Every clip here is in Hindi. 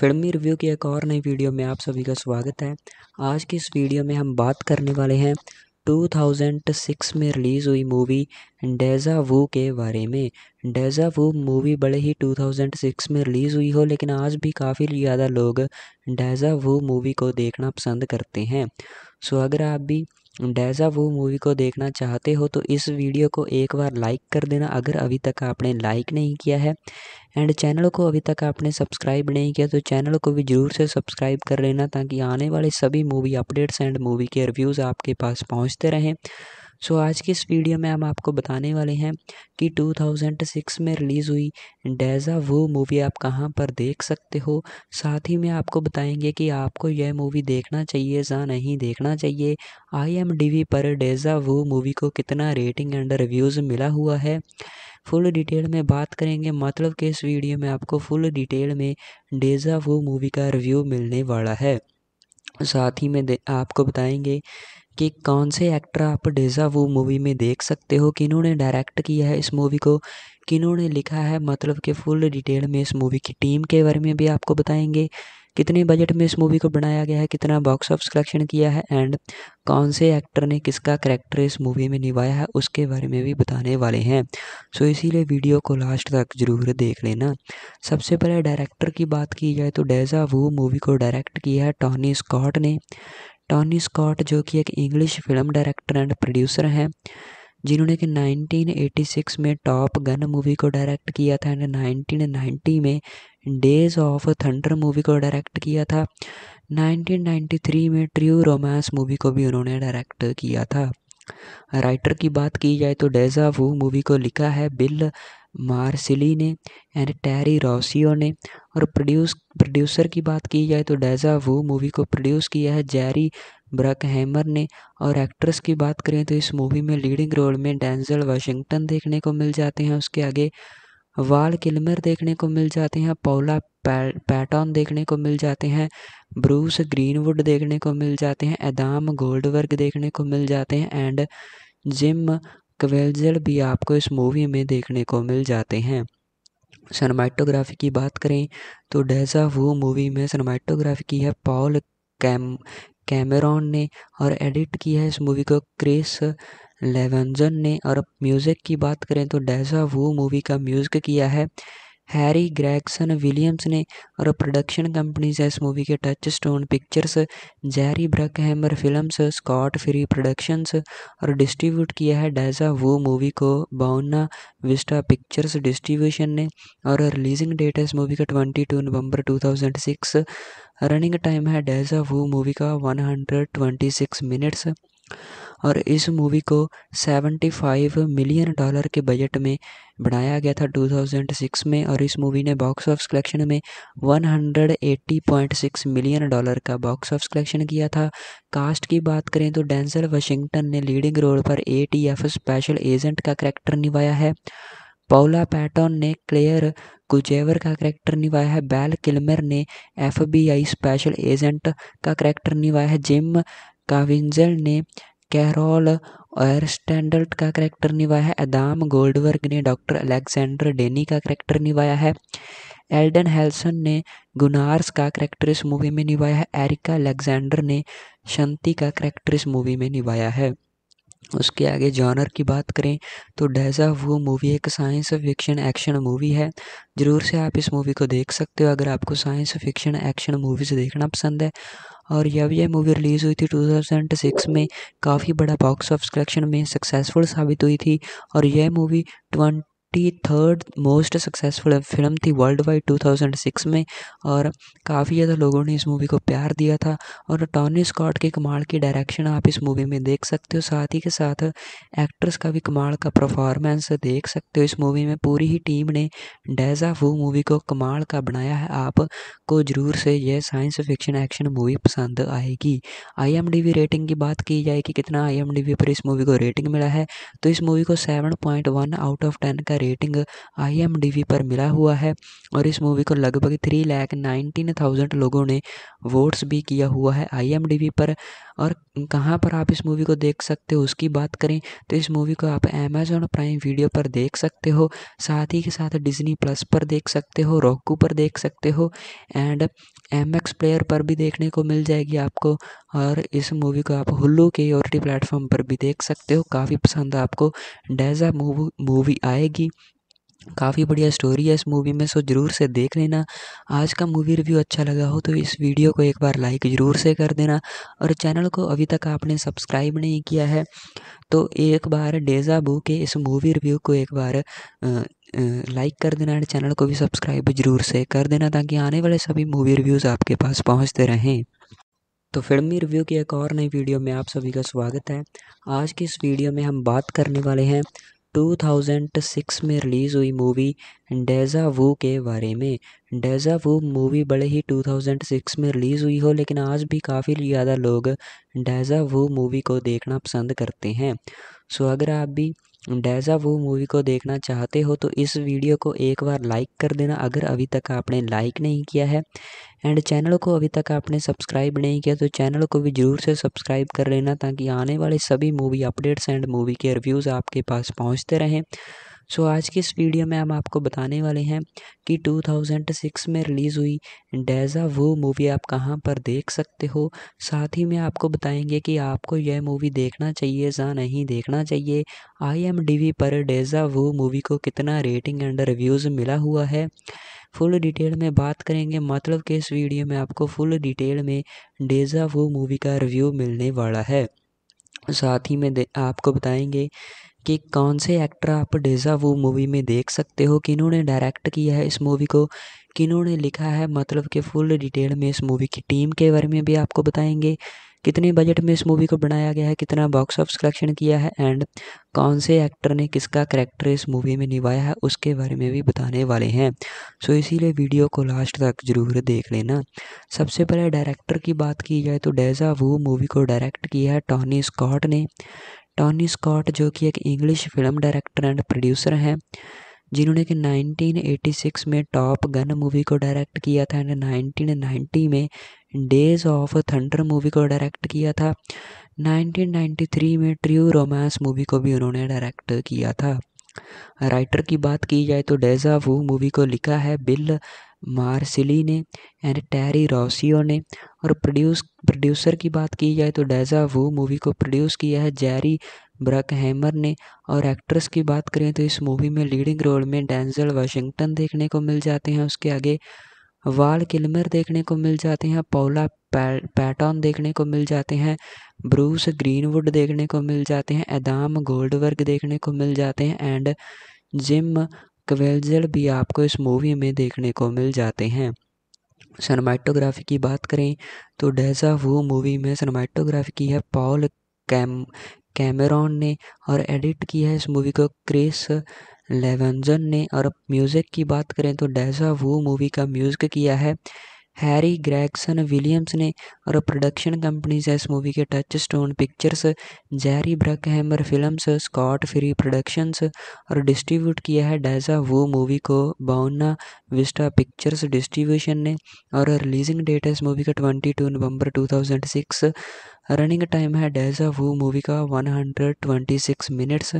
फिल्मी रिव्यू की एक और नई वीडियो में आप सभी का स्वागत है आज की इस वीडियो में हम बात करने वाले हैं 2006 में रिलीज़ हुई मूवी डेजा वू के बारे में डेजा वू मूवी बड़े ही 2006 में रिलीज़ हुई हो लेकिन आज भी काफ़ी ज़्यादा लोग डेजा वू मूवी को देखना पसंद करते हैं सो अगर आप भी डेजा वो मूवी को देखना चाहते हो तो इस वीडियो को एक बार लाइक कर देना अगर अभी तक आपने लाइक नहीं किया है एंड चैनल को अभी तक आपने सब्सक्राइब नहीं किया तो चैनल को भी ज़रूर से सब्सक्राइब कर लेना ताकि आने वाले सभी मूवी अपडेट्स एंड मूवी के रिव्यूज़ आपके पास पहुँचते रहें सो so, आज की इस वीडियो में हम आपको बताने वाले हैं कि 2006 में रिलीज़ हुई डेजा वो मूवी आप कहाँ पर देख सकते हो साथ ही में आपको बताएंगे कि आपको यह मूवी देखना चाहिए या नहीं देखना चाहिए आई पर डेजा वो मूवी को कितना रेटिंग एंड रिव्यूज़ मिला हुआ है फुल डिटेल में बात करेंगे मतलब कि इस वीडियो में आपको फुल डिटेल में डेजा वो मूवी का रिव्यू मिलने वाला है साथ ही में आपको बताएंगे कि कौन से एक्टर आप डेजा वो मूवी में देख सकते हो किन्होंने डायरेक्ट किया है इस मूवी को किन्होंने लिखा है मतलब कि फुल डिटेल में इस मूवी की टीम के बारे में भी आपको बताएंगे कितने बजट में इस मूवी को बनाया गया है कितना बॉक्स ऑफिस कलेक्शन किया है एंड कौन से एक्टर ने किसका करेक्टर इस मूवी में निभाया है उसके बारे में भी बताने वाले हैं सो इसीलिए वीडियो को लास्ट तक ज़रूर देख लेना सबसे पहले डायरेक्टर की बात की जाए तो डेजा वो मूवी को डायरेक्ट किया है टॉनी स्कॉट ने टॉनी स्कॉट जो कि एक English film director and producer हैं जिन्होंने कि 1986 में टॉप गन मूवी को डायरेक्ट किया था एंड 1990 में डेज ऑफ थंडर मूवी को डायरेक्ट किया था 1993 में ट्रू रोमांस मूवी को भी उन्होंने डायरेक्ट किया था राइटर की बात की जाए तो डेजा वू मूवी को लिखा है बिल मार्सिली ने एंड टेरी रॉसियो ने और प्रोड्यूस प्रोड्यूसर की बात की जाए तो डेजा वो मूवी को प्रोड्यूस किया है जैरी ब्रक हैमर ने और एक्ट्रेस की बात करें तो इस मूवी में लीडिंग रोल में डैंजल वाशिंगटन देखने को मिल जाते हैं उसके आगे वाल किलमर देखने को मिल जाते हैं पौला पैटॉन देखने को मिल जाते हैं ब्रूस ग्रीनवुड देखने को मिल जाते हैं एदाम गोल्डवर्ग देखने को मिल जाते हैं एंड जिम क्वेल्जर भी आपको इस मूवी में देखने को मिल जाते हैं सनमाइटोग्राफी की बात करें तो डेजा वो मूवी में सनमाइटोग्राफी की है पॉल कैम कैमरॉन ने और एडिट किया है इस मूवी को क्रिस लेवेंजन ने और म्यूज़िक की बात करें तो डेजा वो मूवी का म्यूज़िक किया है हैरी ग्रैगसन विलियम्स ने और प्रोडक्शन कंपनीज है इस मूवी के Touchstone Pictures Jerry Bruckheimer Films Scott Free Productions और डिस्ट्रीब्यूट किया है डैजा वो मूवी को बाउना विस्टा पिक्चर्स डिस्ट्रीब्यूशन ने और रिलीजिंग डेट है इस मूवी का twenty two November two thousand six running time है डैजा वो मूवी का one hundred twenty six minutes और इस मूवी को 75 मिलियन डॉलर के बजट में बनाया गया था 2006 में और इस मूवी ने बॉक्स ऑफिस कलेक्शन में 180.6 मिलियन डॉलर का बॉक्स ऑफिस कलेक्शन किया था कास्ट की बात करें तो डेंसल वाशिंगटन ने लीडिंग रोल पर एफ स्पेशल एजेंट का करैक्टर निभाया है पौला पैटन ने क्लेयर गुजेवर का करैक्टर निभाया है बैल किलमर ने एफबीआई स्पेशल एजेंट का करैक्टर निभाया है जिम काविंजल ने कैरोल स्टैंडर्ड का करैक्टर निभाया है अदाम गोल्डवर्ग ने डॉक्टर अलेक्जेंडर डेनी का करैक्टर निभाया है एल्डन हेल्सन ने गुनार्स का करैक्टर इस मूवी में निभाया है एरिका अलेक्जेंडर ने शांति का करैक्टर इस मूवी में निभाया है उसके आगे जॉनर की बात करें तो डेजा वो मूवी एक साइंस फिक्शन एक्शन मूवी है ज़रूर से आप इस मूवी को देख सकते हो अगर आपको साइंस फिक्शन एक्शन मूवीज़ देखना पसंद है और जब यह मूवी रिलीज़ हुई थी टू थाउजेंड सिक्स में काफ़ी बड़ा बॉक्स ऑफ कलेक्शन में सक्सेसफुल साबित हुई थी और यह movie twenty thirty third most successful film थी वर्ल्ड वाइड 2006 में और काफ़ी ज़्यादा लोगों ने इस मूवी को प्यार दिया था और टॉनी स्कॉट के कमाल की डायरेक्शन आप इस मूवी में देख सकते हो साथ ही के साथ एक्ट्रेस का भी कमाल का परफॉर्मेंस देख सकते हो इस मूवी में पूरी ही टीम ने डेजा वू मूवी को कमाल का बनाया है आपको ज़रूर से यह साइंस फिक्शन एक्शन मूवी पसंद आएगी आई रेटिंग की बात की जाए कि कितना आई पर इस मूवी को रेटिंग मिला है तो इस मूवी को seven point one out of ten का रेटिंग आई पर मिला हुआ है और इस मूवी को लगभग थ्री लैख नाइनटीन थाउजेंड लोगों ने वोट्स भी किया हुआ है आई पर और कहाँ पर आप इस मूवी को देख सकते हो उसकी बात करें तो इस मूवी को आप अमेजोन प्राइम वीडियो पर देख सकते हो साथ ही के साथ डिज्नी प्लस पर देख सकते हो रॉकू पर देख सकते हो एंड एम एक्स प्लेयर पर भी देखने को मिल जाएगी आपको और इस मूवी को आप हुल्लू के ओर टी प्लेटफॉर्म पर भी देख सकते हो काफ़ी पसंद आपको डैजा मूवी मूवी आएगी काफ़ी बढ़िया स्टोरी है इस मूवी में सो ज़रूर से देख लेना आज का मूवी रिव्यू अच्छा लगा हो तो इस वीडियो को एक बार लाइक ज़रूर से कर देना और चैनल को अभी तक आपने सब्सक्राइब नहीं किया है तो एक बार डेजा बू के इस मूवी रिव्यू को एक बार लाइक कर देना एंड चैनल को भी सब्सक्राइब जरूर से कर देना ताकि आने वाले सभी मूवी रिव्यूज़ आपके पास पहुंचते रहें तो फिल्मी रिव्यू की एक और नई वीडियो में आप सभी का स्वागत है आज की इस वीडियो में हम बात करने वाले हैं 2006 में रिलीज़ हुई मूवी डेजा वू के बारे में डेजा वू मूवी बड़े ही 2006 में रिलीज़ हुई हो लेकिन आज भी काफ़ी ज़्यादा लोग डेजा वू मूवी को देखना पसंद करते हैं सो अगर आप भी डेजा वो मूवी को देखना चाहते हो तो इस वीडियो को एक बार लाइक कर देना अगर अभी तक आपने लाइक नहीं किया है एंड चैनल को अभी तक आपने सब्सक्राइब नहीं किया तो चैनल को भी ज़रूर से सब्सक्राइब कर लेना ताकि आने वाले सभी मूवी अपडेट्स एंड मूवी के रिव्यूज़ आपके पास पहुँचते रहें सो आज की इस वीडियो में हम आपको बताने वाले हैं कि 2006 में रिलीज़ हुई डेजा वो मूवी आप कहाँ पर देख सकते हो साथ ही में आपको बताएंगे कि आपको यह मूवी देखना चाहिए या नहीं देखना चाहिए आई पर डेजा वो मूवी को कितना रेटिंग एंड रिव्यूज़ मिला हुआ है फुल डिटेल में बात करेंगे मतलब कि इस वीडियो में आपको फुल डिटेल में डेजा वो मूवी का रिव्यू मिलने वाला है साथ ही में आपको बताएंगे कि कौन से एक्टर आप डेजा वो मूवी में देख सकते हो किन्होंने डायरेक्ट किया है इस मूवी को किन्होंने लिखा है मतलब कि फुल डिटेल में इस मूवी की टीम के बारे में भी आपको बताएंगे कितने बजट में इस मूवी को बनाया गया है कितना बॉक्स ऑफ कलेक्शन किया है एंड कौन से एक्टर ने किसका करैक्टर इस मूवी में निभाया है उसके बारे में भी बताने वाले हैं सो इसीलिए वीडियो को लास्ट तक ज़रूर देख लेना सबसे पहले डायरेक्टर की बात की जाए तो डेजा वो मूवी को डायरेक्ट किया है टॉनी स्कॉट ने टॉनी स्कॉट जो कि एक English film director and producer हैं जिन्होंने कि 1986 में टॉप गन मूवी को डायरेक्ट किया था एंड 1990 में डेज ऑफ थंडर मूवी को डायरेक्ट किया था 1993 में ट्रू रोमांस मूवी को भी उन्होंने डायरेक्ट किया था राइटर की बात की जाए तो डेजा वू मूवी को लिखा है बिल मार्सिली ने एंड टेरी रॉसियो ने और प्रोड्यूस प्रोड्यूसर की बात की जाए तो डेजा वो मूवी को प्रोड्यूस किया है जेरी ब्रक हैमर ने और एक्ट्रेस की बात करें तो इस मूवी में लीडिंग रोल में डेंजल वाशिंगटन देखने को मिल जाते हैं उसके आगे वाल किलमर देखने को मिल जाते हैं पौला पैटॉन देखने को मिल जाते हैं ब्रूस ग्रीनवुड देखने को मिल जाते हैं एदाम गोल्डवर्ग देखने को मिल जाते हैं एंड जिम क्वेल्जर भी आपको इस मूवी में देखने को मिल जाते हैं सनमाइटोग्राफी की बात करें तो डेजा वो मूवी में सनमाइटोग्राफी की है पॉल कैम कैमरॉन ने और एडिट किया है इस मूवी को क्रिस लेवेंजन ने और म्यूज़िक की बात करें तो डेजा वो मूवी का म्यूज़िक किया है हैरी ग्रैगसन विलियम्स ने और प्रोडक्शन कंपनीज है इस मूवी के Touchstone Pictures Jerry Bruckheimer Films Scott Free Productions और डिस्ट्रीब्यूट किया है डैजा वो मूवी को बाउना विस्टा पिक्चर्स डिस्ट्रीब्यूशन ने और रिलीजिंग डेट है इस मूवी का twenty two November two thousand six running time है डैजा वो मूवी का one hundred twenty six minutes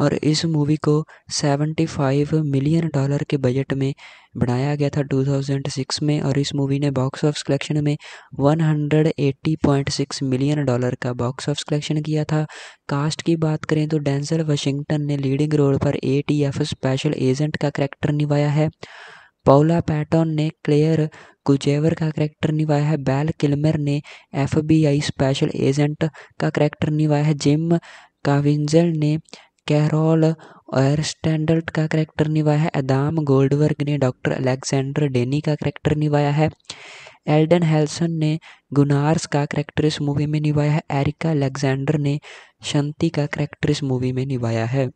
और इस मूवी को 75 मिलियन डॉलर के बजट में बनाया गया था 2006 में और इस मूवी ने बॉक्स ऑफिस कलेक्शन में 180.6 मिलियन डॉलर का बॉक्स ऑफिस कलेक्शन किया था कास्ट की बात करें तो डेंसल वाशिंगटन ने लीडिंग रोल पर एफ स्पेशल एजेंट का करैक्टर निभाया है पौला पैटॉन ने क्लेयर कुजेवर का करैक्टर निभाया है बैल किलमर ने एफबीआई स्पेशल एजेंट का करैक्टर निभाया है जिम काविंजल ने कैरोल स्टैंडर्ड का करैक्टर निभाया है अदाम गोल्डवर्ग ने डॉक्टर अलेक्जेंडर डेनी का करैक्टर निभाया है एल्डन हेल्सन ने गुनार्स का करैक्टर इस मूवी में निभाया है एरिका अलेक्जेंडर ने शांति का करैक्टर इस मूवी में निभाया है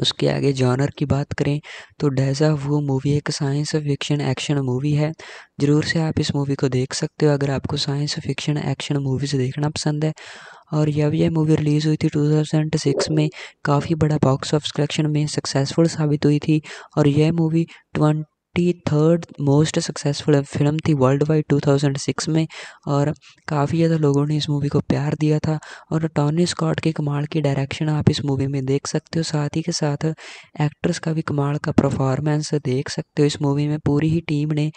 उसके आगे जॉनर की बात करें तो डेजा वो मूवी एक साइंस फिक्शन एक्शन मूवी है ज़रूर से आप इस मूवी को देख सकते हो अगर आपको साइंस फिक्शन एक्शन मूवीज़ देखना पसंद है और जब यह मूवी रिलीज़ हुई थी 2006 में काफ़ी बड़ा बॉक्स ऑफिस कलेक्शन में सक्सेसफुल साबित हुई थी और यह movie twenty thirty third most successful film थी वर्ल्ड वाइड 2006 में और काफ़ी ज़्यादा लोगों ने इस मूवी को प्यार दिया था और टॉनी स्कॉट के कमाल की डायरेक्शन आप इस मूवी में देख सकते हो साथ ही के साथ एक्ट्रेस का भी कमाल का परफॉर्मेंस देख सकते हो इस मूवी में पूरी ही टीम ने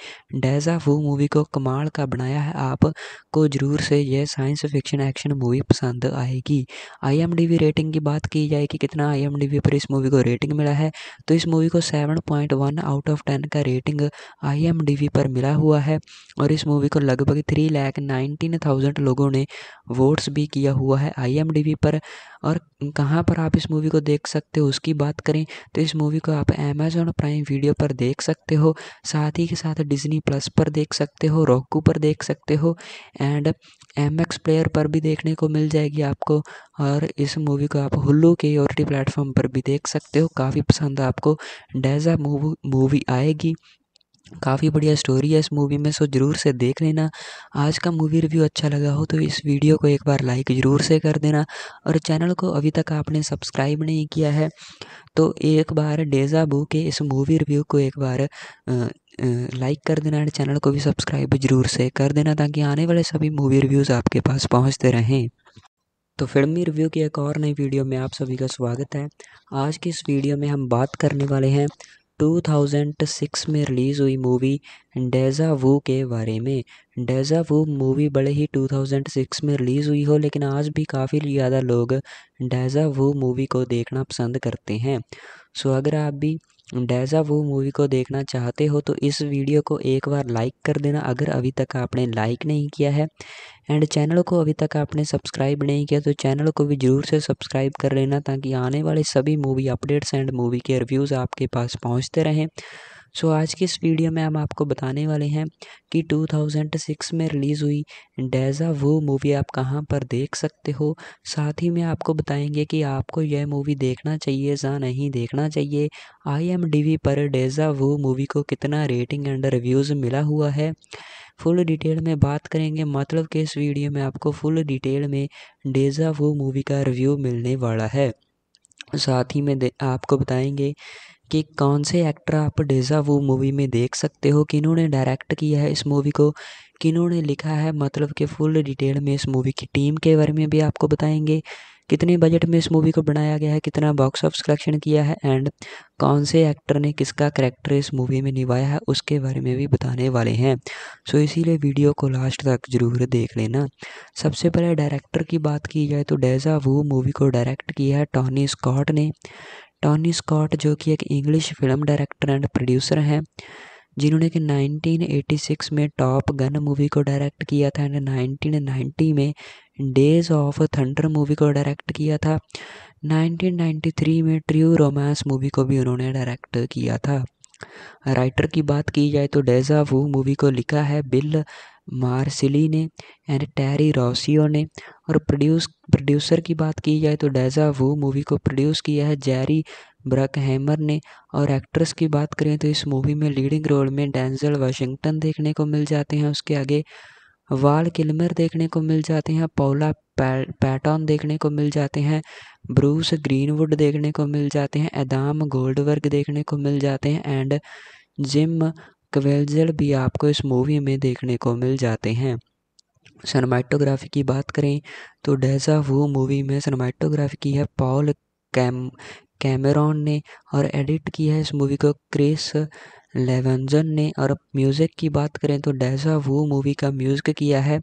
डेजा वो मूवी को कमाल का बनाया है आपको ज़रूर से यह साइंस फिक्शन एक्शन मूवी पसंद आएगी आई रेटिंग की बात की जाए कि कितना आई पर इस मूवी को रेटिंग मिला है तो इस मूवी को seven point one out of ten का रेटिंग आई पर मिला हुआ है और इस मूवी को लगभग थ्री लैख नाइनटीन थाउजेंड लोगों ने वोट्स भी किया हुआ है आई पर और कहाँ पर आप इस मूवी को देख सकते हो उसकी बात करें तो इस मूवी को आप अमेजोन प्राइम वीडियो पर देख सकते हो साथ ही के साथ डिज्नी प्लस पर देख सकते हो रॉकू पर देख सकते हो एंड एम एक्स प्लेयर पर भी देखने को मिल जाएगी आपको और इस मूवी को आप हुल्लू के ओ टी प्लेटफॉर्म पर भी देख सकते हो काफ़ी पसंद आपको डैज़ा मूवी आएगी काफ़ी बढ़िया स्टोरी है इस मूवी में सो ज़रूर से देख लेना आज का मूवी रिव्यू अच्छा लगा हो तो इस वीडियो को एक बार लाइक ज़रूर से कर देना और चैनल को अभी तक आपने सब्सक्राइब नहीं किया है तो एक बार डेजा बू के इस मूवी रिव्यू को एक बार लाइक कर देना एंड चैनल को भी सब्सक्राइब ज़रूर से कर देना ताकि आने वाले सभी मूवी रिव्यूज़ आपके पास पहुँचते रहें तो फिल्मी रिव्यू की एक और नई वीडियो में आप सभी का स्वागत है आज की इस वीडियो में हम बात करने वाले हैं 2006 में रिलीज़ हुई मूवी डेजा वू के बारे में डेजा वू मूवी बड़े ही 2006 में रिलीज़ हुई हो लेकिन आज भी काफ़ी ज़्यादा लोग डेजा वू मूवी को देखना पसंद करते हैं सो अगर आप भी डैजा वो मूवी को देखना चाहते हो तो इस वीडियो को एक बार लाइक कर देना अगर अभी तक आपने लाइक नहीं किया है एंड चैनल को अभी तक आपने सब्सक्राइब नहीं किया तो चैनल को भी ज़रूर से सब्सक्राइब कर लेना ताकि आने वाले सभी मूवी अपडेट्स एंड मूवी के रिव्यूज़ आपके पास पहुँचते रहें सो आज की इस वीडियो में हम आपको बताने वाले हैं कि 2006 में रिलीज़ हुई डेजा वो मूवी आप कहाँ पर देख सकते हो साथ ही में आपको बताएंगे कि आपको यह मूवी देखना चाहिए या नहीं देखना चाहिए आई पर डेजा वो मूवी को कितना रेटिंग एंड रिव्यूज़ मिला हुआ है फुल डिटेल में बात करेंगे मतलब कि इस वीडियो में आपको फुल डिटेल में डेजा वो मूवी का रिव्यू मिलने वाला है साथ ही में आपको बताएंगे कि कौन से एक्टर आप डेजा वो मूवी में देख सकते हो किन्होंने डायरेक्ट किया है इस मूवी को किन्होंने लिखा है मतलब कि फुल डिटेल में इस मूवी की टीम के बारे में भी आपको बताएंगे कितने बजट में इस मूवी को बनाया गया है कितना बॉक्स ऑफ कलेक्शन किया है एंड कौन से एक्टर ने किसका करैक्टर इस मूवी में निभाया है उसके बारे में भी बताने वाले हैं सो इसीलिए वीडियो को लास्ट तक ज़रूर देख लेना सबसे पहले डायरेक्टर की बात की जाए तो डेजा वो मूवी को डायरेक्ट किया है टॉनी स्कॉट ने टॉनी स्कॉट जो कि एक English film director and producer हैं जिन्होंने कि 1986 में टॉप गन मूवी को डायरेक्ट किया था एंड 1990 में डेज ऑफ थंडर मूवी को डायरेक्ट किया था 1993 में ट्रू रोमांस मूवी को भी उन्होंने डायरेक्ट किया था राइटर की बात की जाए तो डेजा वू मूवी को लिखा है बिल मार्सिली ने एंड टेरी रोसियो ने और प्रोड्यूस प्रोड्यूसर की बात की जाए तो डेजा वो मूवी को प्रोड्यूस किया है जैरी ब्रकहैमर ने और एक्ट्रेस की बात करें तो इस मूवी में लीडिंग रोल में डेंजल वाशिंगटन देखने को मिल जाते हैं उसके आगे वाल किलमर देखने को मिल जाते हैं पौला पैटॉन देखने को मिल जाते हैं ब्रूस ग्रीनवुड देखने को मिल जाते हैं एदाम गोल्डवर्ग देखने को मिल जाते हैं एंड जिम क्वेल्जर भी आपको इस मूवी में देखने को मिल जाते हैं सनमाइटोग्राफी की बात करें तो डेजा वो मूवी में सनमाइटोग्राफी की है पॉल कैम कैमरॉन ने और एडिट की है इस मूवी को क्रिस लेवेंजन ने और म्यूज़िक की बात करें तो डेजा वो मूवी का म्यूज़िक किया है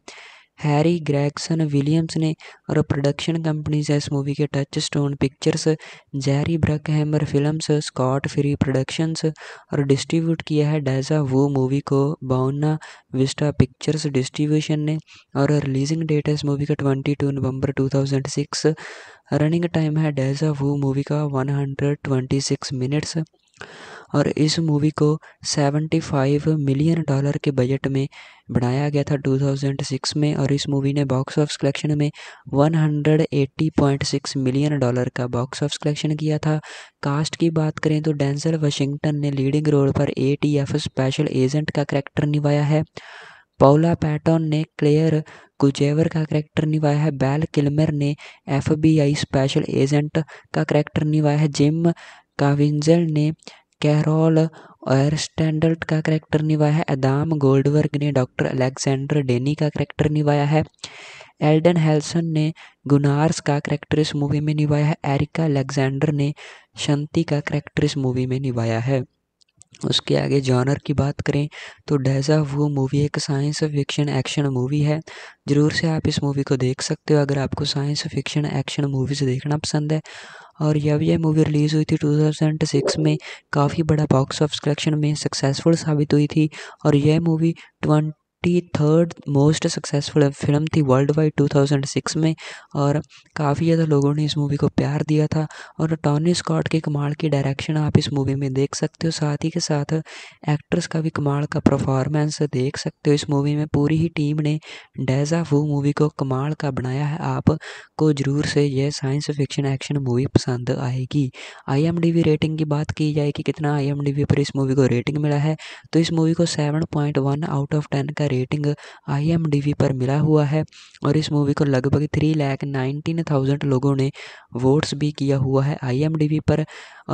हैरी ग्रैक्सन विलियम्स ने और प्रोडक्शन कंपनीज है इस मूवी के Touchstone Pictures Jerry Bruckheimer Films Scott Free Productions और डिस्ट्रीब्यूट किया है डैजा वो मूवी को बाउना विस्टा पिक्चर्स डिस्ट्रीब्यूशन ने और रिलीजिंग डेट है इस मूवी का twenty two November two thousand six running time है डैजा वो मूवी का one hundred twenty six minutes और इस मूवी को 75 मिलियन डॉलर के बजट में बनाया गया था 2006 में और इस मूवी ने बॉक्स ऑफिस कलेक्शन में 180.6 मिलियन डॉलर का बॉक्स ऑफिस कलेक्शन किया था कास्ट की बात करें तो डेंसल वाशिंगटन ने लीडिंग रोल पर एटीएफ स्पेशल एजेंट का कैरेक्टर निभाया है पौला पैटॉन ने क्लेयर गुजेवर का कैरेक्टर निभाया है बैल किलमर ने एफबीआई स्पेशल एजेंट का करैक्टर निभाया है जिम काविंजल ने कैरोल और स्टैंडर्ड का करेक्टर निभाया है अदाम गोल्डवर्ग ने डॉक्टर अलेक्जेंडर डेनी का करेक्टर निभाया है एल्डन हेल्सन ने गुनार्स का करैक्टर इस मूवी में निभाया है एरिका अलेक्जेंडर ने शांति का करैक्टर इस मूवी में निभाया है उसके आगे जॉनर की बात करें तो डेजा वो मूवी एक साइंस फिक्शन एक्शन मूवी है ज़रूर से आप इस मूवी को देख सकते हो अगर आपको साइंस फिक्शन एक्शन मूवीज़ देखना पसंद है और जब यह मूवी रिलीज़ हुई थी टू थाउजेंड सिक्स में काफ़ी बड़ा बॉक्स ऑफिस कलेक्शन में सक्सेसफुल साबित हुई थी और यह movie twenty thirty third most successful film थी world wide two thousand six में और काफ़ी ज़्यादा लोगों ने इस मूवी को प्यार दिया था और टॉनी स्कॉट के कमाल की डायरेक्शन आप इस मूवी में देख सकते हो साथ ही के साथ एक्ट्रेस का भी कमाल का परफॉर्मेंस देख सकते हो इस मूवी में पूरी ही टीम ने डेजा फू मूवी को कमाल का बनाया है आपको ज़रूर से यह साइंस फिक्शन एक्शन मूवी पसंद आएगी आई रेटिंग की बात की जाए कि कितना आई पर इस मूवी को रेटिंग मिला है तो इस मूवी को seven point one out of ten का रेटिंग आई पर मिला हुआ है और इस मूवी को लगभग थ्री लैख नाइनटीन थाउजेंड लोगों ने वोट्स भी किया हुआ है आई पर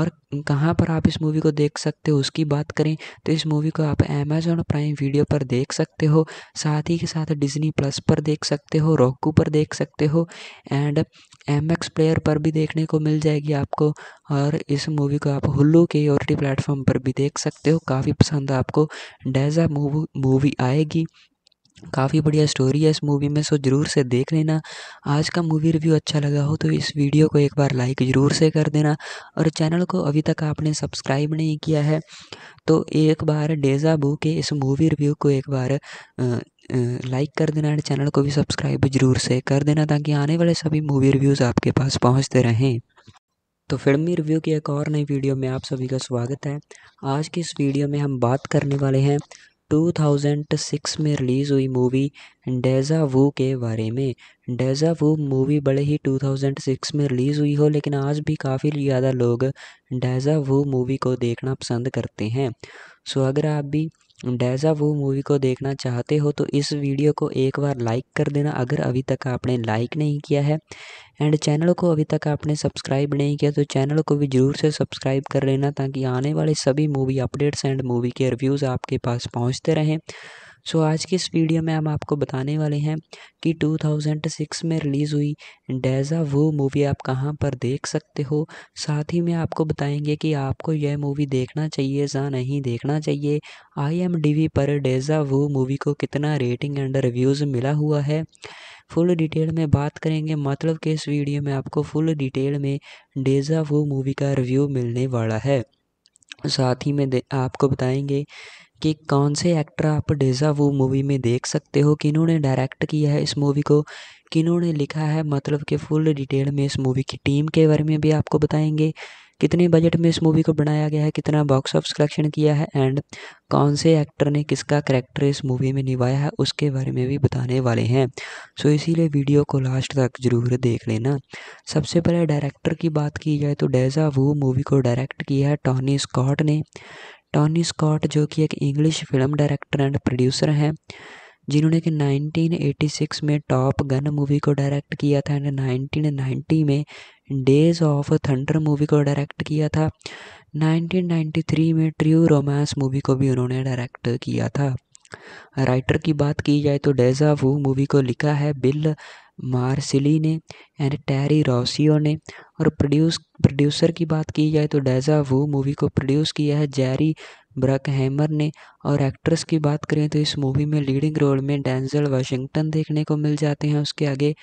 और कहाँ पर आप इस मूवी को देख सकते हो उसकी बात करें तो इस मूवी को आप अमेजोन प्राइम वीडियो पर देख सकते हो साथ ही के साथ डिज्नी प्लस पर देख सकते हो रॉकू पर देख सकते हो एंड एम एक्स प्लेयर पर भी देखने को मिल जाएगी आपको और इस मूवी को आप हुल्लू के ओ टी प्लेटफॉर्म पर भी देख सकते हो काफ़ी पसंद आपको डैजा मूवी आएगी काफ़ी बढ़िया स्टोरी है इस मूवी में सो ज़रूर से देख लेना आज का मूवी रिव्यू अच्छा लगा हो तो इस वीडियो को एक बार लाइक ज़रूर से कर देना और चैनल को अभी तक आपने सब्सक्राइब नहीं किया है तो एक बार बू के इस मूवी रिव्यू को एक बार आ, लाइक कर देना एंड चैनल को भी सब्सक्राइब जरूर से कर देना ताकि आने वाले सभी मूवी रिव्यूज़ आपके पास पहुंचते रहें तो फिल्मी रिव्यू की एक और नई वीडियो में आप सभी का स्वागत है आज की इस वीडियो में हम बात करने वाले हैं 2006 में रिलीज़ हुई मूवी डेजा वू के बारे में डेजा वू मूवी बड़े ही 2006 में रिलीज़ हुई हो लेकिन आज भी काफ़ी ज़्यादा लोग डेजा वू मूवी को देखना पसंद करते हैं सो अगर आप भी डेजा वो मूवी को देखना चाहते हो तो इस वीडियो को एक बार लाइक कर देना अगर अभी तक आपने लाइक नहीं किया है एंड चैनल को अभी तक आपने सब्सक्राइब नहीं किया तो चैनल को भी ज़रूर से सब्सक्राइब कर लेना ताकि आने वाले सभी मूवी अपडेट्स एंड मूवी के रिव्यूज़ आपके पास पहुँचते रहें सो आज की इस वीडियो में हम आपको बताने वाले हैं कि 2006 में रिलीज़ हुई डेजा वो मूवी आप कहाँ पर देख सकते हो साथ ही में आपको बताएंगे कि आपको यह मूवी देखना चाहिए या नहीं देखना चाहिए आई पर डेजा वो मूवी को कितना रेटिंग एंड रिव्यूज़ मिला हुआ है फुल डिटेल में बात करेंगे मतलब कि इस वीडियो में आपको फुल डिटेल में डेजा वो मूवी का रिव्यू मिलने वाला है साथ ही में आपको बताएंगे कि कौन से एक्टर आप डेजा वो मूवी में देख सकते हो किन्होंने डायरेक्ट किया है इस मूवी को किन्होंने लिखा है मतलब कि फुल डिटेल में इस मूवी की टीम के बारे में भी आपको बताएंगे कितने बजट में इस मूवी को बनाया गया है कितना बॉक्स ऑफिस कलेक्शन किया है एंड कौन से एक्टर ने किसका करेक्टर इस मूवी में निभाया है उसके बारे में भी बताने वाले हैं सो इसीलिए वीडियो को लास्ट तक ज़रूर देख लेना सबसे पहले डायरेक्टर की बात की जाए तो डेजा वो मूवी को डायरेक्ट किया है टॉनी स्कॉट ने टॉनी स्कॉट जो कि एक English film director and producer हैं जिन्होंने कि 1986 में टॉप गन मूवी को डायरेक्ट किया था एंड 1990 में डेज ऑफ थंडर मूवी को डायरेक्ट किया था 1993 में ट्रू रोमांस मूवी को भी उन्होंने डायरेक्ट किया था राइटर की बात की जाए तो डेजा वू मूवी को लिखा है बिल मार्सिली ने एंड टेरी रॉसियो ने और प्रोड्यूस प्रोड्यूसर की बात की जाए तो डेजा वू मूवी को प्रोड्यूस किया है जैरी ब्रकहैमर ने और एक्ट्रेस की बात करें तो इस मूवी में लीडिंग रोल में डेंजल वाशिंगटन देखने को मिल जाते हैं उसके आगे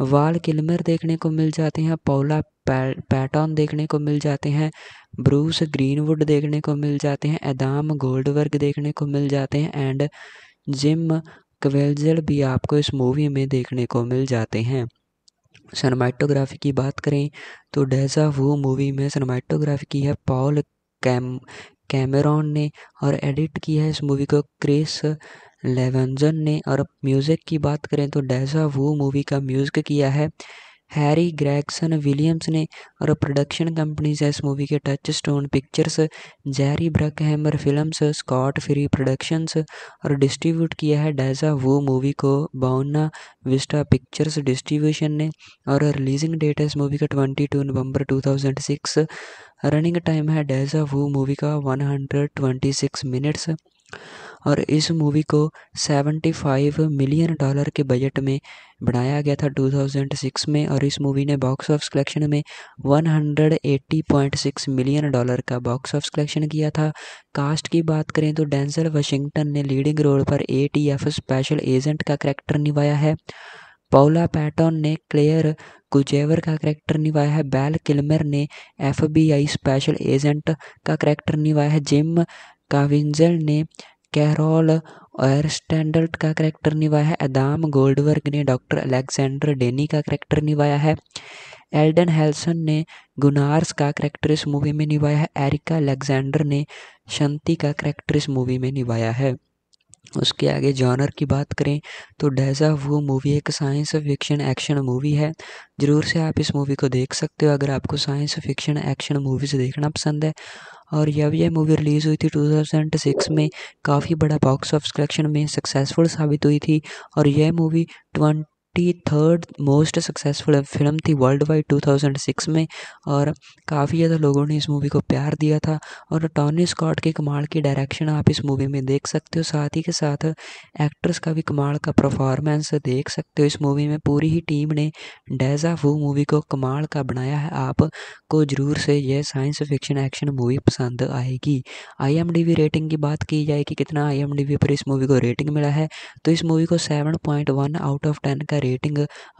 वाल किलमर देखने को मिल जाते हैं पौला पैटर्न देखने को मिल जाते हैं ब्रूस ग्रीनवुड देखने को मिल जाते हैं एदाम गोल्डवर्ग देखने को मिल जाते हैं एंड जिम क्वेल्जल भी आपको इस मूवी में देखने को मिल जाते हैं सनमाइटोग्राफी की बात करें तो डेजा वो मूवी में सनमाइटोग्राफी की है पॉल कैम कैमरॉन ने और एडिट की है इस मूवी को क्रिस लेवेंजन ने और म्यूज़िक की बात करें तो डेजा वो मूवी का म्यूज़िक किया है हैरी ग्रैक्सन विलियम्स ने और प्रोडक्शन कंपनीज है इस मूवी के Touchstone Pictures Jerry Bruckheimer Films Scott Free Productions और डिस्ट्रीब्यूट किया है डेजा वो मूवी को बाउना विस्टा पिक्चर्स डिस्ट्रीब्यूशन ने और रिलीजिंग डेट है इस मूवी का twenty two November two thousand six running time है डेजा वो मूवी का one hundred twenty six minutes और इस मूवी को 75 मिलियन डॉलर के बजट में बनाया गया था 2006 में और इस मूवी ने बॉक्स ऑफिस कलेक्शन में 180.6 मिलियन डॉलर का बॉक्स ऑफिस कलेक्शन किया था कास्ट की बात करें तो डेंसल वाशिंगटन ने लीडिंग रोल पर एफ स्पेशल एजेंट का करैक्टर निभाया है पौला पैटन ने क्लेयर गुजेवर का करैक्टर निभाया है बैल किलमर ने एफबीआई स्पेशल एजेंट का करैक्टर निभाया है जिम काविंजल ने कैरोल और स्टैंडर्ड का करैक्टर निभाया है अदाम गोल्डवर्ग ने डॉक्टर अलेक्जेंडर डेनी का करैक्टर निभाया है एल्डन हेल्सन ने गुनार्स का करैक्टर इस मूवी में निभाया है एरिका अलेक्जेंडर ने शांति का करैक्टर इस मूवी में निभाया है उसके आगे जॉनर की बात करें तो डेजा वो मूवी एक साइंस फिक्शन एक्शन मूवी है ज़रूर से आप इस मूवी को देख सकते हो अगर आपको साइंस फिक्शन एक्शन मूवीज़ देखना पसंद है और जब यह मूवी रिलीज़ हुई थी टू थाउजेंड सिक्स में काफ़ी बड़ा बॉक्स ऑफिस कलेक्शन में सक्सेसफुल साबित हुई थी और यह movie twenty thirty third most successful film थी world wide two thousand six में और काफ़ी ज़्यादा लोगों ने इस मूवी को प्यार दिया था और टॉनी स्कॉट के कमाल की डायरेक्शन आप इस मूवी में देख सकते हो साथ ही के साथ एक्ट्रेस का भी कमाल का परफॉर्मेंस देख सकते हो इस मूवी में पूरी ही टीम ने डेजा फू मूवी को कमाल का बनाया है आपको ज़रूर से यह साइंस फिक्शन एक्शन मूवी पसंद आएगी आई रेटिंग की बात की जाए कि कितना आई पर इस मूवी को रेटिंग मिला है तो इस मूवी को वन आउट ऑफ टेन का रेटिंग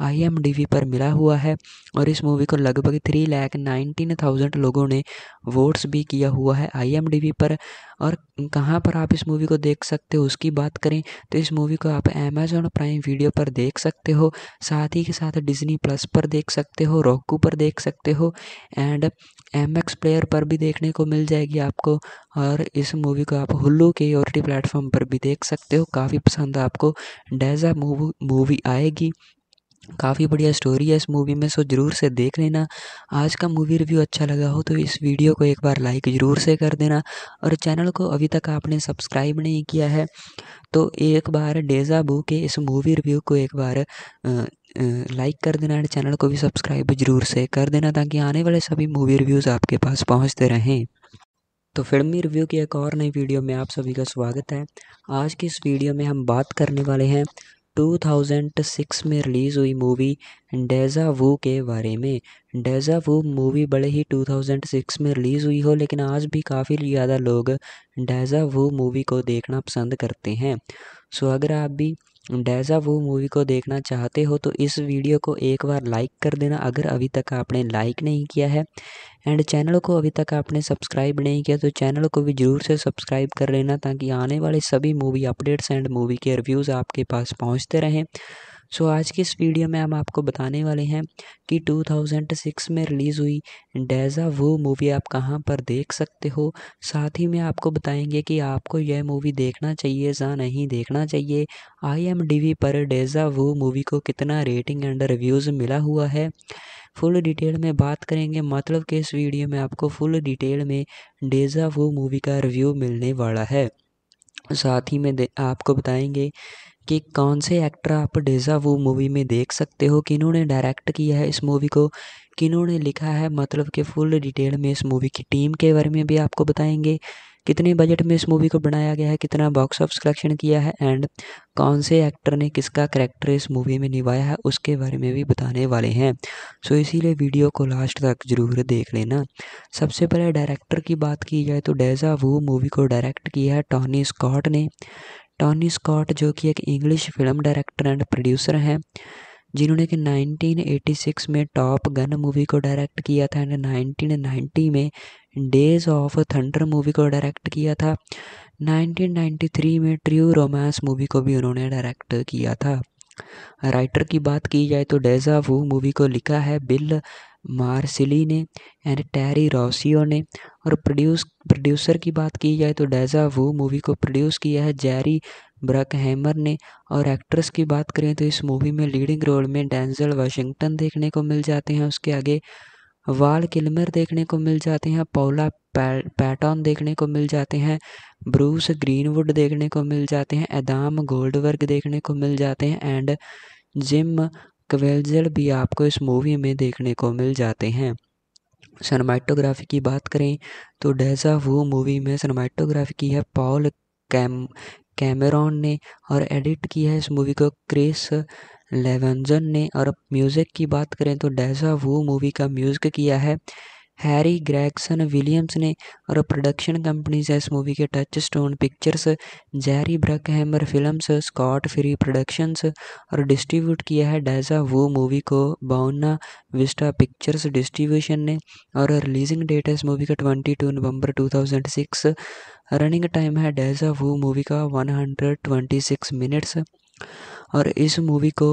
आई पर मिला हुआ है और इस मूवी को लगभग थ्री लैख नाइनटीन थाउजेंड लोगों ने वोट्स भी किया हुआ है आई पर और कहाँ पर आप इस मूवी को देख सकते हो उसकी बात करें तो इस मूवी को आप अमेजोन प्राइम वीडियो पर देख सकते हो साथ ही के साथ डिज्नी प्लस पर देख सकते हो रॉकू पर देख सकते हो एंड एम एक्स प्लेयर पर भी देखने को मिल जाएगी आपको और इस मूवी को आप हुल्लू के ओ टी प्लेटफॉर्म पर भी देख सकते हो काफ़ी पसंद आपको डैज़ा मूव मूवी आएगी काफ़ी बढ़िया स्टोरी है इस मूवी में सो ज़रूर से देख लेना आज का मूवी रिव्यू अच्छा लगा हो तो इस वीडियो को एक बार लाइक ज़रूर से कर देना और चैनल को अभी तक आपने सब्सक्राइब नहीं किया है तो एक बार डेजा बू के इस मूवी रिव्यू को एक बार लाइक कर देना और चैनल को भी सब्सक्राइब ज़रूर से कर देना ताकि आने वाले सभी मूवी रिव्यूज़ आपके पास पहुँचते रहें तो फिल्मी रिव्यू की एक और नई वीडियो में आप सभी का स्वागत है आज की इस वीडियो में हम बात करने वाले हैं 2006 में रिलीज़ हुई मूवी डेजा वू के बारे में डेजा वू मूवी बड़े ही 2006 में रिलीज़ हुई हो लेकिन आज भी काफ़ी ज़्यादा लोग डेजा वू मूवी को देखना पसंद करते हैं सो अगर आप भी डेजा वो मूवी को देखना चाहते हो तो इस वीडियो को एक बार लाइक कर देना अगर अभी तक आपने लाइक नहीं किया है एंड चैनल को अभी तक आपने सब्सक्राइब नहीं किया तो चैनल को भी ज़रूर से सब्सक्राइब कर लेना ताकि आने वाले सभी मूवी अपडेट्स एंड मूवी के रिव्यूज़ आपके पास पहुंचते रहें सो so, आज की इस वीडियो में हम आपको बताने वाले हैं कि 2006 में रिलीज़ हुई डेजा वो मूवी आप कहाँ पर देख सकते हो साथ ही में आपको बताएंगे कि आपको यह मूवी देखना चाहिए या नहीं देखना चाहिए आई पर डेजा वो मूवी को कितना रेटिंग एंड रिव्यूज़ मिला हुआ है फुल डिटेल में बात करेंगे मतलब कि इस वीडियो में आपको फुल डिटेल में डेजा वो मूवी का रिव्यू मिलने वाला है साथ ही में आपको बताएंगे कि कौन से एक्टर आप डेजा वो मूवी में देख सकते हो किन्होंने डायरेक्ट किया है इस मूवी को किन्होंने लिखा है मतलब कि फुल डिटेल में इस मूवी की टीम के बारे में भी आपको बताएंगे कितने बजट में इस मूवी को बनाया गया है कितना बॉक्स ऑफिस कलेक्शन किया है एंड कौन से एक्टर ने किसका करेक्टर इस मूवी में निभाया है उसके बारे में भी बताने वाले हैं सो so, इसीलिए वीडियो को लास्ट तक ज़रूर देख लेना सबसे पहले डायरेक्टर की बात की जाए तो डेजा वो मूवी को डायरेक्ट किया है टॉनी स्कॉट ने टॉनी स्कॉट जो कि एक English film director and producer हैं जिन्होंने कि 1986 में टॉप गन मूवी को डायरेक्ट किया था एंड 1990 में डेज ऑफ थंडर मूवी को डायरेक्ट किया था 1993 में ट्रू रोमांस मूवी को भी उन्होंने डायरेक्ट किया था राइटर की बात की जाए तो डेजा वू मूवी को लिखा है बिल मार्सिली ने एंड टैरी रॉसियो ने और प्रोड्यूस प्रोड्यूसर की बात की जाए तो डेजा वो मूवी को प्रोड्यूस किया है जेरी ब्रक हैमर ने और एक्ट्रेस की बात करें तो इस मूवी में लीडिंग रोल में डेंजल वाशिंगटन देखने को मिल जाते हैं उसके आगे वाल किलमर देखने को मिल जाते हैं पौला पैटॉन देखने को मिल जाते हैं ब्रूस ग्रीनवुड देखने को मिल जाते हैं एदाम गोल्डवर्ग देखने को मिल जाते हैं एंड जिम क्वेल्जर भी आपको इस मूवी में देखने को मिल जाते हैं सनमाइटोग्राफी की बात करें तो डेजा वो मूवी में सनमाइटोग्राफी की है पॉल कैम कैमरॉन ने और एडिट किया है इस मूवी को क्रिस लेवेंजन ने और म्यूज़िक की बात करें तो डेजा वो मूवी का म्यूज़िक किया है हैरी ग्रैक्सन विलियम्स ने और प्रोडक्शन कंपनीज है इस मूवी के Touchstone Pictures Jerry Bruckheimer Films Scott Free Productions और डिस्ट्रीब्यूट किया है डैजा वो मूवी को बाउना विस्टा पिक्चर्स डिस्ट्रीब्यूशन ने और रिलीजिंग डेट है इस मूवी का twenty two November two thousand six running time है डैजा वो मूवी का one hundred twenty six minutes और इस मूवी को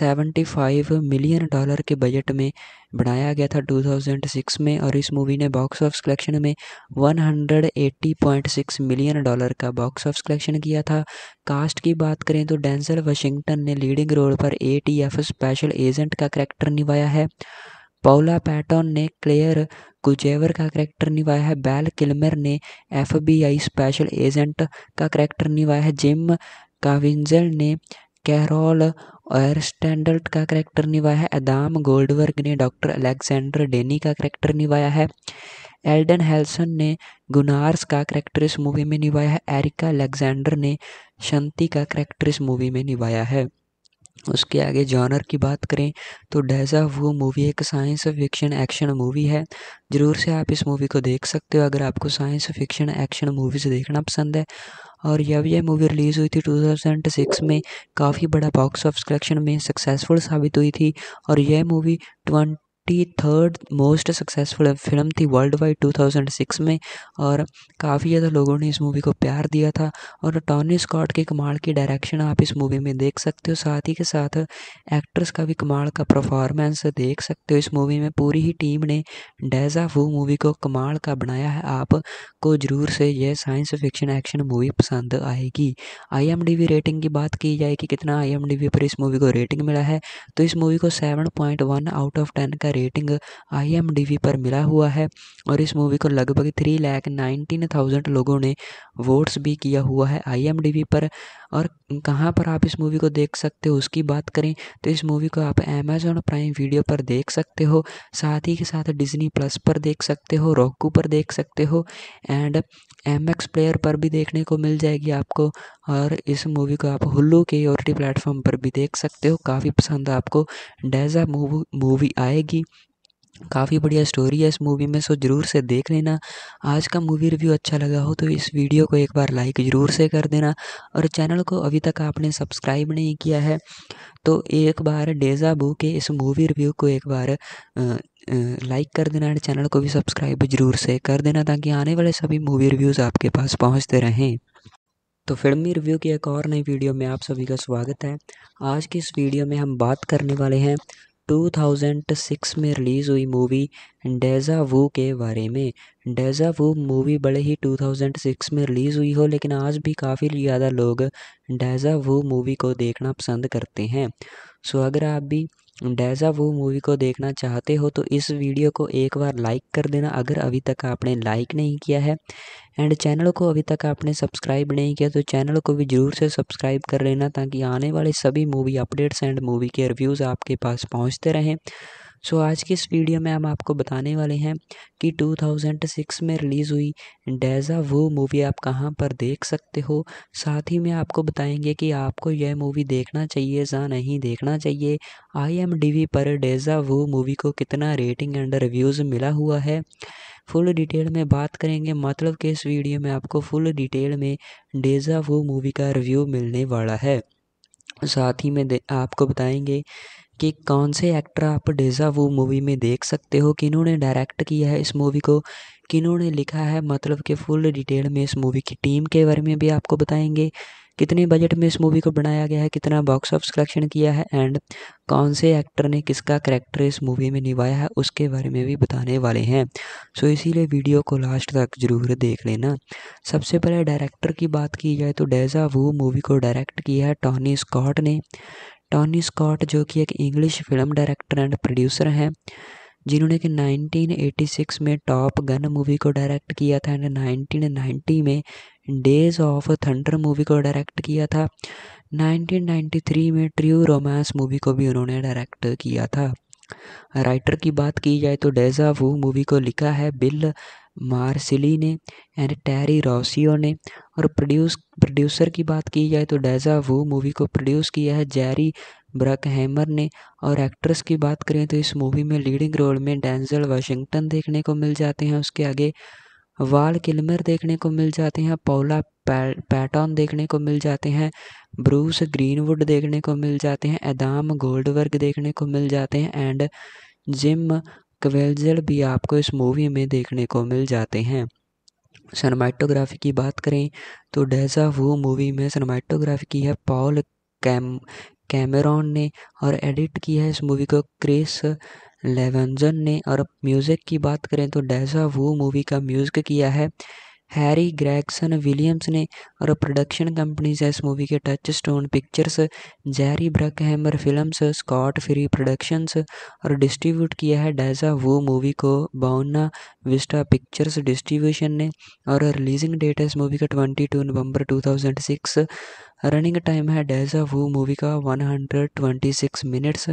75 मिलियन डॉलर के बजट में बनाया गया था 2006 में और इस मूवी ने बॉक्स ऑफिस कलेक्शन में 180.6 मिलियन डॉलर का बॉक्स ऑफिस कलेक्शन किया था कास्ट की बात करें तो डेंसल वाशिंगटन ने लीडिंग रोल पर एफ स्पेशल एजेंट का करैक्टर निभाया है पौला पैटन ने क्लेयर गुजेवर का करैक्टर निभाया है बैल किलमर ने एफबीआई स्पेशल एजेंट का करैक्टर निभाया है जिम काविंजल ने कैरोल और स्टैंडर्ड का करैक्टर निभाया है अदाम गोल्डवर्ग ने डॉक्टर अलेक्जेंडर डेनी का करैक्टर निभाया है एल्डन हेल्सन ने गुनार्स का करैक्टर इस मूवी में निभाया है एरिका अलेक्जेंडर ने शांति का करैक्टर इस मूवी में निभाया है उसके आगे जॉनर की बात करें तो डेजा वो मूवी एक साइंस फिक्शन एक्शन मूवी है ज़रूर से आप इस मूवी को देख सकते हो अगर आपको साइंस फिक्शन एक्शन मूवीज़ देखना पसंद है और यह यह मूवी रिलीज़ हुई थी टू थाउजेंड सिक्स में काफ़ी बड़ा बॉक्स ऑफिस कलेक्शन में सक्सेसफुल साबित हुई थी और यह movie twenty twenty third most successful film थी world wide two thousand six में और काफ़ी ज़्यादा लोगों ने इस मूवी को प्यार दिया था और टॉनी स्कॉट के कमाल की डायरेक्शन आप इस मूवी में देख सकते हो साथ ही के साथ एक्ट्रेस का भी कमाल का परफॉर्मेंस देख सकते हो इस मूवी में पूरी ही टीम ने डेजा फू मूवी को कमाल का बनाया है आपको ज़रूर से यह साइंस फिक्शन एक्शन मूवी पसंद आएगी आई रेटिंग की बात की जाए कि कितना आई पर इस मूवी को रेटिंग मिला है तो इस मूवी को वन आउट ऑफ टेन का रेटिंग आई पर मिला हुआ है और इस मूवी को लगभग थ्री लैख नाइनटीन थाउजेंड लोगों ने वोट्स भी किया हुआ है आई पर और कहाँ पर आप इस मूवी को देख सकते हो उसकी बात करें तो इस मूवी को आप अमेजोन प्राइम वीडियो पर देख सकते हो साथ ही के साथ डिज्नी प्लस पर देख सकते हो रॉकू पर देख सकते हो एंड एम एक्स प्लेयर पर भी देखने को मिल जाएगी आपको और इस मूवी को आप हुल्लू के ओ टी प्लेटफॉर्म पर भी देख सकते हो काफ़ी पसंद आपको डैज़ा मूव मूवी आएगी काफ़ी बढ़िया स्टोरी है इस मूवी में सो ज़रूर से देख लेना आज का मूवी रिव्यू अच्छा लगा हो तो इस वीडियो को एक बार लाइक ज़रूर से कर देना और चैनल को अभी तक आपने सब्सक्राइब नहीं किया है तो एक बार डेजा बू के इस मूवी रिव्यू को एक बार लाइक कर देना एंड चैनल को भी सब्सक्राइब जरूर से कर देना ताकि आने वाले सभी मूवी रिव्यूज़ आपके पास पहुँचते रहें तो फिल्मी रिव्यू की एक और नई वीडियो में आप सभी का स्वागत है आज की इस वीडियो में हम बात करने वाले हैं 2006 में रिलीज़ हुई मूवी डेजा वू के बारे में डेजा वू मूवी बड़े ही 2006 में रिलीज़ हुई हो लेकिन आज भी काफ़ी ज़्यादा लोग डेजा वू मूवी को देखना पसंद करते हैं सो अगर आप भी डेजा वो मूवी को देखना चाहते हो तो इस वीडियो को एक बार लाइक कर देना अगर अभी तक आपने लाइक नहीं किया है एंड चैनल को अभी तक आपने सब्सक्राइब नहीं किया तो चैनल को भी ज़रूर से सब्सक्राइब कर लेना ताकि आने वाले सभी मूवी अपडेट्स एंड मूवी के रिव्यूज़ आपके पास पहुंचते रहें सो so, आज की इस वीडियो में हम आपको बताने वाले हैं कि 2006 में रिलीज़ हुई डेजा वो मूवी आप कहाँ पर देख सकते हो साथ ही में आपको बताएंगे कि आपको यह मूवी देखना चाहिए या नहीं देखना चाहिए आई पर डेजा वो मूवी को कितना रेटिंग एंड रिव्यूज़ मिला हुआ है फुल डिटेल में बात करेंगे मतलब कि इस वीडियो में आपको फुल डिटेल में डेजा वो मूवी का रिव्यू मिलने वाला है साथ ही में आपको बताएंगे कि कौन से एक्टर आप डेजा वो मूवी में देख सकते हो किन्होंने डायरेक्ट किया है इस मूवी को किन्होंने लिखा है मतलब कि फुल डिटेल में इस मूवी की टीम के बारे में भी आपको बताएंगे कितने बजट में इस मूवी को बनाया गया है कितना बॉक्स ऑफिस कलेक्शन किया है एंड कौन से एक्टर ने किसका करेक्टर इस मूवी में निभाया है उसके बारे में भी बताने वाले हैं सो इसीलिए वीडियो को लास्ट तक जरूर देख लेना सबसे पहले डायरेक्टर की बात की जाए तो डेजा वो मूवी को डायरेक्ट किया है टॉनी स्कॉट ने टॉनी स्कॉट जो कि एक English film director and producer हैं जिन्होंने कि 1986 में टॉप गन मूवी को डायरेक्ट किया था एंड 1990 में डेज ऑफ थंडर मूवी को डायरेक्ट किया था 1993 में ट्रू रोमांस मूवी को भी उन्होंने डायरेक्ट किया था राइटर की बात की जाए तो डेजा वू मूवी को लिखा है बिल मार्सिली ने एंड टेरी रॉसियो ने और प्रोड्यूस प्रोड्यूसर की बात की जाए तो डेजा वो मूवी को प्रोड्यूस किया है जैरी ब्रक हैमर ने और एक्ट्रेस की बात करें तो इस मूवी में लीडिंग रोल में डैंजल वाशिंगटन देखने को मिल जाते हैं उसके आगे वाल किलमर देखने को मिल जाते हैं पौला पैटॉन देखने को मिल जाते हैं ब्रूस ग्रीनवुड देखने को मिल जाते हैं एदाम गोल्डवर्ग देखने को मिल जाते हैं एंड जिम क्वेल्जर भी आपको इस मूवी में देखने को मिल जाते हैं सनमाइटोग्राफी की बात करें तो डेजा वो मूवी में सनमाइटोग्राफी की है पॉल कैम कैमरॉन ने और एडिट किया है इस मूवी को क्रिस लेवेंजन ने और म्यूज़िक की बात करें तो डेजा वो मूवी का म्यूज़िक किया है हैरी ग्रैगसन विलियम्स ने और प्रोडक्शन कंपनीज है इस मूवी के Touchstone Pictures Jerry Bruckheimer Films Scott Free Productions और डिस्ट्रीब्यूट किया है डैजा वो मूवी को बाउना विस्टा पिक्चर्स डिस्ट्रीब्यूशन ने और रिलीजिंग डेट है इस मूवी का twenty two November two thousand six running time है डैजा वो मूवी का one hundred twenty six minutes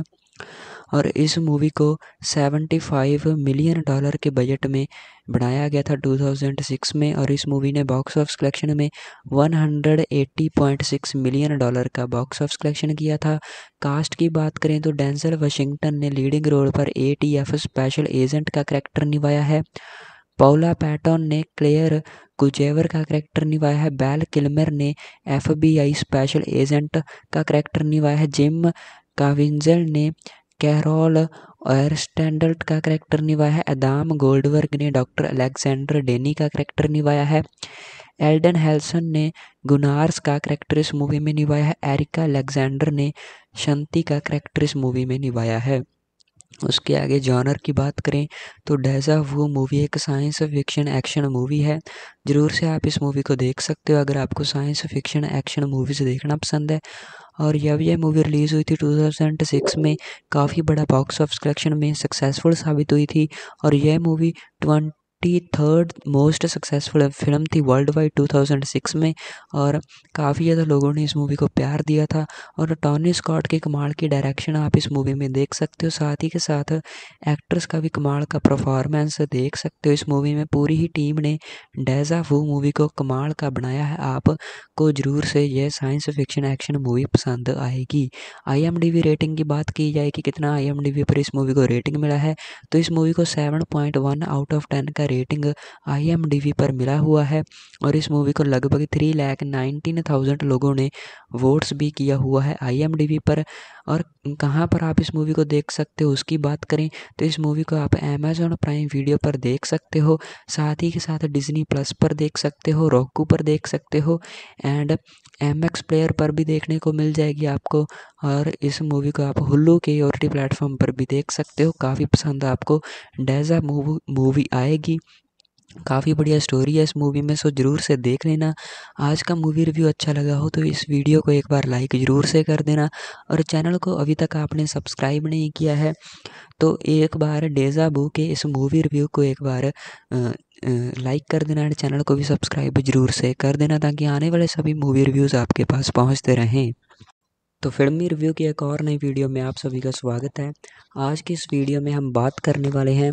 और इस मूवी को 75 मिलियन डॉलर के बजट में बनाया गया था 2006 में और इस मूवी ने बॉक्स ऑफिस कलेक्शन में 180.6 मिलियन डॉलर का बॉक्स ऑफिस कलेक्शन किया था कास्ट की बात करें तो डेंसल वाशिंगटन ने लीडिंग रोल पर एफ स्पेशल एजेंट का करैक्टर निभाया है पौला पैटन ने क्लेयर गुजेवर का करैक्टर निभाया है बैल किलमर ने एफबीआई स्पेशल एजेंट का करैक्टर निभाया है जिम काविंजल ने कैरोल स्टैंडर्ड का करैक्टर निभाया है अदाम गोल्डवर्ग ने डॉक्टर अलेक्जेंडर डेनी का करैक्टर निभाया है एल्डन हेल्सन ने गुनार्स का करैक्टर इस मूवी में निभाया है एरिका अलेक्जेंडर ने शांति का करैक्टर इस मूवी में निभाया है उसके आगे जॉनर की बात करें तो डेजा वो मूवी एक साइंस फिक्शन एक्शन मूवी है ज़रूर से आप इस मूवी को देख सकते हो अगर आपको साइंस फिक्शन एक्शन मूवीज़ देखना पसंद है और जब यह मूवी रिलीज़ हुई थी टू थाउजेंड सिक्स में काफ़ी बड़ा बॉक्स ऑफिस कलेक्शन में सक्सेसफुल साबित हुई थी और यह movie twenty thirty third most successful film थी वर्ल्ड वाइड 2006 में और काफ़ी ज़्यादा लोगों ने इस मूवी को प्यार दिया था और टॉनी स्कॉट के कमाल की डायरेक्शन आप इस मूवी में देख सकते हो साथ ही के साथ एक्ट्रेस का भी कमाल का परफॉर्मेंस देख सकते हो इस मूवी में पूरी ही टीम ने डेजा वू मूवी को कमाल का बनाया है आपको ज़रूर से यह साइंस फिक्शन एक्शन मूवी पसंद आएगी आई रेटिंग की बात की जाए कि कितना आई पर इस मूवी को रेटिंग मिला है तो इस मूवी को seven point one out of ten का रेटिंग आई पर मिला हुआ है और इस मूवी को लगभग थ्री लैख नाइनटीन थाउजेंड लोगों ने वोट्स भी किया हुआ है आई पर और कहाँ पर आप इस मूवी को देख सकते हो उसकी बात करें तो इस मूवी को आप अमेजोन प्राइम वीडियो पर देख सकते हो साथ ही के साथ डिज्नी प्लस पर देख सकते हो रॉकू पर देख सकते हो एंड एम एक्स प्लेयर पर भी देखने को मिल जाएगी आपको और इस मूवी को आप हुल्लू के ओर टी प्लेटफॉर्म पर भी देख सकते हो काफ़ी पसंद आपको डैजा मूव मूवी आएगी काफ़ी बढ़िया स्टोरी है इस मूवी में सो ज़रूर से देख लेना आज का मूवी रिव्यू अच्छा लगा हो तो इस वीडियो को एक बार लाइक ज़रूर से कर देना और चैनल को अभी तक आपने सब्सक्राइब नहीं किया है तो एक बार डेजा बू के इस मूवी रिव्यू को एक बार लाइक कर देना एंड चैनल को भी सब्सक्राइब जरूर से कर देना ताकि आने वाले सभी मूवी रिव्यूज़ आपके पास पहुंचते रहें तो फिल्मी रिव्यू की एक और नई वीडियो में आप सभी का स्वागत है आज की इस वीडियो में हम बात करने वाले हैं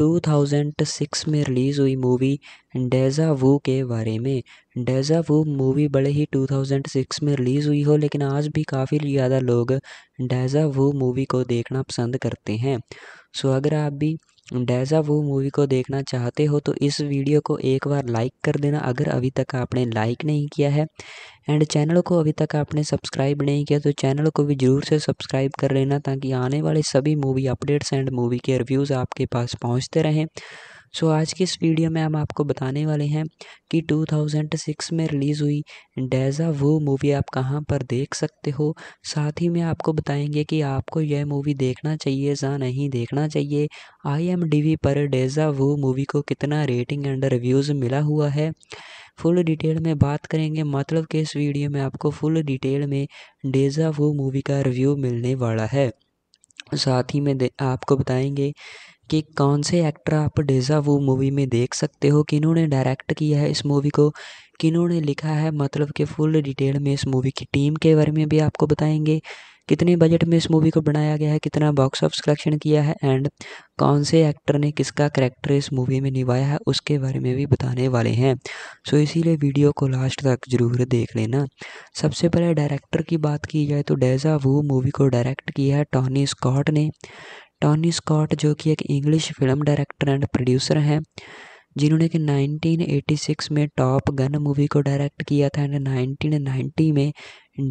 2006 में रिलीज़ हुई मूवी डेजा वू के बारे में डेजा वू मूवी बड़े ही 2006 में रिलीज़ हुई हो लेकिन आज भी काफ़ी ज़्यादा लोग डेजा वू मूवी को देखना पसंद करते हैं सो अगर आप भी डेजा वो मूवी को देखना चाहते हो तो इस वीडियो को एक बार लाइक कर देना अगर अभी तक आपने लाइक नहीं किया है एंड चैनल को अभी तक आपने सब्सक्राइब नहीं किया तो चैनल को भी ज़रूर से सब्सक्राइब कर लेना ताकि आने वाले सभी मूवी अपडेट्स एंड मूवी के रिव्यूज़ आपके पास पहुँचते रहें सो आज की इस वीडियो में हम आपको बताने वाले हैं कि 2006 में रिलीज़ हुई डेजा वो मूवी आप कहाँ पर देख सकते हो साथ ही में आपको बताएंगे कि आपको यह मूवी देखना चाहिए या नहीं देखना चाहिए आई पर डेजा वो मूवी को कितना रेटिंग एंड रिव्यूज़ मिला हुआ है फुल डिटेल में बात करेंगे मतलब कि इस वीडियो में आपको फुल डिटेल में डेजा वो मूवी का रिव्यू मिलने वाला है साथ ही में आपको बताएंगे कि कौन से एक्टर आप डेजा वो मूवी में देख सकते हो किन्होंने डायरेक्ट किया है इस मूवी को किन्होंने लिखा है मतलब कि फुल डिटेल में इस मूवी की टीम के बारे में भी आपको बताएंगे कितने बजट में इस मूवी को बनाया गया है कितना बॉक्स ऑफ कलेक्शन किया है एंड कौन से एक्टर ने किसका करैक्टर इस मूवी में निभाया है उसके बारे में भी बताने वाले हैं सो इसीलिए वीडियो को लास्ट तक ज़रूर देख लेना सबसे पहले डायरेक्टर की बात की जाए तो डेजा वो मूवी को डायरेक्ट किया है टॉनी स्कॉट ने टॉनी स्कॉट जो कि एक English film director and producer हैं जिन्होंने कि 1986 में टॉप गन मूवी को डायरेक्ट किया था एंड 1990 में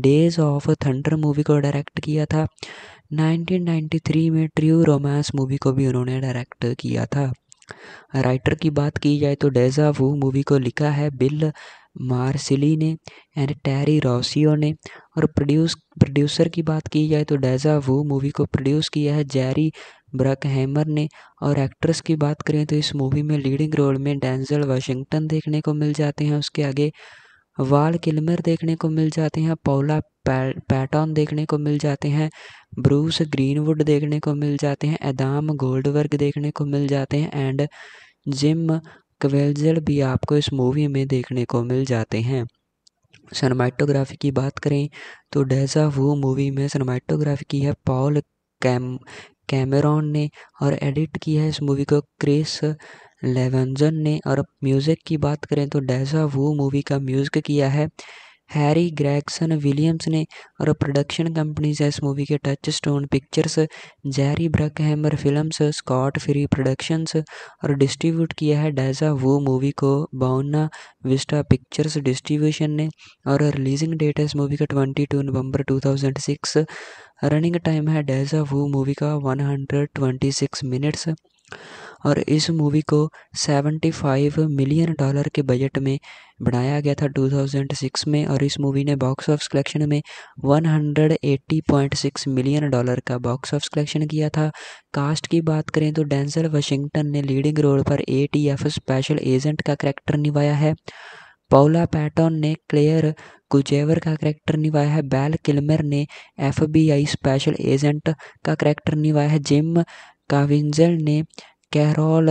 डेज ऑफ थंडर मूवी को डायरेक्ट किया था 1993 में ट्रू रोमांस मूवी को भी उन्होंने डायरेक्ट किया था राइटर की बात की जाए तो डेजा वू मूवी को लिखा है बिल मार्सिली ने एंड टेरी रॉसियो ने और प्रोड्यूस प्रोड्यूसर की बात की जाए तो डेजा वो मूवी को प्रोड्यूस किया है जेरी ब्रक हैमर ने और एक्ट्रेस की बात करें तो इस मूवी में लीडिंग रोल में डेंजल वाशिंगटन देखने को मिल जाते हैं उसके आगे वाल किलमर देखने को मिल जाते हैं पौला पैटॉन देखने को मिल जाते हैं ब्रूस ग्रीनवुड देखने को मिल जाते हैं एदाम गोल्डवर्ग देखने को मिल जाते हैं एंड जिम क्वेल्जर भी आपको इस मूवी में देखने को मिल जाते हैं सनमाइटोग्राफी की बात करें तो डेजा वो मूवी में सनमाइटोग्राफी की है पॉल कैम कैमरॉन ने और एडिट की है इस मूवी को क्रिस लेवेंजन ने और म्यूज़िक की बात करें तो डेजा वो मूवी का म्यूज़िक किया है हैरी ग्रैगसन विलियम्स ने और प्रोडक्शन कंपनीज है इस मूवी के Touchstone Pictures Jerry Bruckheimer Films Scott Free Productions और डिस्ट्रीब्यूट किया है डैजा वो मूवी को बाउना विस्टा पिक्चर्स डिस्ट्रीब्यूशन ने और रिलीजिंग डेट है इस मूवी का twenty two November two thousand six running time है डैजा वो मूवी का one hundred twenty six minutes और इस मूवी को 75 मिलियन डॉलर के बजट में बनाया गया था 2006 में और इस मूवी ने बॉक्स ऑफिस कलेक्शन में 180.6 मिलियन डॉलर का बॉक्स ऑफिस कलेक्शन किया था कास्ट की बात करें तो डेंसल वाशिंगटन ने लीडिंग रोल पर एफ स्पेशल एजेंट का करैक्टर निभाया है पौला पैटॉन ने क्लेयर कुजेवर का करैक्टर निभाया है बैल किलमर ने एफबीआई स्पेशल एजेंट का करैक्टर निभाया है जिम काविंजल ने कैरोल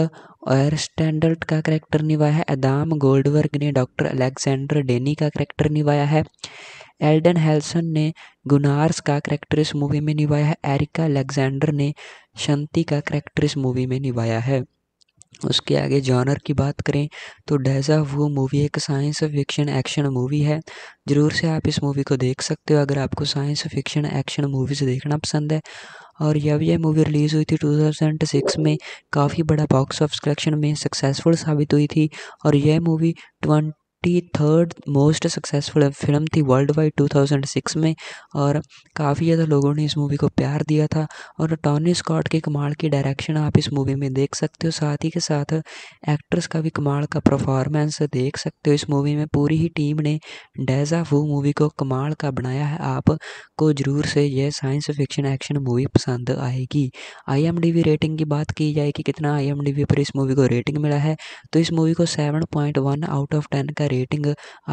और स्टैंडर्ड का करैक्टर निभाया है अदाम गोल्डवर्ग ने डॉक्टर अलेक्जेंडर डेनी का करैक्टर निभाया है एल्डन हेल्सन ने गुनार्स का करैक्टर इस मूवी में निभाया है एरिका अलेक्जेंडर ने शांति का करैक्टर इस मूवी में निभाया है उसके आगे जॉनर की बात करें तो डेजा वो मूवी एक साइंस फिक्शन एक्शन मूवी है ज़रूर से आप इस मूवी को देख सकते हो अगर आपको साइंस फिक्शन एक्शन मूवीज़ देखना पसंद है और जब यह मूवी रिलीज़ हुई थी टू थाउजेंड सिक्स में काफ़ी बड़ा बॉक्स ऑफिस कलेक्शन में सक्सेसफुल साबित हुई थी और यह movie twenty thirty third most successful film थी वर्ल्ड वाइड 2006 में और काफ़ी ज़्यादा लोगों ने इस मूवी को प्यार दिया था और टॉनी स्कॉट के कमाल की डायरेक्शन आप इस मूवी में देख सकते हो साथ ही के साथ एक्ट्रेस का भी कमाल का परफॉर्मेंस देख सकते हो इस मूवी में पूरी ही टीम ने डेजा वू मूवी को कमाल का बनाया है आपको ज़रूर से यह साइंस फिक्शन एक्शन मूवी पसंद आएगी आई रेटिंग की बात की जाए कि कितना आई पर इस मूवी को रेटिंग मिला है तो इस मूवी को seven point one out of ten का रेटिंग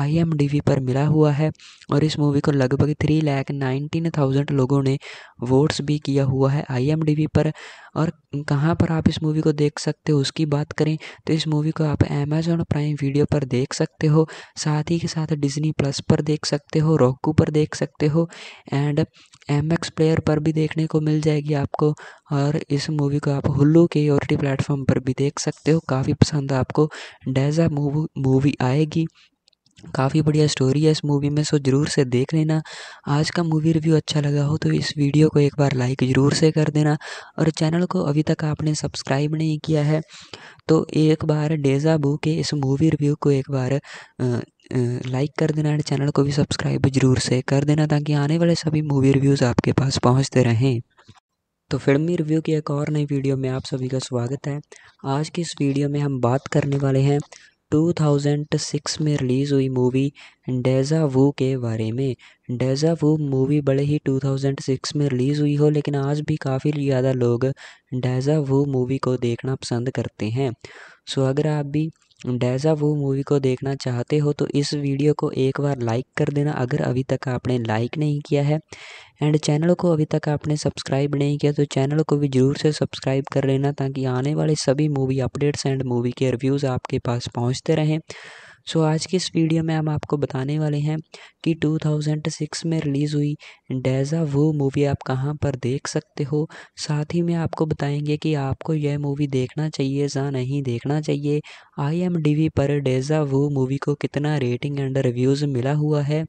आई पर मिला हुआ है और इस मूवी को लगभग थ्री लैख नाइनटीन थाउजेंड लोगों ने वोट्स भी किया हुआ है आई पर और कहाँ पर आप इस मूवी को देख सकते हो उसकी बात करें तो इस मूवी को आप अमेजोन प्राइम वीडियो पर देख सकते हो साथ ही के साथ डिज्नी प्लस पर देख सकते हो रॉकू पर देख सकते हो एंड एम एक्स प्लेयर पर भी देखने को मिल जाएगी आपको और इस मूवी को आप हुल्लू के ओ टी प्लेटफॉर्म पर भी देख सकते हो काफ़ी पसंद आपको डैजा मूवी आएगी काफ़ी बढ़िया स्टोरी है इस मूवी में सो ज़रूर से देख लेना आज का मूवी रिव्यू अच्छा लगा हो तो इस वीडियो को एक बार लाइक ज़रूर से कर देना और चैनल को अभी तक आपने सब्सक्राइब नहीं किया है तो एक बार बू के इस मूवी रिव्यू को एक बार लाइक कर देना एंड चैनल को भी सब्सक्राइब जरूर से कर देना ताकि आने वाले सभी मूवी रिव्यूज़ आपके पास पहुंचते रहें तो फिल्मी रिव्यू की एक और नई वीडियो में आप सभी का स्वागत है आज की इस वीडियो में हम बात करने वाले हैं 2006 में रिलीज़ हुई मूवी डेजा वू के बारे में डेजा वो मूवी बड़े ही 2006 में रिलीज़ हुई हो लेकिन आज भी काफ़ी ज़्यादा लोग डेजा वो मूवी को देखना पसंद करते हैं सो अगर आप भी डैजा वो मूवी को देखना चाहते हो तो इस वीडियो को एक बार लाइक कर देना अगर अभी तक आपने लाइक नहीं किया है एंड चैनल को अभी तक आपने सब्सक्राइब नहीं किया तो चैनल को भी ज़रूर से सब्सक्राइब कर लेना ताकि आने वाले सभी मूवी अपडेट्स एंड मूवी के रिव्यूज़ आपके पास पहुँचते रहें सो आज की इस वीडियो में हम आपको बताने वाले हैं कि 2006 में रिलीज़ हुई डेजा वो मूवी आप कहाँ पर देख सकते हो साथ ही में आपको बताएंगे कि आपको यह मूवी देखना चाहिए या नहीं देखना चाहिए आई पर डेजा वो मूवी को कितना रेटिंग एंड रिव्यूज़ मिला हुआ है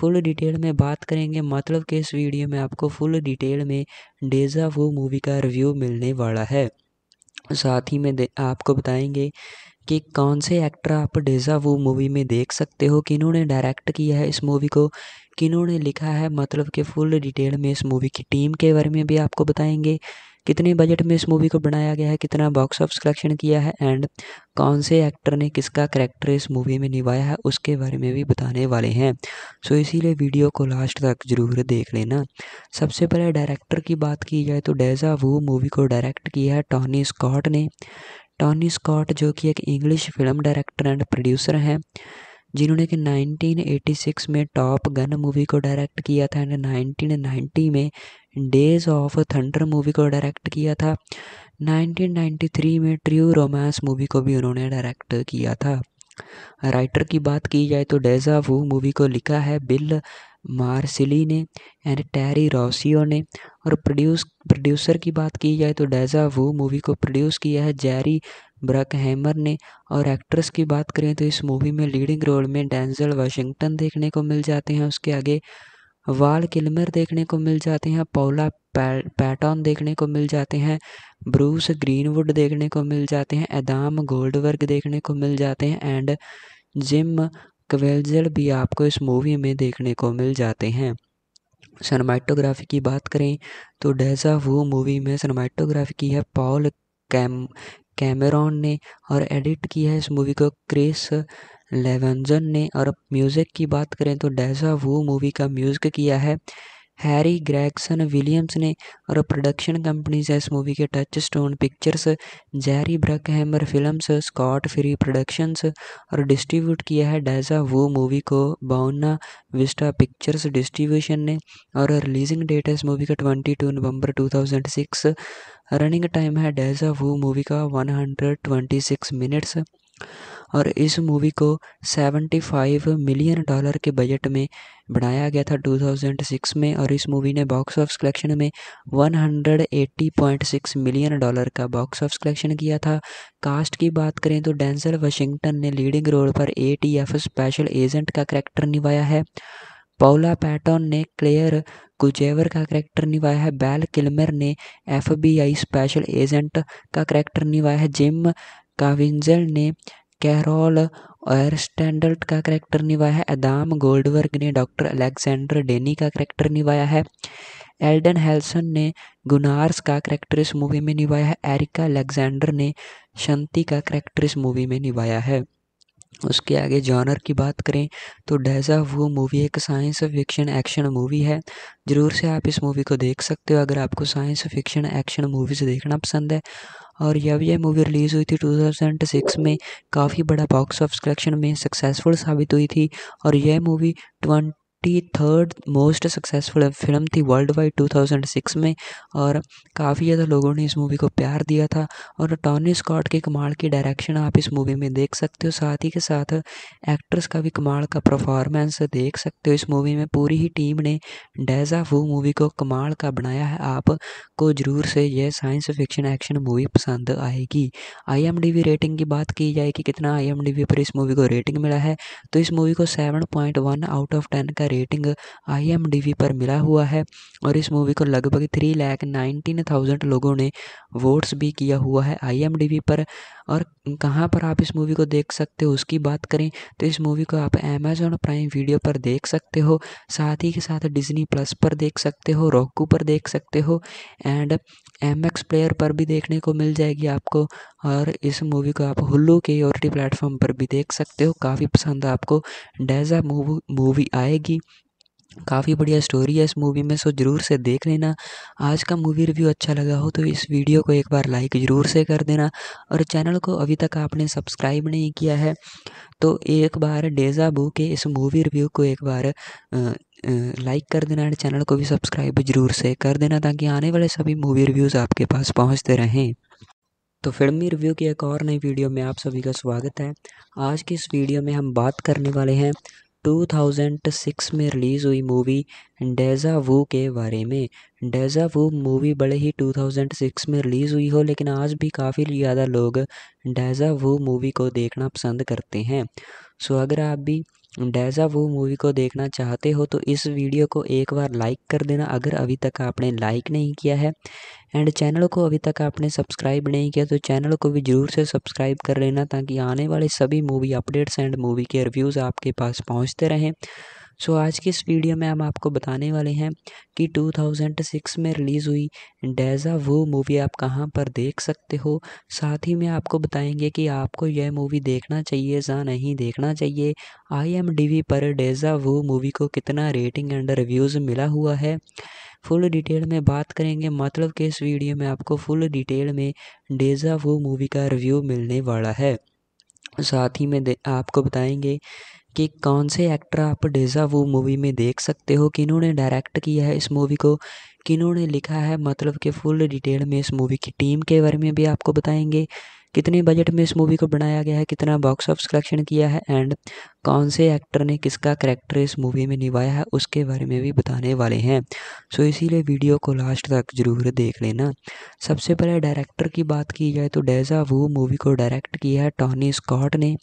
फुल डिटेल में बात करेंगे मतलब कि इस वीडियो में आपको फुल डिटेल में डेजा वो मूवी का रिव्यू मिलने वाला है साथ ही में आपको बताएंगे कि कौन से एक्टर आप डेजा वो मूवी में देख सकते हो किन्होंने डायरेक्ट किया है इस मूवी को किन्होंने लिखा है मतलब कि फुल डिटेल में इस मूवी की टीम के बारे में भी आपको बताएंगे कितने बजट में इस मूवी को बनाया गया है कितना बॉक्स ऑफ कलेक्शन किया है एंड कौन से एक्टर ने किसका करैक्टर इस मूवी में निभाया है उसके बारे में भी बताने वाले हैं सो इसीलिए वीडियो को लास्ट तक ज़रूर देख लेना सबसे पहले डायरेक्टर की बात की जाए तो डेजा वो मूवी को डायरेक्ट किया है टॉनी स्कॉट ने टॉनी स्कॉट जो कि एक English film director and producer हैं जिन्होंने कि 1986 में टॉप गन मूवी को डायरेक्ट किया था एंड 1990 में डेज ऑफ थंडर मूवी को डायरेक्ट किया था 1993 में ट्रू रोमांस मूवी को भी उन्होंने डायरेक्ट किया था राइटर की बात की जाए तो डेजा वू मूवी को लिखा है बिल मार्सिली ने एंड टेरी रोसियो ने और प्रोड्यूस प्रोड्यूसर की बात की जाए तो डेजा वो मूवी को प्रोड्यूस किया है जैरी ब्रकहैमर ने और एक्ट्रेस की बात करें तो इस मूवी में लीडिंग रोल में डेंजल वाशिंगटन देखने को मिल जाते हैं उसके आगे वाल किलमर देखने को मिल जाते हैं पौला पैटॉन देखने को मिल जाते हैं ब्रूस ग्रीनवुड देखने को मिल जाते हैं एदाम गोल्डवर्ग देखने को मिल जाते हैं एंड जिम क्वेल्जर भी आपको इस मूवी में देखने को मिल जाते हैं सनमाइटोग्राफी की बात करें तो डेजा वो मूवी में सनमाइटोग्राफी की है पॉल कैम कैमरॉन ने और एडिट की है इस मूवी को क्रिस लेवेंजन ने और म्यूज़िक की बात करें तो डेजा वो मूवी का म्यूज़िक किया है हैरी ग्रैक्सन विलियम्स ने और प्रोडक्शन कंपनीज है इस मूवी के Touchstone Pictures Jerry Bruckheimer Films Scott Free Productions और डिस्ट्रीब्यूट किया है डैजा वो मूवी को बाउना विस्टा पिक्चर्स डिस्ट्रीब्यूशन ने और रिलीजिंग डेट है इस मूवी का twenty two November two thousand six running time है डैजा वो मूवी का one hundred twenty six minutes और इस मूवी को 75 मिलियन डॉलर के बजट में बनाया गया था 2006 में और इस मूवी ने बॉक्स ऑफिस कलेक्शन में 180.6 मिलियन डॉलर का बॉक्स ऑफिस कलेक्शन किया था कास्ट की बात करें तो डेंसल वाशिंगटन ने लीडिंग रोल पर एफ स्पेशल एजेंट का करैक्टर निभाया है पौला पैटॉन ने क्लेयर गुजेवर का करैक्टर निभाया है बैल किलमर ने एफबीआई स्पेशल एजेंट का करैक्टर निभाया है जिम काविंजल ने कैरोल एयर स्टैंडर्ड का करेक्टर निभाया है अदाम गोल्डवर्ग ने डॉक्टर अलेक्जेंडर डेनी का करेक्टर निभाया है एल्डन हेल्सन ने गुनार्स का करैक्टर इस मूवी में निभाया है एरिका अलेक्जेंडर ने शांति का करैक्टर इस मूवी में निभाया है उसके आगे जॉनर की बात करें तो डेजा वो मूवी एक साइंस फिक्शन एक्शन मूवी है ज़रूर से आप इस मूवी को देख सकते हो अगर आपको साइंस फिक्शन एक्शन मूवीज़ देखना पसंद है और जब यह मूवी रिलीज़ हुई थी टू थाउजेंड सिक्स में काफ़ी बड़ा बॉक्स ऑफिस कलेक्शन में सक्सेसफुल साबित हुई थी और यह movie twenty thirty third most successful film थी वर्ल्ड वाइड 2006 में और काफ़ी ज़्यादा लोगों ने इस मूवी को प्यार दिया था और टॉनी स्कॉट के कमाल की डायरेक्शन आप इस मूवी में देख सकते हो साथ ही के साथ एक्ट्रेस का भी कमाल का परफॉर्मेंस देख सकते हो इस मूवी में पूरी ही टीम ने डेजा फू मूवी को कमाल का बनाया है आपको ज़रूर से यह साइंस फिक्शन एक्शन मूवी पसंद आएगी आई रेटिंग की बात की जाए कि कितना आई पर इस मूवी को रेटिंग मिला है तो इस मूवी को seven point one out of ten का रेटिंग आई पर मिला हुआ है और इस मूवी को लगभग थ्री लैख नाइनटीन थाउजेंड लोगों ने वोट्स भी किया हुआ है आई पर और कहाँ पर आप इस मूवी को देख सकते हो उसकी बात करें तो इस मूवी को आप अमेजोन प्राइम वीडियो पर देख सकते हो साथ ही के साथ डिज्नी प्लस पर देख सकते हो रॉकू पर देख सकते हो एंड एम एक्स प्लेयर पर भी देखने को मिल जाएगी आपको और इस मूवी को आप हुल्लू के ओ टी प्लेटफॉर्म पर भी देख सकते हो काफ़ी पसंद आपको डैजा मूवी आएगी काफ़ी बढ़िया स्टोरी है इस मूवी में सो ज़रूर से देख लेना आज का मूवी रिव्यू अच्छा लगा हो तो इस वीडियो को एक बार लाइक ज़रूर से कर देना और चैनल को अभी तक आपने सब्सक्राइब नहीं किया है तो एक बार बू के इस मूवी रिव्यू को एक बार आ, लाइक कर देना एंड चैनल को भी सब्सक्राइब जरूर से कर देना ताकि आने वाले सभी मूवी रिव्यूज़ आपके पास पहुंचते रहें तो फिल्मी रिव्यू की एक और नई वीडियो में आप सभी का स्वागत है आज की इस वीडियो में हम बात करने वाले हैं 2006 में रिलीज़ हुई मूवी डेजा वू के बारे में डेजा वू मूवी बड़े ही 2006 में रिलीज़ हुई हो लेकिन आज भी काफ़ी ज़्यादा लोग डेजा वू मूवी को देखना पसंद करते हैं सो अगर आप भी डेजा वो मूवी को देखना चाहते हो तो इस वीडियो को एक बार लाइक कर देना अगर अभी तक आपने लाइक नहीं किया है एंड चैनल को अभी तक आपने सब्सक्राइब नहीं किया तो चैनल को भी ज़रूर से सब्सक्राइब कर लेना ताकि आने वाले सभी मूवी अपडेट्स एंड मूवी के रिव्यूज़ आपके पास पहुँचते रहें सो आज की इस वीडियो में हम आपको बताने वाले हैं कि 2006 में रिलीज़ हुई डेजा वो मूवी आप कहाँ पर देख सकते हो साथ ही में आपको बताएंगे कि आपको यह मूवी देखना चाहिए या नहीं देखना चाहिए आई पर डेजा वो मूवी को कितना रेटिंग एंड रिव्यूज़ मिला हुआ है फुल डिटेल में बात करेंगे मतलब कि इस वीडियो में आपको फुल डिटेल में डेजा वो मूवी का रिव्यू मिलने वाला है साथ ही में आपको बताएंगे कि कौन से एक्टर आप डेजा वो मूवी में देख सकते हो किन्होंने डायरेक्ट किया है इस मूवी को किन्होंने लिखा है मतलब कि फुल डिटेल में इस मूवी की टीम के बारे में भी आपको बताएंगे कितने बजट में इस मूवी को बनाया गया है कितना बॉक्स ऑफिस कलेक्शन किया है एंड कौन से एक्टर ने किसका करैक्टर इस मूवी में निभाया है उसके बारे में भी बताने वाले हैं सो इसीलिए वीडियो को लास्ट तक ज़रूर देख लेना सबसे पहले डायरेक्टर की बात की जाए तो डेजा वो मूवी को डायरेक्ट किया है टॉनी स्कॉट ने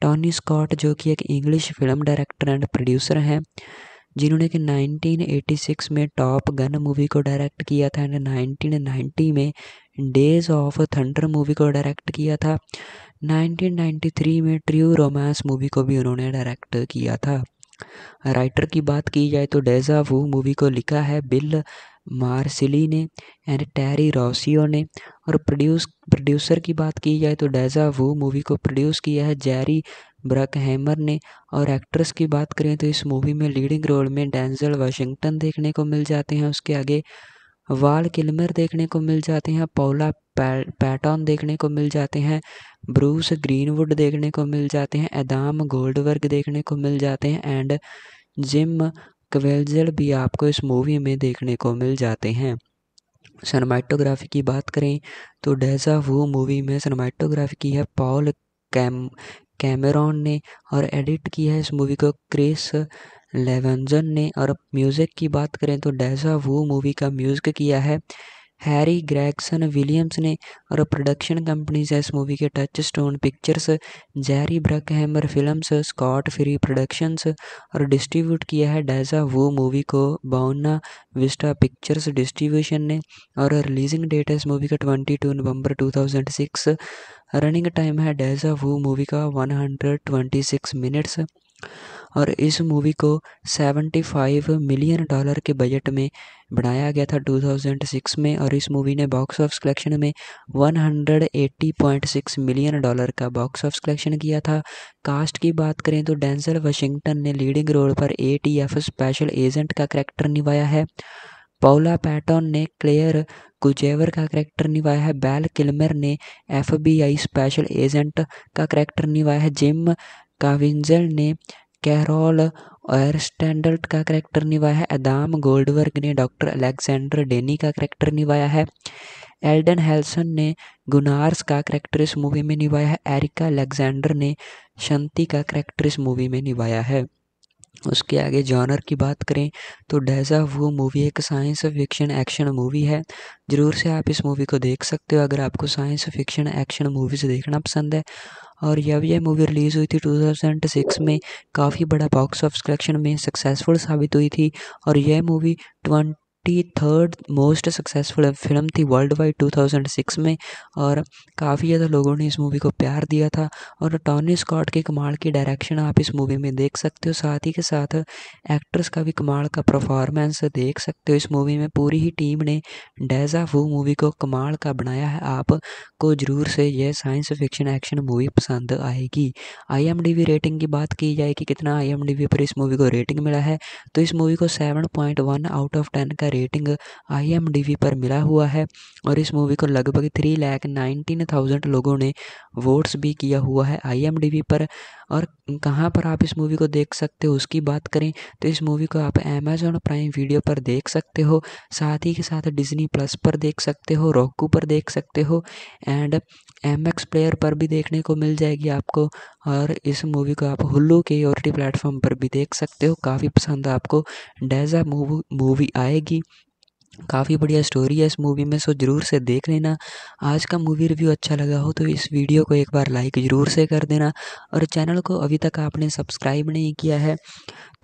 टॉनी स्कॉट जो कि एक English film director and producer हैं जिन्होंने कि 1986 में टॉप गन मूवी को डायरेक्ट किया था एंड 1990 में डेज ऑफ थंडर मूवी को डायरेक्ट किया था 1993 में ट्रू रोमांस मूवी को भी उन्होंने डायरेक्ट किया था राइटर की बात की जाए तो डेजा वो मूवी को लिखा है बिल मार्सिली ने एंड टैरी रॉसियो ने और प्रोड्यूस प्रोड्यूसर की बात की जाए तो डेजा वो मूवी को प्रोड्यूस किया है जैरी ब्रकहैमर ने और एक्ट्रेस की बात करें तो इस मूवी में लीडिंग रोल में डेंजल वाशिंगटन देखने को मिल जाते हैं उसके आगे वाल किलमर देखने को मिल जाते हैं पौला पैटॉन देखने को मिल जाते हैं ब्रूस ग्रीनवुड देखने को मिल जाते हैं एदाम गोल्डवर्ग देखने को मिल जाते हैं एंड जिम स्कवेल्जर भी आपको इस मूवी में देखने को मिल जाते हैं सनमाइटोग्राफी की बात करें तो डेजा वो मूवी में सनमाइटोग्राफी की है पॉल कैम कैमरॉन ने और एडिट की है इस मूवी को क्रिस लेवेंजन ने और म्यूज़िक की बात करें तो डेजा वो मूवी का म्यूज़िक किया है हैरी ग्रैक्सन विलियम्स ने और प्रोडक्शन कंपनीज है इस मूवी के Touchstone Pictures Jerry Bruckheimer Films Scott Free Productions और डिस्ट्रीब्यूट किया है डैजा वो मूवी को बाउना विस्टा पिक्चर्स डिस्ट्रीब्यूशन ने और रिलीजिंग डेट है इस मूवी का twenty two November two thousand six running time है डैजा वो मूवी का one hundred twenty six minutes और इस मूवी को 75 मिलियन डॉलर के बजट में बनाया गया था 2006 में और इस मूवी ने बॉक्स ऑफिस कलेक्शन में 180.6 मिलियन डॉलर का बॉक्स ऑफिस कलेक्शन किया था कास्ट की बात करें तो डेंसल वाशिंगटन ने लीडिंग रोल पर एफ स्पेशल एजेंट का करैक्टर निभाया है पौला पैटॉन ने क्लेयर गुजेवर का करैक्टर निभाया है बैल किलमर ने एफबीआई स्पेशल एजेंट का करैक्टर निभाया है जिम काविंजल ने कैरोल और स्टैंडर्ड का करैक्टर निभाया है अदाम गोल्डवर्ग ने डॉक्टर अलेक्जेंडर डेनी का करैक्टर निभाया है एल्डन हेल्सन ने गुनार्स का करैक्टर इस मूवी में निभाया है एरिका अलेक्जेंडर ने शांति का करैक्टर इस मूवी में निभाया है उसके आगे जॉनर की बात करें तो डेजा वो मूवी एक साइंस फिक्शन एक्शन मूवी है ज़रूर से आप इस मूवी को देख सकते हो अगर आपको साइंस फिक्शन एक्शन मूवीज़ देखना पसंद है और जब यह मूवी रिलीज़ हुई थी टू थाउजेंड सिक्स में काफ़ी बड़ा बॉक्स ऑफिस कलेक्शन में सक्सेसफुल साबित हुई थी और यह movie twenty thirty third most successful film थी world wide two thousand six में और काफ़ी ज़्यादा लोगों ने इस मूवी को प्यार दिया था और टॉनी स्कॉट के कमाल की डायरेक्शन आप इस मूवी में देख सकते हो साथ ही के साथ एक्ट्रेस का भी कमाल का परफॉर्मेंस देख सकते हो इस मूवी में पूरी ही टीम ने डेजा फू मूवी को कमाल का बनाया है आपको ज़रूर से यह साइंस फिक्शन एक्शन मूवी पसंद आएगी आई रेटिंग की बात की जाए कि कितना आई पर इस मूवी को रेटिंग मिला है तो इस मूवी को वन आउट ऑफ टेन का रेटिंग आई पर मिला हुआ है और इस मूवी को लगभग थ्री लैख नाइनटीन थाउजेंड लोगों ने वोट्स भी किया हुआ है आई पर और कहाँ पर आप इस मूवी को देख सकते हो उसकी बात करें तो इस मूवी को आप अमेजोन प्राइम वीडियो पर देख सकते हो साथ ही के साथ डिज्नी प्लस पर देख सकते हो रॉकू पर देख सकते हो एंड एम एक्स प्लेयर पर भी देखने को मिल जाएगी आपको और इस मूवी को आप हुल्लू के ओ टी प्लेटफॉर्म पर भी देख सकते हो काफ़ी पसंद आपको डैज़ा मूव मूवी आएगी काफ़ी बढ़िया स्टोरी है इस मूवी में सो ज़रूर से देख लेना आज का मूवी रिव्यू अच्छा लगा हो तो इस वीडियो को एक बार लाइक ज़रूर से कर देना और चैनल को अभी तक आपने सब्सक्राइब नहीं किया है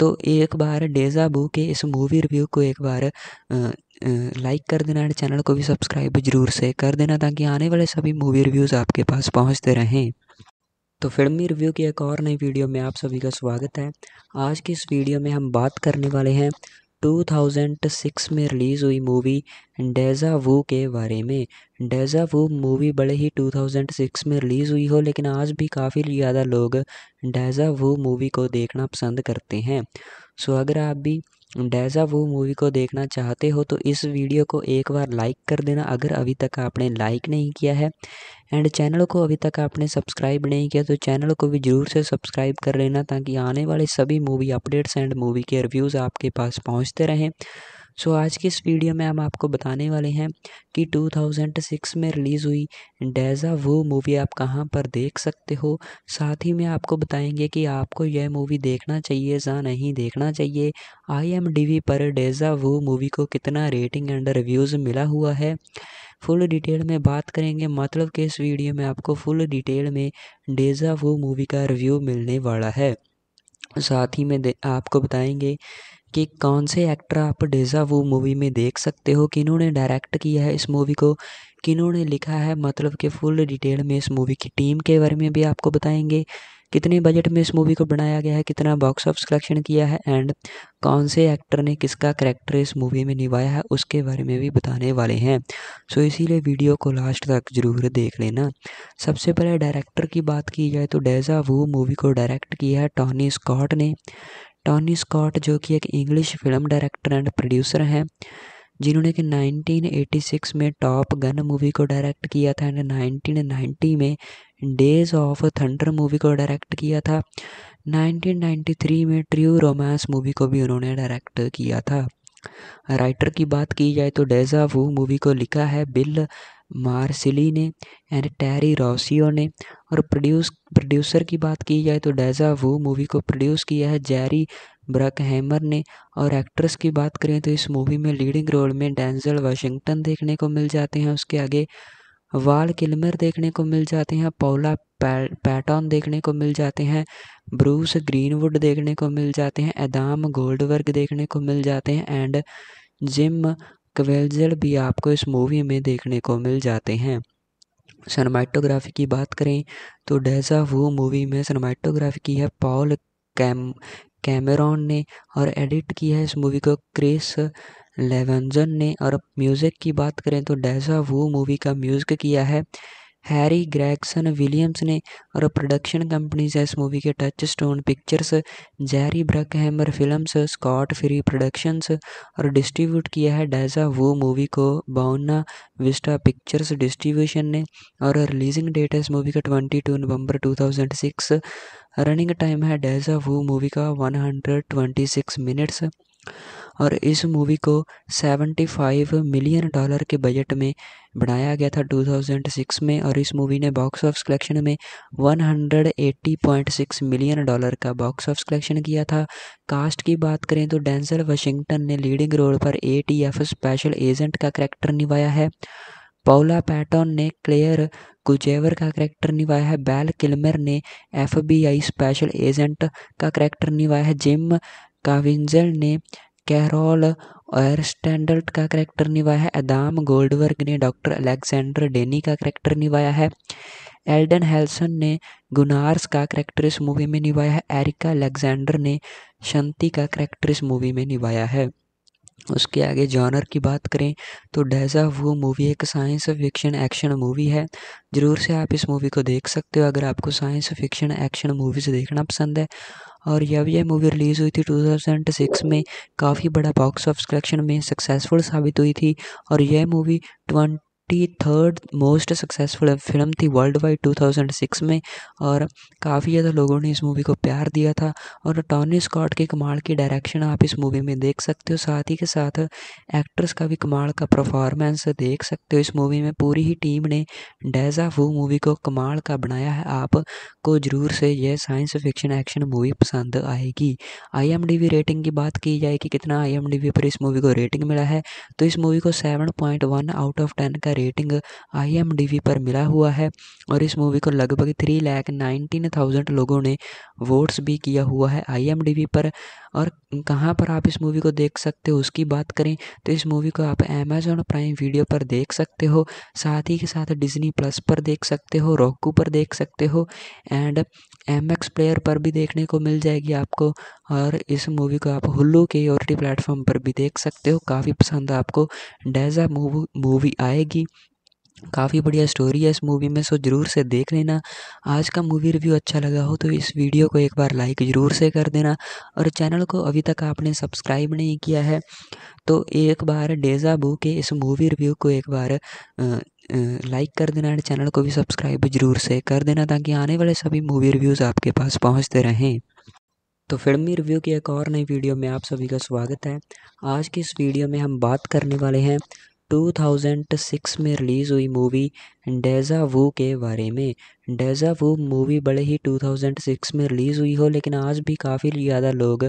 तो एक बार डेजा बू के इस मूवी रिव्यू को एक बार लाइक कर देना और चैनल को भी सब्सक्राइब ज़रूर से कर देना ताकि आने वाले सभी मूवी रिव्यूज़ आपके पास पहुँचते रहें तो फिल्मी रिव्यू की एक और नई वीडियो में आप सभी का स्वागत है आज की इस वीडियो में हम बात करने वाले हैं 2006 में रिलीज़ हुई मूवी डेजा वू के बारे में डेजा वू मूवी बड़े ही 2006 में रिलीज़ हुई हो लेकिन आज भी काफ़ी ज़्यादा लोग डेजा वू मूवी को देखना पसंद करते हैं सो अगर आप भी डेजा वो मूवी को देखना चाहते हो तो इस वीडियो को एक बार लाइक कर देना अगर अभी तक आपने लाइक नहीं किया है एंड चैनल को अभी तक आपने सब्सक्राइब नहीं किया तो चैनल को भी ज़रूर से सब्सक्राइब कर लेना ताकि आने वाले सभी मूवी अपडेट्स एंड मूवी के रिव्यूज़ आपके पास पहुंचते रहें सो so, आज की इस वीडियो में हम आपको बताने वाले हैं कि 2006 में रिलीज़ हुई डेजा वो मूवी आप कहाँ पर देख सकते हो साथ ही में आपको बताएंगे कि आपको यह मूवी देखना चाहिए या नहीं देखना चाहिए आई पर डेजा वो मूवी को कितना रेटिंग एंड रिव्यूज़ मिला हुआ है फुल डिटेल में बात करेंगे मतलब कि इस वीडियो में आपको फुल डिटेल में डेजा वो मूवी का रिव्यू मिलने वाला है साथ ही में आपको बताएंगे कि कौन से एक्टर आप डेजा वो मूवी में देख सकते हो किन्होंने डायरेक्ट किया है इस मूवी को किन्होंने लिखा है मतलब कि फुल डिटेल में इस मूवी की टीम के बारे में भी आपको बताएंगे कितने बजट में इस मूवी को बनाया गया है कितना बॉक्स ऑफिस कलेक्शन किया है एंड कौन से एक्टर ने किसका करेक्टर इस मूवी में निभाया है उसके बारे में भी बताने वाले हैं सो so, इसीलिए वीडियो को लास्ट तक ज़रूर देख लेना सबसे पहले डायरेक्टर की बात की जाए तो डेजा वो मूवी को डायरेक्ट किया है टॉनी स्कॉट ने टॉनी स्कॉट जो कि एक English film director and producer हैं जिन्होंने कि 1986 में टॉप गन मूवी को डायरेक्ट किया था एंड 1990 में डेज ऑफ थंडर मूवी को डायरेक्ट किया था 1993 में ट्रू रोमांस मूवी को भी उन्होंने डायरेक्ट किया था राइटर की बात की जाए तो डेजा वो मूवी को लिखा है बिल मार्सिली ने एंड टैरी रॉसियो ने और प्रोड्यूस प्रोड्यूसर की बात की जाए तो डेजा वो मूवी को प्रोड्यूस किया है जैरी ब्रक हैमर ने और एक्ट्रेस की बात करें तो इस मूवी में लीडिंग रोल में डेंजल वाशिंगटन देखने को मिल जाते हैं उसके आगे वाल किलमर देखने को मिल जाते हैं पौला पैटॉन देखने को मिल जाते हैं ब्रूस ग्रीनवुड देखने को मिल जाते हैं एदाम गोल्डवर्ग देखने को मिल जाते हैं एंड जिम क्वेल्जर भी आपको इस मूवी में देखने को मिल जाते हैं सनमाइटोग्राफी की बात करें तो डेजा वो मूवी में सनमाइटोग्राफी की है पॉल कैम कैमरॉन ने और एडिट किया है इस मूवी को क्रिस लेवेंजन ने और म्यूज़िक की बात करें तो डेजा वो मूवी का म्यूज़िक किया है हैरी ग्रैक्सन विलियम्स ने और प्रोडक्शन कंपनीज है इस मूवी के Touchstone Pictures Jerry Bruckheimer Films Scott Free Productions और डिस्ट्रीब्यूट किया है डैजा वो मूवी को बाउना विस्टा पिक्चर्स डिस्ट्रीब्यूशन ने और रिलीजिंग डेट है इस मूवी का twenty two November two thousand six running time है डैजा वो मूवी का one hundred twenty six minutes और इस मूवी को 75 मिलियन डॉलर के बजट में बनाया गया था 2006 में और इस मूवी ने बॉक्स ऑफिस कलेक्शन में 180.6 मिलियन डॉलर का बॉक्स ऑफिस कलेक्शन किया था कास्ट की बात करें तो डेंसल वाशिंगटन ने लीडिंग रोल पर एफ स्पेशल एजेंट का करैक्टर निभाया है पौला पैटन ने क्लेयर गुजेवर का करैक्टर निभाया है बैल किलमर ने एफबीआई स्पेशल एजेंट का करैक्टर निभाया है जिम काविंजल ने कैरोल और स्टैंडर्ड का करैक्टर निभाया है अदाम गोल्डवर्ग ने डॉक्टर अलेक्जेंडर डेनी का करैक्टर निभाया है एल्डन हेल्सन ने गुनार्स का करैक्टर इस मूवी में निभाया है एरिका अलेक्जेंडर ने शांति का करैक्टर इस मूवी में निभाया है उसके आगे जॉनर की बात करें तो डेजा वो मूवी एक साइंस फिक्शन एक्शन मूवी है ज़रूर से आप इस मूवी को देख सकते हो अगर आपको साइंस फिक्शन एक्शन मूवीज़ देखना पसंद है और जब यह मूवी रिलीज़ हुई थी टू थाउजेंड सिक्स में काफ़ी बड़ा बॉक्स ऑफिस कलेक्शन में सक्सेसफुल साबित हुई थी और यह movie twenty twenty third most successful film थी world wide two thousand six में और काफ़ी ज़्यादा लोगों ने इस मूवी को प्यार दिया था और टॉनी स्कॉट के कमाल की डायरेक्शन आप इस मूवी में देख सकते हो साथ ही के साथ एक्ट्रेस का भी कमाल का परफॉर्मेंस देख सकते हो इस मूवी में पूरी ही टीम ने डेजा फू मूवी को कमाल का बनाया है आपको ज़रूर से यह साइंस फिक्शन एक्शन मूवी पसंद आएगी आई रेटिंग की बात की जाए कि कितना आई पर इस मूवी को रेटिंग मिला है तो इस मूवी को वन आउट ऑफ टेन का रेटिंग आई पर मिला हुआ है और इस मूवी को लगभग थ्री लैख नाइनटीन थाउजेंड लोगों ने वोट्स भी किया हुआ है आई पर और कहाँ पर आप इस मूवी को देख सकते हो उसकी बात करें तो इस मूवी को आप अमेजोन प्राइम वीडियो पर देख सकते हो साथ ही के साथ डिज्नी प्लस पर देख सकते हो रॉकू पर देख सकते हो एंड एम एक्स प्लेयर पर भी देखने को मिल जाएगी आपको और इस मूवी को आप हुल्लू के ओ टी प्लेटफॉर्म पर भी देख सकते हो काफ़ी पसंद आपको डैज़ा मूव मूवी आएगी काफ़ी बढ़िया स्टोरी है इस मूवी में सो ज़रूर से देख लेना आज का मूवी रिव्यू अच्छा लगा हो तो इस वीडियो को एक बार लाइक ज़रूर से कर देना और चैनल को अभी तक आपने सब्सक्राइब नहीं किया है तो एक बार डेजा बू के इस मूवी रिव्यू को एक बार लाइक कर देना एंड चैनल को भी सब्सक्राइब जरूर से कर देना ताकि आने वाले सभी मूवी रिव्यूज़ आपके पास पहुँचते रहें तो फिल्मी रिव्यू की एक और नई वीडियो में आप सभी का स्वागत है आज की इस वीडियो में हम बात करने वाले हैं 2006 में रिलीज़ हुई मूवी डेजा वू के बारे में डेजा वू मूवी बड़े ही 2006 में रिलीज़ हुई हो लेकिन आज भी काफ़ी ज़्यादा लोग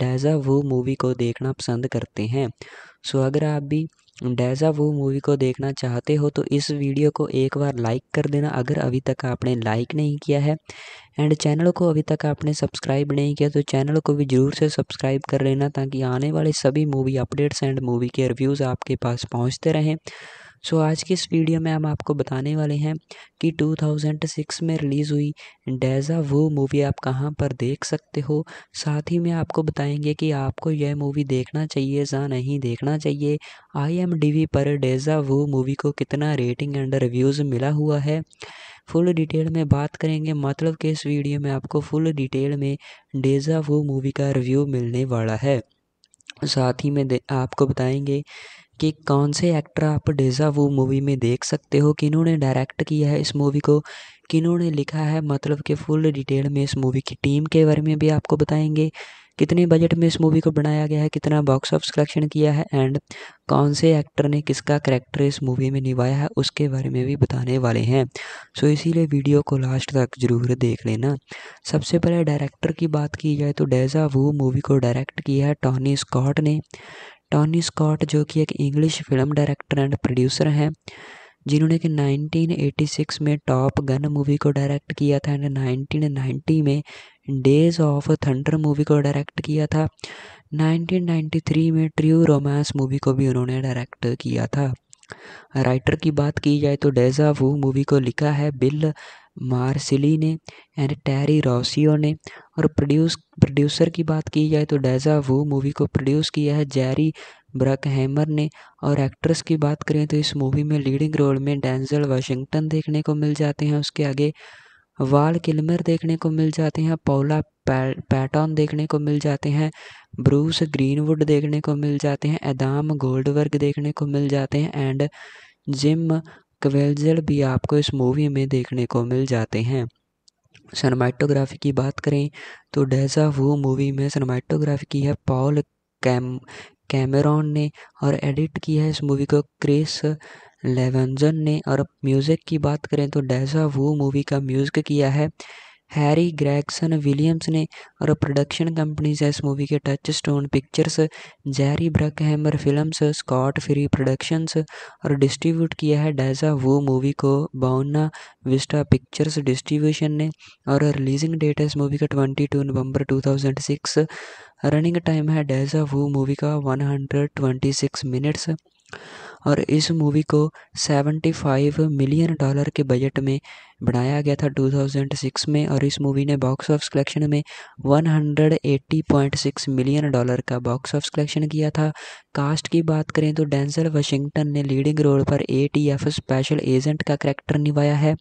डेजा वू मूवी को देखना पसंद करते हैं सो अगर आप भी डेजा वो मूवी को देखना चाहते हो तो इस वीडियो को एक बार लाइक कर देना अगर अभी तक आपने लाइक नहीं किया है एंड चैनल को अभी तक आपने सब्सक्राइब नहीं किया तो चैनल को भी ज़रूर से सब्सक्राइब कर लेना ताकि आने वाले सभी मूवी अपडेट्स एंड मूवी के रिव्यूज़ आपके पास पहुँचते रहें सो so, आज की इस वीडियो में हम आपको बताने वाले हैं कि 2006 में रिलीज़ हुई डेजा वो मूवी आप कहाँ पर देख सकते हो साथ ही में आपको बताएंगे कि आपको यह मूवी देखना चाहिए या नहीं देखना चाहिए आई पर डेजा वो मूवी को कितना रेटिंग एंड रिव्यूज़ मिला हुआ है फुल डिटेल में बात करेंगे मतलब कि इस वीडियो में आपको फुल डिटेल में डेजा वो मूवी का रिव्यू मिलने वाला है साथ ही में आपको बताएंगे कि कौन से एक्टर आप डेजा वो मूवी में देख सकते हो किन्होंने डायरेक्ट किया है इस मूवी को किन्होंने लिखा है मतलब कि फुल डिटेल में इस मूवी की टीम के बारे में भी आपको बताएंगे कितने बजट में इस मूवी को बनाया गया है कितना बॉक्स ऑफिस कलेक्शन किया है एंड कौन से एक्टर ने किसका करेक्टर इस मूवी में निभाया है उसके बारे में भी बताने वाले हैं सो इसीलिए वीडियो को लास्ट तक ज़रूर देख लेना सबसे पहले डायरेक्टर की बात की जाए तो डेजा वो मूवी को डायरेक्ट किया है टॉनी स्कॉट ने टॉनी स्कॉट जो कि एक English film director and producer हैं जिन्होंने कि 1986 में टॉप गन मूवी को डायरेक्ट किया था एंड 1990 में डेज ऑफ थंडर मूवी को डायरेक्ट किया था 1993 में ट्रू रोमांस मूवी को भी उन्होंने डायरेक्ट किया था राइटर की बात की जाए तो डेजा वू मूवी को लिखा है बिल मार्सिली ने एंड टैरी रॉसियो ने और प्रोड्यूस प्रोड्यूसर की बात की जाए तो डेजा वू मूवी को प्रोड्यूस किया है जैरी ब्रक हैमर ने और एक्ट्रेस की बात करें तो इस मूवी में लीडिंग रोल में डैंजल वाशिंगटन देखने को मिल जाते हैं उसके आगे वाल किलमर देखने को मिल जाते हैं पौला पैटर्न देखने को मिल जाते हैं ब्रूस ग्रीनवुड देखने को मिल जाते हैं एदाम गोल्डवर्ग देखने को मिल जाते हैं एंड जिम क्वेल्जल भी आपको इस मूवी में देखने को मिल जाते हैं सनमाइटोग्राफी की बात करें तो डेजा वो मूवी में सनमाइटोग्राफी की है पॉल कैम कैमरॉन ने और एडिट किया है इस मूवी को क्रिस लेवेंजन ने और म्यूज़िक की बात करें तो डैजा वो मूवी का म्यूज़िक किया है हैरी ग्रैक्सन विलियम्स ने और प्रोडक्शन कंपनीज है इस मूवी के Touchstone Pictures Jerry Bruckheimer Films Scott Free Productions और डिस्ट्रीब्यूट किया है डैजा वो मूवी को बाउना विस्टा पिक्चर्स डिस्ट्रीब्यूशन ने और रिलीजिंग डेट है इस मूवी का twenty two November two thousand six running time है डेजा वो मूवी का one hundred twenty six minutes और इस मूवी को 75 मिलियन डॉलर के बजट में बनाया गया था 2006 में और इस मूवी ने बॉक्स ऑफिस कलेक्शन में 180.6 मिलियन डॉलर का बॉक्स ऑफिस कलेक्शन किया था कास्ट की बात करें तो डेंसल वाशिंगटन ने लीडिंग रोल पर एफ स्पेशल एजेंट का करैक्टर निभाया है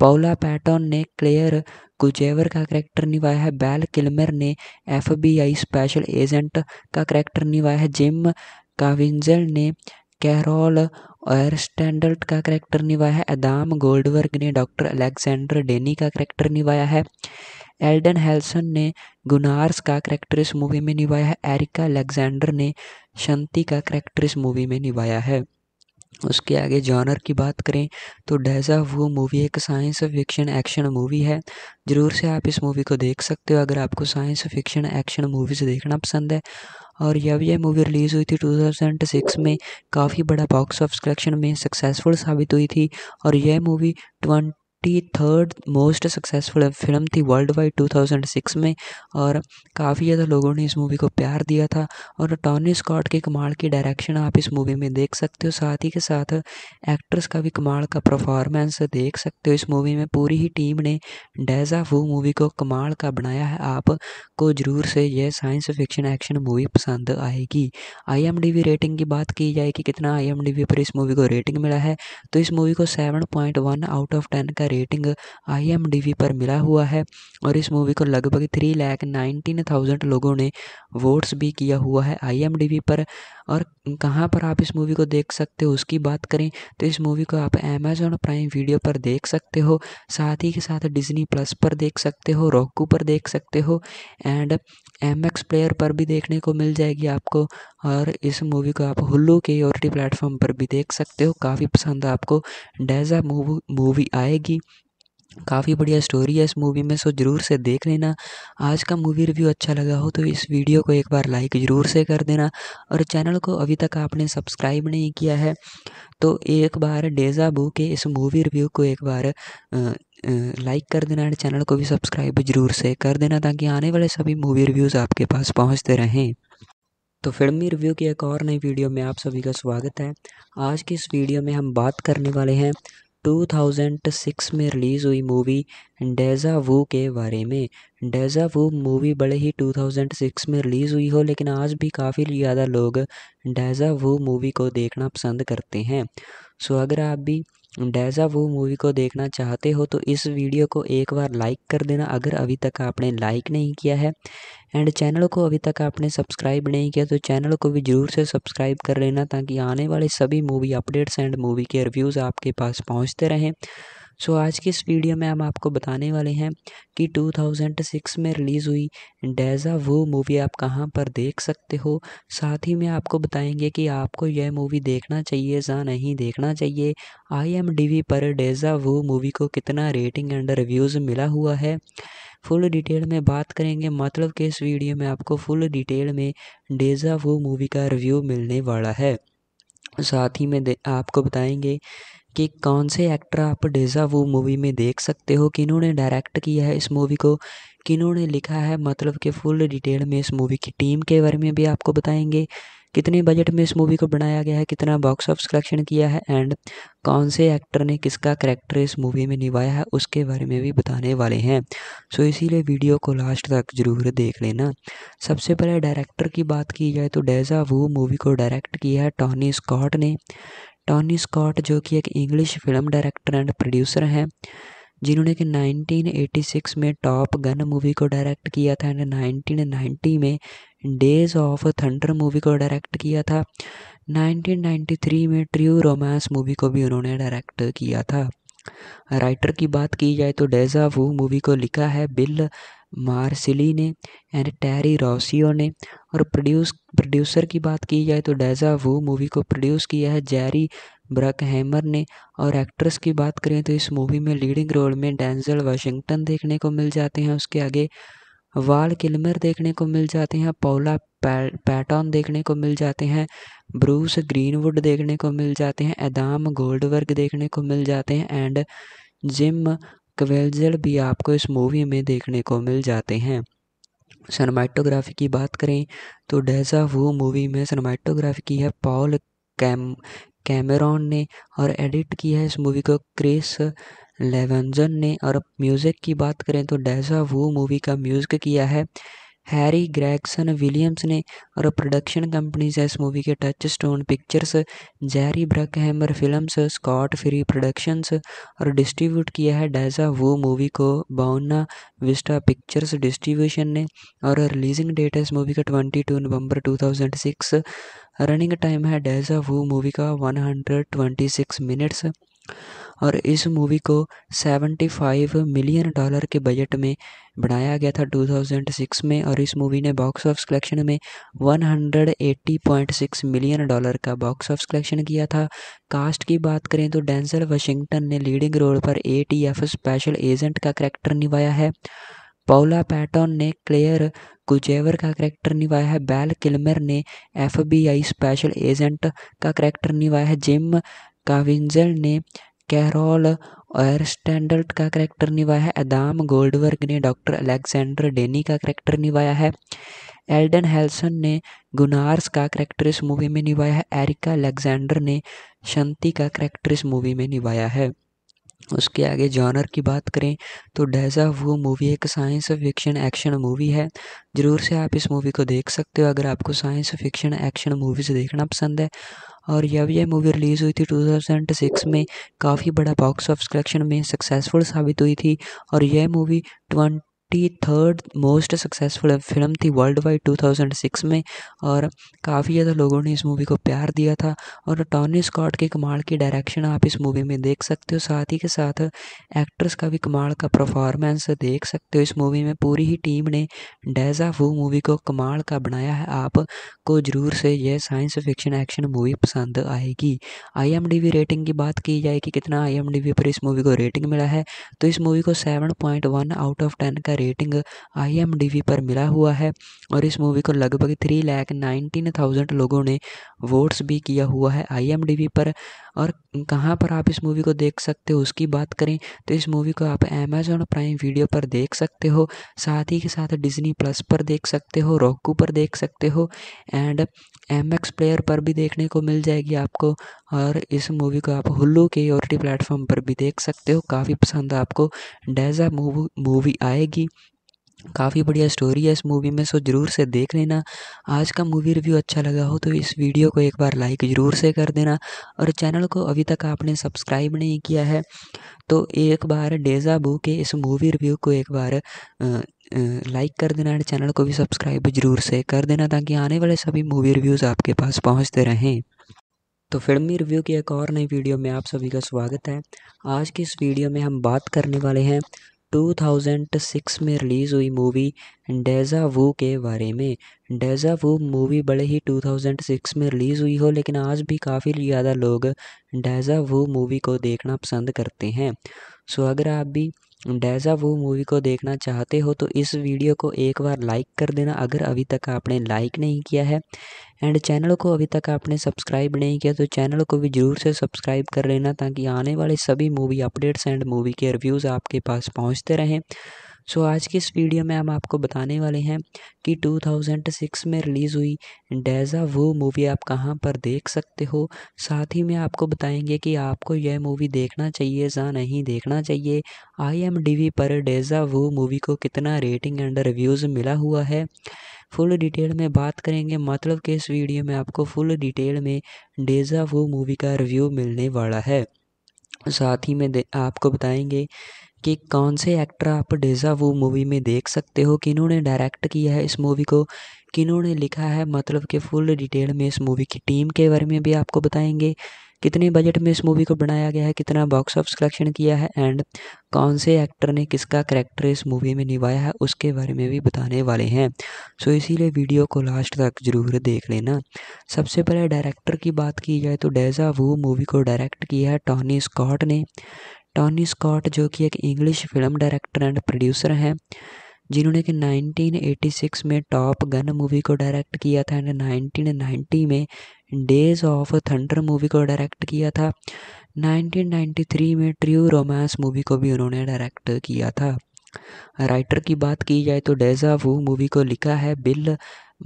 पौला पैटन ने क्लेयर गुजेवर का करैक्टर निभाया है बैल किलमर ने एफबीआई स्पेशल एजेंट का करैक्टर निभाया है जिम काविंजल ने कैरोल स्टैंडर्ड का करैक्टर निभाया है अदाम गोल्डवर्ग ने डॉक्टर अलेक्जेंडर डेनी का करैक्टर निभाया है एल्डन हेल्सन ने गुनार्स का करैक्टर इस मूवी में निभाया है एरिका अलेक्जेंडर ने शांति का करैक्टर इस मूवी में निभाया है उसके आगे जॉनर की बात करें तो डेजा वो मूवी एक साइंस फिक्शन एक्शन मूवी है ज़रूर से आप इस मूवी को देख सकते हो अगर आपको साइंस फिक्शन एक्शन मूवीज़ देखना पसंद है और जब यह मूवी रिलीज़ हुई थी टू थाउजेंड सिक्स में काफ़ी बड़ा बॉक्स ऑफ कलेक्शन में सक्सेसफुल साबित हुई थी और यह movie twenty thirty third most successful film थी वर्ल्ड वाइड 2006 में और काफ़ी ज़्यादा लोगों ने इस मूवी को प्यार दिया था और टॉनी स्कॉट के कमाल की डायरेक्शन आप इस मूवी में देख सकते हो साथ ही के साथ एक्ट्रेस का भी कमाल का परफॉर्मेंस देख सकते हो इस मूवी में पूरी ही टीम ने डेजा वू मूवी को कमाल का बनाया है आपको ज़रूर से यह साइंस फिक्शन एक्शन मूवी पसंद आएगी आई रेटिंग की बात की जाए कि कितना आई पर इस मूवी को रेटिंग मिला है तो इस मूवी को seven point one out of ten का रेटिंग आई पर मिला हुआ है और इस मूवी को लगभग थ्री लैख नाइनटीन थाउजेंड लोगों ने वोट्स भी किया हुआ है आई पर और कहाँ पर आप इस मूवी को देख सकते हो उसकी बात करें तो इस मूवी को आप अमेजोन प्राइम वीडियो पर देख सकते हो साथ ही के साथ डिज्नी प्लस पर देख सकते हो रॉकू पर देख सकते हो एंड एम एक्स प्लेयर पर भी देखने को मिल जाएगी आपको और इस मूवी को आप हुल्लू के ओ टी प्लेटफॉर्म पर भी देख सकते हो काफ़ी पसंद आपको डैज़ा मूव मूवी आएगी काफ़ी बढ़िया स्टोरी है इस मूवी में सो ज़रूर से देख लेना आज का मूवी रिव्यू अच्छा लगा हो तो इस वीडियो को एक बार लाइक ज़रूर से कर देना और चैनल को अभी तक आपने सब्सक्राइब नहीं किया है तो एक बार डेजा बू के इस मूवी रिव्यू को एक बार लाइक कर देना एंड चैनल को भी सब्सक्राइब जरूर से कर देना ताकि आने वाले सभी मूवी रिव्यूज़ आपके पास पहुँचते रहें तो फिल्मी रिव्यू की एक और नई वीडियो में आप सभी का स्वागत है आज की इस वीडियो में हम बात करने वाले हैं 2006 में रिलीज़ हुई मूवी डेजा वू के बारे में डेजा वू मूवी बड़े ही 2006 में रिलीज़ हुई हो लेकिन आज भी काफ़ी ज़्यादा लोग डेजा वू मूवी को देखना पसंद करते हैं सो अगर आप भी डेजा वो मूवी को देखना चाहते हो तो इस वीडियो को एक बार लाइक कर देना अगर अभी तक आपने लाइक नहीं किया है एंड चैनल को अभी तक आपने सब्सक्राइब नहीं किया तो चैनल को भी ज़रूर से सब्सक्राइब कर लेना ताकि आने वाले सभी मूवी अपडेट्स एंड मूवी के रिव्यूज़ आपके पास पहुँचते रहें सो आज की इस वीडियो में हम आपको बताने वाले हैं कि 2006 में रिलीज़ हुई डेजा वो मूवी आप कहाँ पर देख सकते हो साथ ही में आपको बताएंगे कि आपको यह मूवी देखना चाहिए या नहीं देखना चाहिए आई पर डेजा वो मूवी को कितना रेटिंग एंड रिव्यूज़ मिला हुआ है फुल डिटेल में बात करेंगे मतलब कि इस वीडियो में आपको फुल डिटेल में डेजा वो मूवी का रिव्यू मिलने वाला है साथ ही में आपको बताएंगे कि कौन से एक्टर आप डेजा वो मूवी में देख सकते हो किन्होंने डायरेक्ट किया है इस मूवी को किन्होंने लिखा है मतलब कि फुल डिटेल में इस मूवी की टीम के बारे में भी आपको बताएंगे कितने बजट में इस मूवी को बनाया गया है कितना बॉक्स ऑफ कलेक्शन किया है एंड कौन से एक्टर ने किसका करैक्टर इस मूवी में निभाया है उसके बारे में भी बताने वाले हैं सो इसीलिए वीडियो को लास्ट तक ज़रूर देख लेना सबसे पहले डायरेक्टर की बात की जाए तो डेजा वो मूवी को डायरेक्ट किया है टॉनी स्कॉट ने टॉनी स्कॉट जो कि एक English film director and producer हैं जिन्होंने कि 1986 में टॉप गन मूवी को डायरेक्ट किया था एंड 1990 में डेज ऑफ थंडर मूवी को डायरेक्ट किया था 1993 में ट्रू रोमांस मूवी को भी उन्होंने डायरेक्ट किया था राइटर की बात की जाए तो डेजा वू मूवी को लिखा है बिल मार्सिली ने एंड टेरी रॉसियो ने और प्रोड्यूस प्रोड्यूसर की बात की जाए तो डेजा वो मूवी को प्रोड्यूस किया है जेरी ब्रक हैमर ने और एक्ट्रेस की बात करें तो इस मूवी में लीडिंग रोल में डेंजल वाशिंगटन देखने को मिल जाते हैं उसके आगे वाल किलमर देखने को मिल जाते हैं पौला पैटॉन देखने को मिल जाते हैं ब्रूस ग्रीनवुड देखने को मिल जाते हैं एदाम गोल्डवर्ग देखने को मिल जाते हैं एंड जिम क्वेल्जर भी आपको इस मूवी में देखने को मिल जाते हैं सनमाइटोग्राफी की बात करें तो डेजा वो मूवी में सनमाइटोग्राफी की है पॉल कैम कैमरॉन ने और एडिट किया है इस मूवी को क्रिस लेवेंजन ने और म्यूज़िक की बात करें तो डेजा वो मूवी का म्यूज़िक किया है हैरी ग्रैगसन विलियम्स ने और प्रोडक्शन कंपनीज है इस मूवी के Touchstone Pictures Jerry Bruckheimer Films Scott Free Productions और डिस्ट्रीब्यूट किया है डैजा वो मूवी को बाउना विस्टा पिक्चर्स डिस्ट्रीब्यूशन ने और रिलीजिंग डेट है इस मूवी का twenty two November two thousand six running time है डैजा वो मूवी का one hundred twenty six minutes और इस मूवी को 75 मिलियन डॉलर के बजट में बनाया गया था 2006 में और इस मूवी ने बॉक्स ऑफिस कलेक्शन में 180.6 मिलियन डॉलर का बॉक्स ऑफिस कलेक्शन किया था कास्ट की बात करें तो डेंसल वाशिंगटन ने लीडिंग रोल पर एफ स्पेशल एजेंट का करैक्टर निभाया है पौला पैटॉन ने क्लेयर गुजेवर का करैक्टर निभाया है बैल किलमर ने एफबीआई स्पेशल एजेंट का करैक्टर निभाया है जिम काविंजल ने कैरोल और स्टैंडर्ड का करैक्टर निभाया है अदाम गोल्डवर्ग ने डॉक्टर अलेक्जेंडर डेनी का करैक्टर निभाया है एल्डन हेल्सन ने गुनार्स का करैक्टर इस मूवी में निभाया है एरिका अलेक्जेंडर ने शांति का करैक्टर इस मूवी में निभाया है उसके आगे जॉनर की बात करें तो डेजा वो मूवी एक साइंस फिक्शन एक्शन मूवी है ज़रूर से आप इस मूवी को देख सकते हो अगर आपको साइंस फिक्शन एक्शन मूवीज़ देखना पसंद है और जब यह मूवी रिलीज़ हुई थी टू थाउजेंड सिक्स में काफ़ी बड़ा बॉक्स ऑफ कलेक्शन में सक्सेसफुल साबित हुई थी और यह movie twenty thirty third most successful film थी वर्ल्ड वाइड 2006 में और काफ़ी ज़्यादा लोगों ने इस मूवी को प्यार दिया था और टॉनी स्कॉट के कमाल की डायरेक्शन आप इस मूवी में देख सकते हो साथ ही के साथ एक्ट्रेस का भी कमाल का परफॉर्मेंस देख सकते हो इस मूवी में पूरी ही टीम ने डेजा वू मूवी को कमाल का बनाया है आपको ज़रूर से यह साइंस फिक्शन एक्शन मूवी पसंद आएगी आई रेटिंग की बात की जाए कि कितना आई पर इस मूवी को रेटिंग मिला है तो इस मूवी को seven point one out of ten का रेटिंग आई पर मिला हुआ है और इस मूवी को लगभग थ्री लैख नाइनटीन थाउजेंड लोगों ने वोट्स भी किया हुआ है आई पर और कहाँ पर आप इस मूवी को देख सकते हो उसकी बात करें तो इस मूवी को आप अमेजोन प्राइम वीडियो पर देख सकते हो साथ ही के साथ डिज्नी प्लस पर देख सकते हो रॉकू पर देख सकते हो एंड एम एक्स प्लेयर पर भी देखने को मिल जाएगी आपको और इस मूवी को आप हुल्लू के ओ टी प्लेटफॉर्म पर भी देख सकते हो काफ़ी पसंद आपको डैजा मूवी आएगी काफ़ी बढ़िया स्टोरी है इस मूवी में सो ज़रूर से देख लेना आज का मूवी रिव्यू अच्छा लगा हो तो इस वीडियो को एक बार लाइक ज़रूर से कर देना और चैनल को अभी तक आपने सब्सक्राइब नहीं किया है तो एक बार बू के इस मूवी रिव्यू को एक बार लाइक कर देना एंड चैनल को भी सब्सक्राइब जरूर से कर देना ताकि आने वाले सभी मूवी रिव्यूज़ आपके पास पहुंचते रहें तो फिल्मी रिव्यू की एक और नई वीडियो में आप सभी का स्वागत है आज की इस वीडियो में हम बात करने वाले हैं 2006 में रिलीज़ हुई मूवी डेजा वू के बारे में डेजा वो मूवी बड़े ही 2006 में रिलीज़ हुई हो लेकिन आज भी काफ़ी ज़्यादा लोग डेजा वू मूवी को देखना पसंद करते हैं सो अगर आप भी डैजा वो मूवी को देखना चाहते हो तो इस वीडियो को एक बार लाइक कर देना अगर अभी तक आपने लाइक नहीं किया है एंड चैनल को अभी तक आपने सब्सक्राइब नहीं किया तो चैनल को भी ज़रूर से सब्सक्राइब कर लेना ताकि आने वाले सभी मूवी अपडेट्स एंड मूवी के रिव्यूज़ आपके पास पहुँचते रहें सो आज की इस वीडियो में हम आपको बताने वाले हैं कि 2006 में रिलीज़ हुई डेजा वो मूवी आप कहाँ पर देख सकते हो साथ ही में आपको बताएंगे कि आपको यह मूवी देखना चाहिए या नहीं देखना चाहिए आई पर डेजा वो मूवी को कितना रेटिंग एंड रिव्यूज़ मिला हुआ है फुल डिटेल में बात करेंगे मतलब कि इस वीडियो में आपको फुल डिटेल में डेजा वो मूवी का रिव्यू मिलने वाला है साथ ही में आपको बताएंगे कि कौन से एक्टर आप डेजा वो मूवी में देख सकते हो किन्होंने डायरेक्ट किया है इस मूवी को किन्होंने लिखा है मतलब कि फुल डिटेल में इस मूवी की टीम के बारे में भी आपको बताएंगे कितने बजट में इस मूवी को बनाया गया है कितना बॉक्स ऑफ कलेक्शन किया है एंड कौन से एक्टर ने किसका करैक्टर इस मूवी में निभाया है उसके बारे में भी बताने वाले हैं सो इसीलिए वीडियो को लास्ट तक ज़रूर देख लेना सबसे पहले डायरेक्टर की बात की जाए तो डेजा वो मूवी को डायरेक्ट किया है टॉनी स्कॉट ने टॉनी स्कॉट जो कि एक English film director and producer हैं जिन्होंने कि 1986 में टॉप गन मूवी को डायरेक्ट किया था एंड 1990 में डेज ऑफ थंडर मूवी को डायरेक्ट किया था 1993 में ट्रू रोमांस मूवी को भी उन्होंने डायरेक्ट किया था राइटर की बात की जाए तो डेजा वू मूवी को लिखा है बिल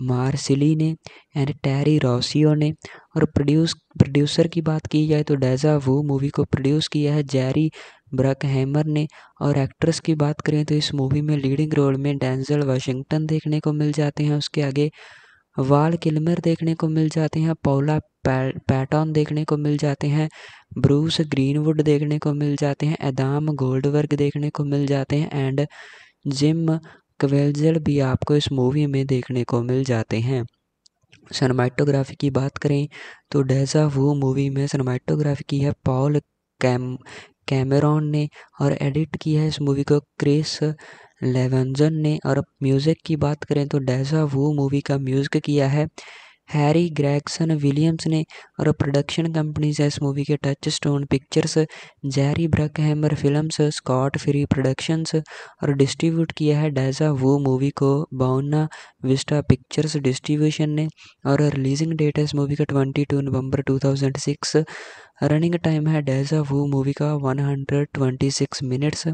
मार्सिली ने एंड टेरी रॉसियो ने और प्रोड्यूस प्रोड्यूसर की बात की जाए तो डेजा वो मूवी को प्रोड्यूस किया है जैरी ब्रकहैमर ने और एक्ट्रेस की बात करें तो इस मूवी में लीडिंग रोल में डेंजल वाशिंगटन देखने को मिल जाते हैं उसके आगे वाल किलमर देखने को मिल जाते हैं पौला पैटॉन देखने को मिल जाते हैं ब्रूस ग्रीनवुड देखने को मिल जाते हैं एदाम गोल्डवर्ग देखने को मिल जाते हैं एंड जिम क्वेल्जर भी आपको इस मूवी में देखने को मिल जाते हैं सनमाइटोग्राफी की बात करें तो डेजा वो मूवी में सनमाइटोग्राफी की है पॉल कैम कैमरॉन ने और एडिट की है इस मूवी को क्रिस लेवेंजन ने और म्यूज़िक की बात करें तो डेजा वो मूवी का म्यूज़िक किया है हैरी ग्रैक्सन विलियम्स ने और प्रोडक्शन कंपनीज है इस मूवी के Touchstone Pictures Jerry Bruckheimer Films Scott Free Productions और डिस्ट्रीब्यूट किया है डैजा वो मूवी को बाउना विस्टा पिक्चर्स डिस्ट्रीब्यूशन ने और रिलीजिंग डेट है इस मूवी का twenty two November two thousand six running time है डैजा वो मूवी का one hundred twenty six minutes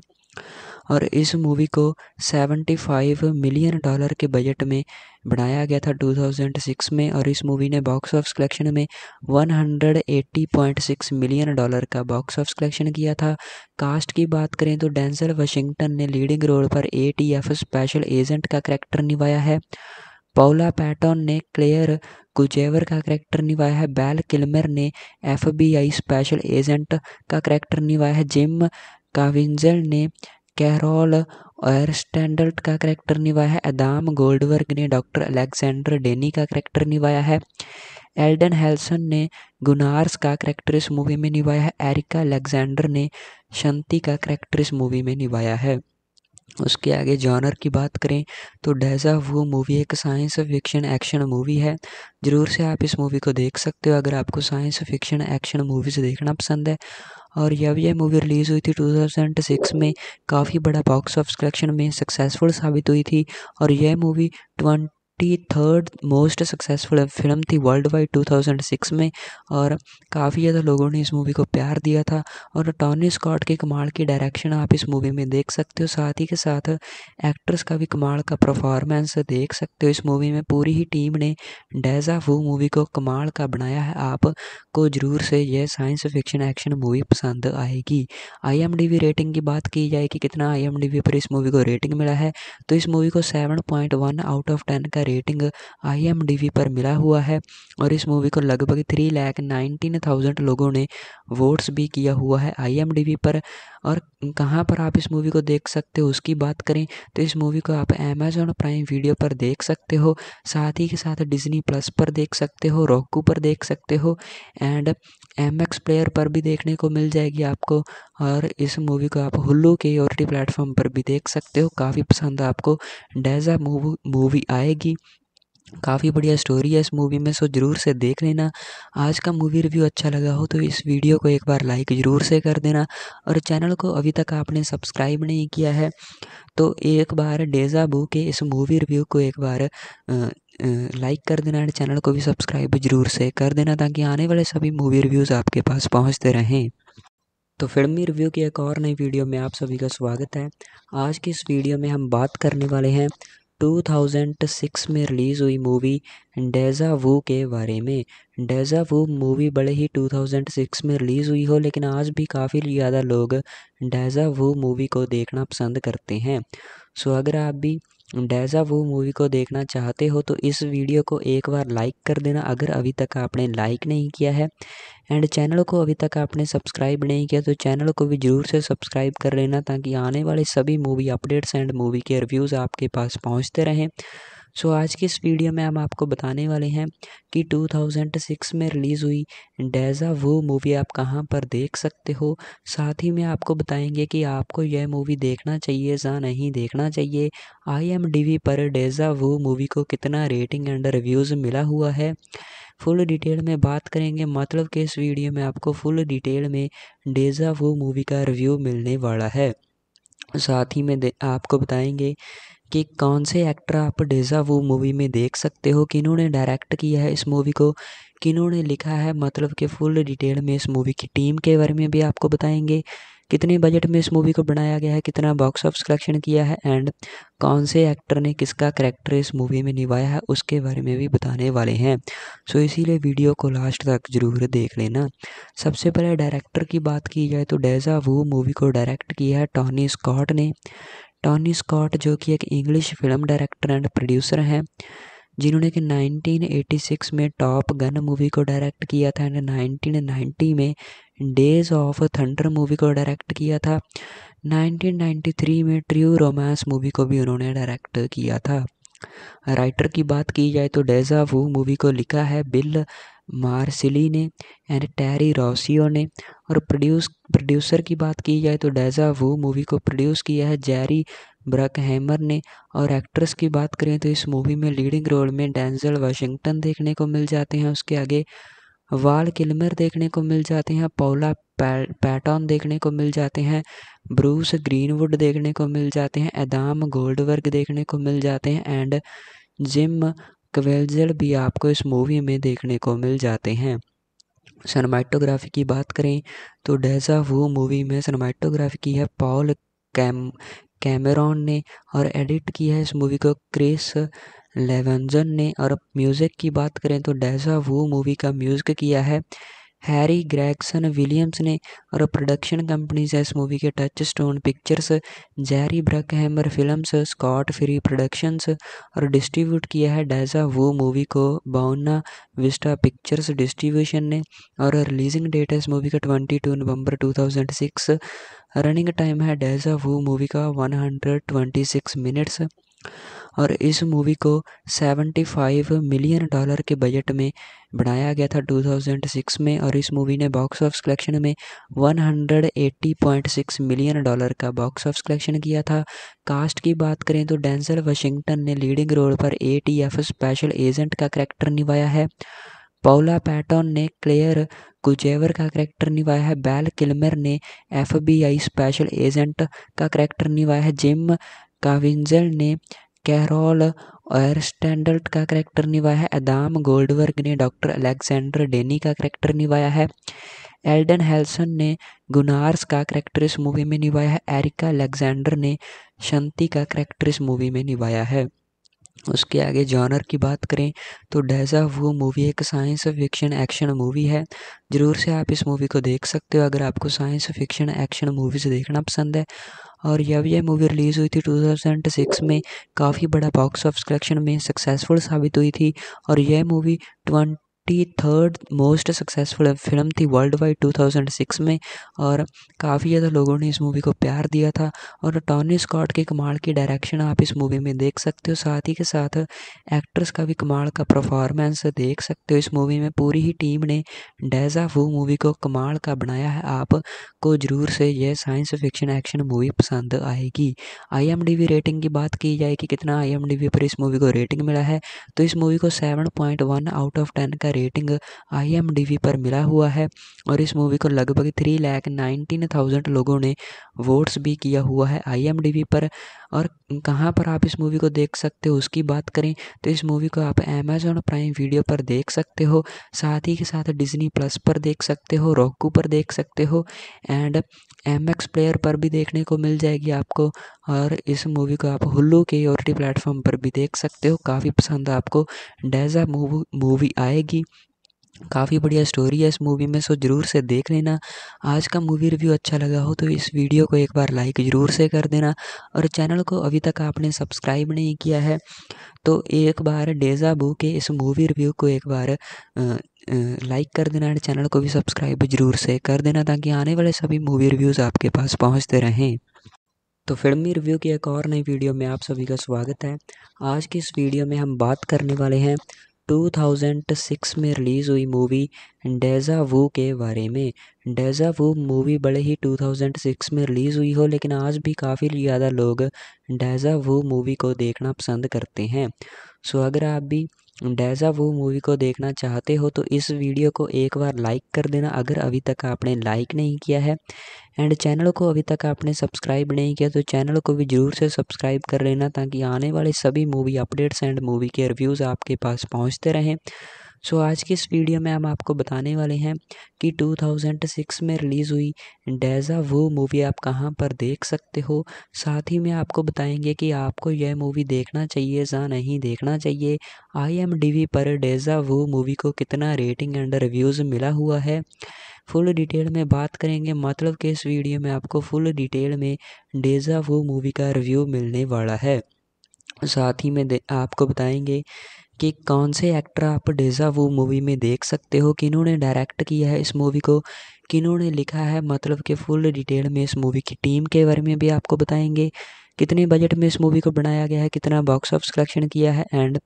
और इस मूवी को 75 मिलियन डॉलर के बजट में बनाया गया था 2006 में और इस मूवी ने बॉक्स ऑफिस कलेक्शन में 180.6 मिलियन डॉलर का बॉक्स ऑफिस कलेक्शन किया था कास्ट की बात करें तो डेंसल वाशिंगटन ने लीडिंग रोल पर एफ स्पेशल एजेंट का करैक्टर निभाया है पौला पैटॉन ने क्लेयर गुजेवर का करैक्टर निभाया है बैल किलमर ने एफबीआई स्पेशल एजेंट का करैक्टर निभाया है जिम काविंजल ने कैरोल एयर स्टैंडर्ड का करेक्टर निभाया है अदाम गोल्डवर्ग ने डॉक्टर अलेक्जेंडर डेनी का करेक्टर निभाया है एल्डन हेल्सन ने गुनार्स का करैक्टर इस मूवी में निभाया है एरिका अलेक्जेंडर ने शांति का करैक्टर इस मूवी में निभाया है उसके आगे जॉनर की बात करें तो डेजा वो मूवी एक साइंस फिक्शन एक्शन मूवी है ज़रूर से आप इस मूवी को देख सकते हो अगर आपको साइंस फिक्शन एक्शन मूवीज़ देखना पसंद है और जब यह मूवी रिलीज़ हुई थी टू थाउजेंड सिक्स में काफ़ी बड़ा बॉक्स ऑफिस कलेक्शन में सक्सेसफुल साबित हुई थी और यह movie twenty thirty third most successful film थी world wide two thousand six में और काफ़ी ज़्यादा लोगों ने इस मूवी को प्यार दिया था और टॉनी स्कॉट के कमाल की डायरेक्शन आप इस मूवी में देख सकते हो साथ ही के साथ एक्ट्रेस का भी कमाल का परफॉर्मेंस देख सकते हो इस मूवी में पूरी ही टीम ने डेजा फू मूवी को कमाल का बनाया है आपको ज़रूर से यह साइंस फिक्शन एक्शन मूवी पसंद आएगी आई रेटिंग की बात की जाए कि कितना आई पर इस मूवी को रेटिंग मिला है तो इस मूवी को seven point one out of ten का रेटिंग आई पर मिला हुआ है और इस मूवी को लगभग थ्री लैख नाइनटीन थाउजेंड लोगों ने वोट्स भी किया हुआ है आई पर और कहाँ पर आप इस मूवी को देख सकते हो उसकी बात करें तो इस मूवी को आप अमेजोन प्राइम वीडियो पर देख सकते हो साथ ही के साथ डिज्नी प्लस पर देख सकते हो रॉकू पर देख सकते हो एंड एम एक्स प्लेयर पर भी देखने को मिल जाएगी आपको और इस मूवी को आप हुल्लू के ओ टी प्लेटफॉर्म पर भी देख सकते हो काफ़ी पसंद आपको डैजा मूवी आएगी काफ़ी बढ़िया स्टोरी है इस मूवी में सो ज़रूर से देख लेना आज का मूवी रिव्यू अच्छा लगा हो तो इस वीडियो को एक बार लाइक ज़रूर से कर देना और चैनल को अभी तक आपने सब्सक्राइब नहीं किया है तो एक बार डेजा बू के इस मूवी रिव्यू को एक बार आ, लाइक कर देना एंड चैनल को भी सब्सक्राइब जरूर से कर देना ताकि आने वाले सभी मूवी रिव्यूज़ आपके पास पहुंचते रहें तो फिल्मी रिव्यू की एक और नई वीडियो में आप सभी का स्वागत है आज की इस वीडियो में हम बात करने वाले हैं 2006 में रिलीज़ हुई मूवी डेजा वू के बारे में डेजा वू मूवी बड़े ही 2006 में रिलीज़ हुई हो लेकिन आज भी काफ़ी ज़्यादा लोग डेजा वू मूवी को देखना पसंद करते हैं सो अगर आप भी डेजा वो मूवी को देखना चाहते हो तो इस वीडियो को एक बार लाइक कर देना अगर अभी तक आपने लाइक नहीं किया है एंड चैनल को अभी तक आपने सब्सक्राइब नहीं किया तो चैनल को भी ज़रूर से सब्सक्राइब कर लेना ताकि आने वाले सभी मूवी अपडेट्स एंड मूवी के रिव्यूज़ आपके पास पहुंचते रहें सो आज की इस वीडियो में हम आपको बताने वाले हैं कि 2006 में रिलीज़ हुई डेजा वो मूवी आप कहाँ पर देख सकते हो साथ ही में आपको बताएंगे कि आपको यह मूवी देखना चाहिए या नहीं देखना चाहिए आई पर डेजा वो मूवी को कितना रेटिंग एंड रिव्यूज़ मिला हुआ है फुल डिटेल में बात करेंगे मतलब कि इस वीडियो में आपको फुल डिटेल में डेजा वो मूवी का रिव्यू मिलने वाला है साथ ही में आपको बताएंगे कि कौन से एक्टर आप डेजा वो मूवी में देख सकते हो किन्होंने डायरेक्ट किया है इस मूवी को किन्होंने लिखा है मतलब कि फुल डिटेल में इस मूवी की टीम के बारे में भी आपको बताएंगे कितने बजट में इस मूवी को बनाया गया है कितना बॉक्स ऑफिस कलेक्शन किया है एंड कौन से एक्टर ने किसका करैक्टर इस मूवी में निभाया है उसके बारे में भी बताने वाले हैं सो इसीलिए वीडियो को लास्ट तक ज़रूर देख लेना सबसे पहले डायरेक्टर की बात की जाए तो डेजा वो मूवी को डायरेक्ट किया है टॉनी स्कॉट ने टॉनी स्कॉट जो कि एक English film director and producer हैं जिन्होंने कि 1986 में टॉप गन मूवी को डायरेक्ट किया था एंड 1990 में डेज ऑफ थंडर मूवी को डायरेक्ट किया था 1993 में ट्रू रोमांस मूवी को भी उन्होंने डायरेक्ट किया था राइटर की बात की जाए तो डेजा वो मूवी को लिखा है बिल मार्सिली ने एंड टैरी रॉसियो ने और प्रोड्यूस प्रोड्यूसर की बात की जाए तो डेजा वू मूवी को प्रोड्यूस किया है जैरी ब्रकहैमर ने और एक्ट्रेस की बात करें तो इस मूवी में लीडिंग रोल में डेंजल वाशिंगटन देखने को मिल जाते हैं उसके आगे वाल किलमर देखने को मिल जाते हैं पौला पैटॉन देखने को मिल जाते हैं ब्रूस ग्रीनवुड देखने को मिल जाते हैं एदाम गोल्डवर्ग देखने को मिल जाते हैं एंड जिम स्कवेल्जर भी आपको इस मूवी में देखने को मिल जाते हैं सनमाइटोग्राफी की बात करें तो डेजा वो मूवी में सनमाइटोग्राफी की है पॉल कैम कैमरॉन ने और एडिट की है इस मूवी को क्रिस लेवेंजन ने और म्यूज़िक की बात करें तो डेजा वो मूवी का म्यूज़िक किया है हैरी ग्रैक्सन विलियम्स ने और प्रोडक्शन कंपनीज है इस मूवी के Touchstone Pictures Jerry Bruckheimer Films Scott Free Productions और डिस्ट्रीब्यूट किया है डैजा वो मूवी को बाउना विस्टा पिक्चर्स डिस्ट्रीब्यूशन ने और रिलीजिंग डेट है इस मूवी का twenty two November two thousand six running time है डैजा वो मूवी का one hundred twenty six minutes और इस मूवी को 75 मिलियन डॉलर के बजट में बनाया गया था 2006 में और इस मूवी ने बॉक्स ऑफिस कलेक्शन में 180.6 मिलियन डॉलर का बॉक्स ऑफिस कलेक्शन किया था कास्ट की बात करें तो डेंसल वाशिंगटन ने लीडिंग रोल पर एफ स्पेशल एजेंट का करैक्टर निभाया है पौला पैटॉन ने क्लेयर गुजेवर का करैक्टर निभाया है बैल किलमर ने एफबीआई स्पेशल एजेंट का करैक्टर निभाया है जिम काविंजल ने कैरोल और स्टैंडर्ड का करेक्टर निभाया है अदाम गोल्डवर्ग ने डॉक्टर अलेक्जेंडर डेनी का करेक्टर निभाया है एल्डन हेल्सन ने गुनार्स का करैक्टर इस मूवी में निभाया है एरिका अलेक्जेंडर ने शांति का करैक्टर इस मूवी में निभाया है उसके आगे जॉनर की बात करें तो डेजा वो मूवी एक साइंस फिक्शन एक्शन मूवी है ज़रूर से आप इस मूवी को देख सकते हो अगर आपको साइंस फिक्शन एक्शन मूवीज़ देखना पसंद है और जब यह मूवी रिलीज़ हुई थी टू थाउजेंड सिक्स में काफ़ी बड़ा बॉक्स ऑफिस कलेक्शन में सक्सेसफुल साबित हुई थी और यह movie twenty thirty third most successful film थी world wide two thousand six में और काफ़ी ज़्यादा लोगों ने इस मूवी को प्यार दिया था और टॉनी स्कॉट के कमाल की डायरेक्शन आप इस मूवी में देख सकते हो साथ ही के साथ एक्ट्रेस का भी कमाल का परफॉर्मेंस देख सकते हो इस मूवी में पूरी ही टीम ने डेजा फू मूवी को कमाल का बनाया है आपको ज़रूर से यह साइंस फिक्शन एक्शन मूवी पसंद आएगी आई रेटिंग की बात की जाए कि कितना आई पर इस मूवी को रेटिंग मिला है तो इस मूवी को वन आउट ऑफ टेन का रेटिंग आई पर मिला हुआ है और इस मूवी को लगभग थ्री लैख नाइनटीन थाउजेंड लोगों ने वोट्स भी किया हुआ है आई पर और कहाँ पर आप इस मूवी को देख सकते हो उसकी बात करें तो इस मूवी को आप अमेजोन प्राइम वीडियो पर देख सकते हो साथ ही के साथ डिज्नी प्लस पर देख सकते हो रॉकू पर देख सकते हो एंड एम एक्स प्लेयर पर भी देखने को मिल जाएगी आपको और इस मूवी को आप हुल्लू के ओ टी प्लेटफॉर्म पर भी देख सकते हो काफ़ी पसंद आपको डैज़ा मूवी मूवी आएगी काफ़ी बढ़िया स्टोरी है इस मूवी में सो ज़रूर से देख लेना आज का मूवी रिव्यू अच्छा लगा हो तो इस वीडियो को एक बार लाइक ज़रूर से कर देना और चैनल को अभी तक आपने सब्सक्राइब नहीं किया है तो एक बार डेजा बू के इस मूवी रिव्यू को एक बार लाइक कर देना एंड चैनल को भी सब्सक्राइब ज़रूर से कर देना ताकि आने वाले सभी मूवी रिव्यूज़ आपके पास पहुँचते रहें तो फिल्मी रिव्यू की एक और नई वीडियो में आप सभी का स्वागत है आज की इस वीडियो में हम बात करने वाले हैं 2006 में रिलीज़ हुई मूवी डेजा वो के बारे में डेजा वो मूवी बड़े ही 2006 में रिलीज़ हुई हो लेकिन आज भी काफ़ी ज़्यादा लोग डेजा वो मूवी को देखना पसंद करते हैं सो अगर आप भी डेजा वो मूवी को देखना चाहते हो तो इस वीडियो को एक बार लाइक कर देना अगर अभी तक आपने लाइक नहीं किया है एंड चैनल को अभी तक आपने सब्सक्राइब नहीं किया तो चैनल को भी ज़रूर से सब्सक्राइब कर लेना ताकि आने वाले सभी मूवी अपडेट्स एंड मूवी के रिव्यूज़ आपके पास पहुँचते रहें सो so, आज की इस वीडियो में हम आपको बताने वाले हैं कि 2006 में रिलीज़ हुई डेजा वो मूवी आप कहाँ पर देख सकते हो साथ ही में आपको बताएंगे कि आपको यह मूवी देखना चाहिए या नहीं देखना चाहिए आई पर डेजा वो मूवी को कितना रेटिंग एंड रिव्यूज़ मिला हुआ है फुल डिटेल में बात करेंगे मतलब कि इस वीडियो में आपको फुल डिटेल में डेजा वो मूवी का रिव्यू मिलने वाला है साथ ही में आपको बताएंगे कि कौन से एक्टर आप डेजा वो मूवी में देख सकते हो किन्होंने डायरेक्ट किया है इस मूवी को किन्होंने लिखा है मतलब कि फुल डिटेल में इस मूवी की टीम के बारे में भी आपको बताएंगे कितने बजट में इस मूवी को बनाया गया है कितना बॉक्स ऑफिस कलेक्शन किया है एंड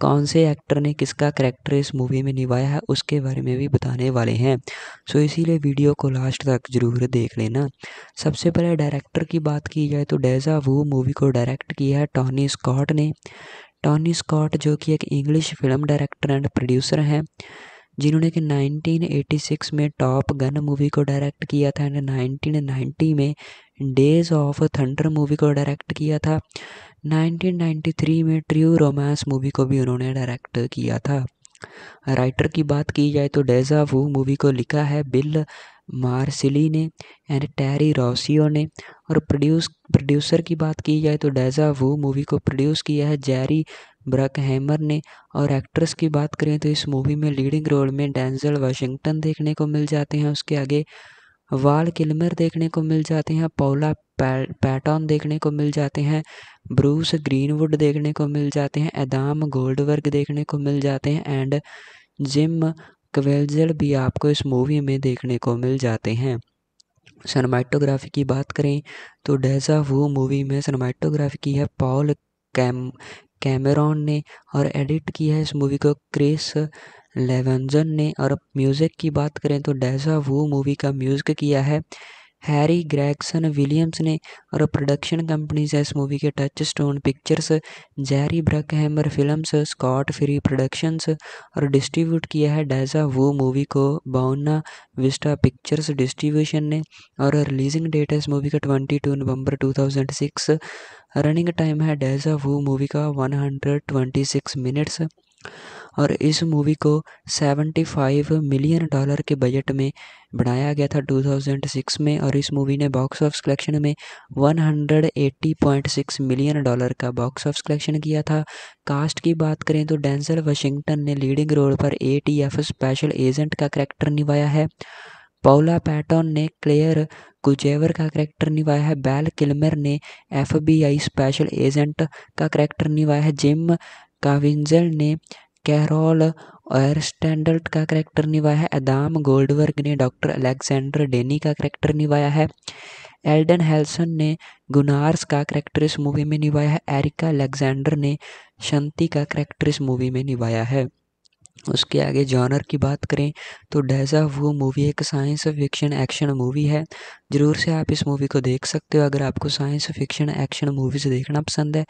कौन से एक्टर ने किसका करेक्टर इस मूवी में निभाया है उसके बारे में भी बताने वाले हैं सो so, इसीलिए वीडियो को लास्ट तक ज़रूर देख लेना सबसे पहले डायरेक्टर की बात की जाए तो डेजा वो मूवी को डायरेक्ट किया है टॉनी स्कॉट ने टॉनी स्कॉट जो कि एक English film director and producer हैं जिन्होंने कि 1986 में टॉप गन मूवी को डायरेक्ट किया था एंड 1990 में डेज ऑफ थंडर मूवी को डायरेक्ट किया था 1993 में ट्रू रोमांस मूवी को भी उन्होंने डायरेक्ट किया था राइटर की बात की जाए तो डेजा वो मूवी को लिखा है बिल मार्सिली ने एंड टैरी रॉसियो ने और प्रोड्यूस प्रोड्यूसर की बात की जाए तो डेजा वो मूवी को प्रोड्यूस किया है जैरी ब्रक हैमर ने और एक्ट्रेस की बात करें तो इस मूवी में लीडिंग रोल में डैनजल वाशिंगटन देखने को मिल जाते हैं उसके आगे वाल किलमर देखने को मिल जाते हैं पौला पैटॉन देखने को मिल जाते हैं ब्रूस ग्रीनवुड देखने को मिल जाते हैं एदाम गोल्डवर्ग देखने को मिल जाते हैं एंड जिम क्वेल्जर भी आपको इस मूवी में देखने को मिल जाते हैं सनमाइटोग्राफी की बात करें तो डेजा वो मूवी में सनमाइटोग्राफी की है पॉल कैम कैमरॉन ने और एडिट किया है इस मूवी को क्रिस लेवेंजन ने और म्यूज़िक की बात करें तो डेजा वो मूवी का म्यूज़िक किया है हैरी ग्रैक्सन विलियम्स ने और प्रोडक्शन कंपनीज है इस मूवी के Touchstone Pictures Jerry Bruckheimer Films Scott Free Productions और डिस्ट्रीब्यूट किया है डैजा वो मूवी को बाउना विस्टा पिक्चर्स डिस्ट्रीब्यूशन ने और रिलीजिंग डेट है इस मूवी का twenty two November two thousand six running time है डैजा वो मूवी का one hundred twenty six minutes और इस मूवी को 75 मिलियन डॉलर के बजट में बनाया गया था 2006 में और इस मूवी ने बॉक्स ऑफिस कलेक्शन में 180.6 मिलियन डॉलर का बॉक्स ऑफिस कलेक्शन किया था कास्ट की बात करें तो डेंसल वाशिंगटन ने लीडिंग रोल पर एफ स्पेशल एजेंट का करैक्टर निभाया है पौला पैटन ने क्लेयर गुजेवर का करैक्टर निभाया है बैल किलमर ने एफबीआई स्पेशल एजेंट का करैक्टर निभाया है जिम काविंजल ने कैरोल और स्टैंडर्ड का करैक्टर निभाया है अदाम गोल्डवर्ग ने डॉक्टर अलेक्जेंडर डेनी का करैक्टर निभाया है एल्डन हेल्सन ने गुनार्स का करैक्टर इस मूवी में निभाया है एरिका अलेक्जेंडर ने शांति का करैक्टर इस मूवी में निभाया है उसके आगे जॉनर की बात करें तो डेजा वो मूवी एक साइंस फिक्शन एक्शन मूवी है ज़रूर से आप इस मूवी को देख सकते हो अगर आपको साइंस फिक्शन एक्शन मूवीज़ देखना पसंद है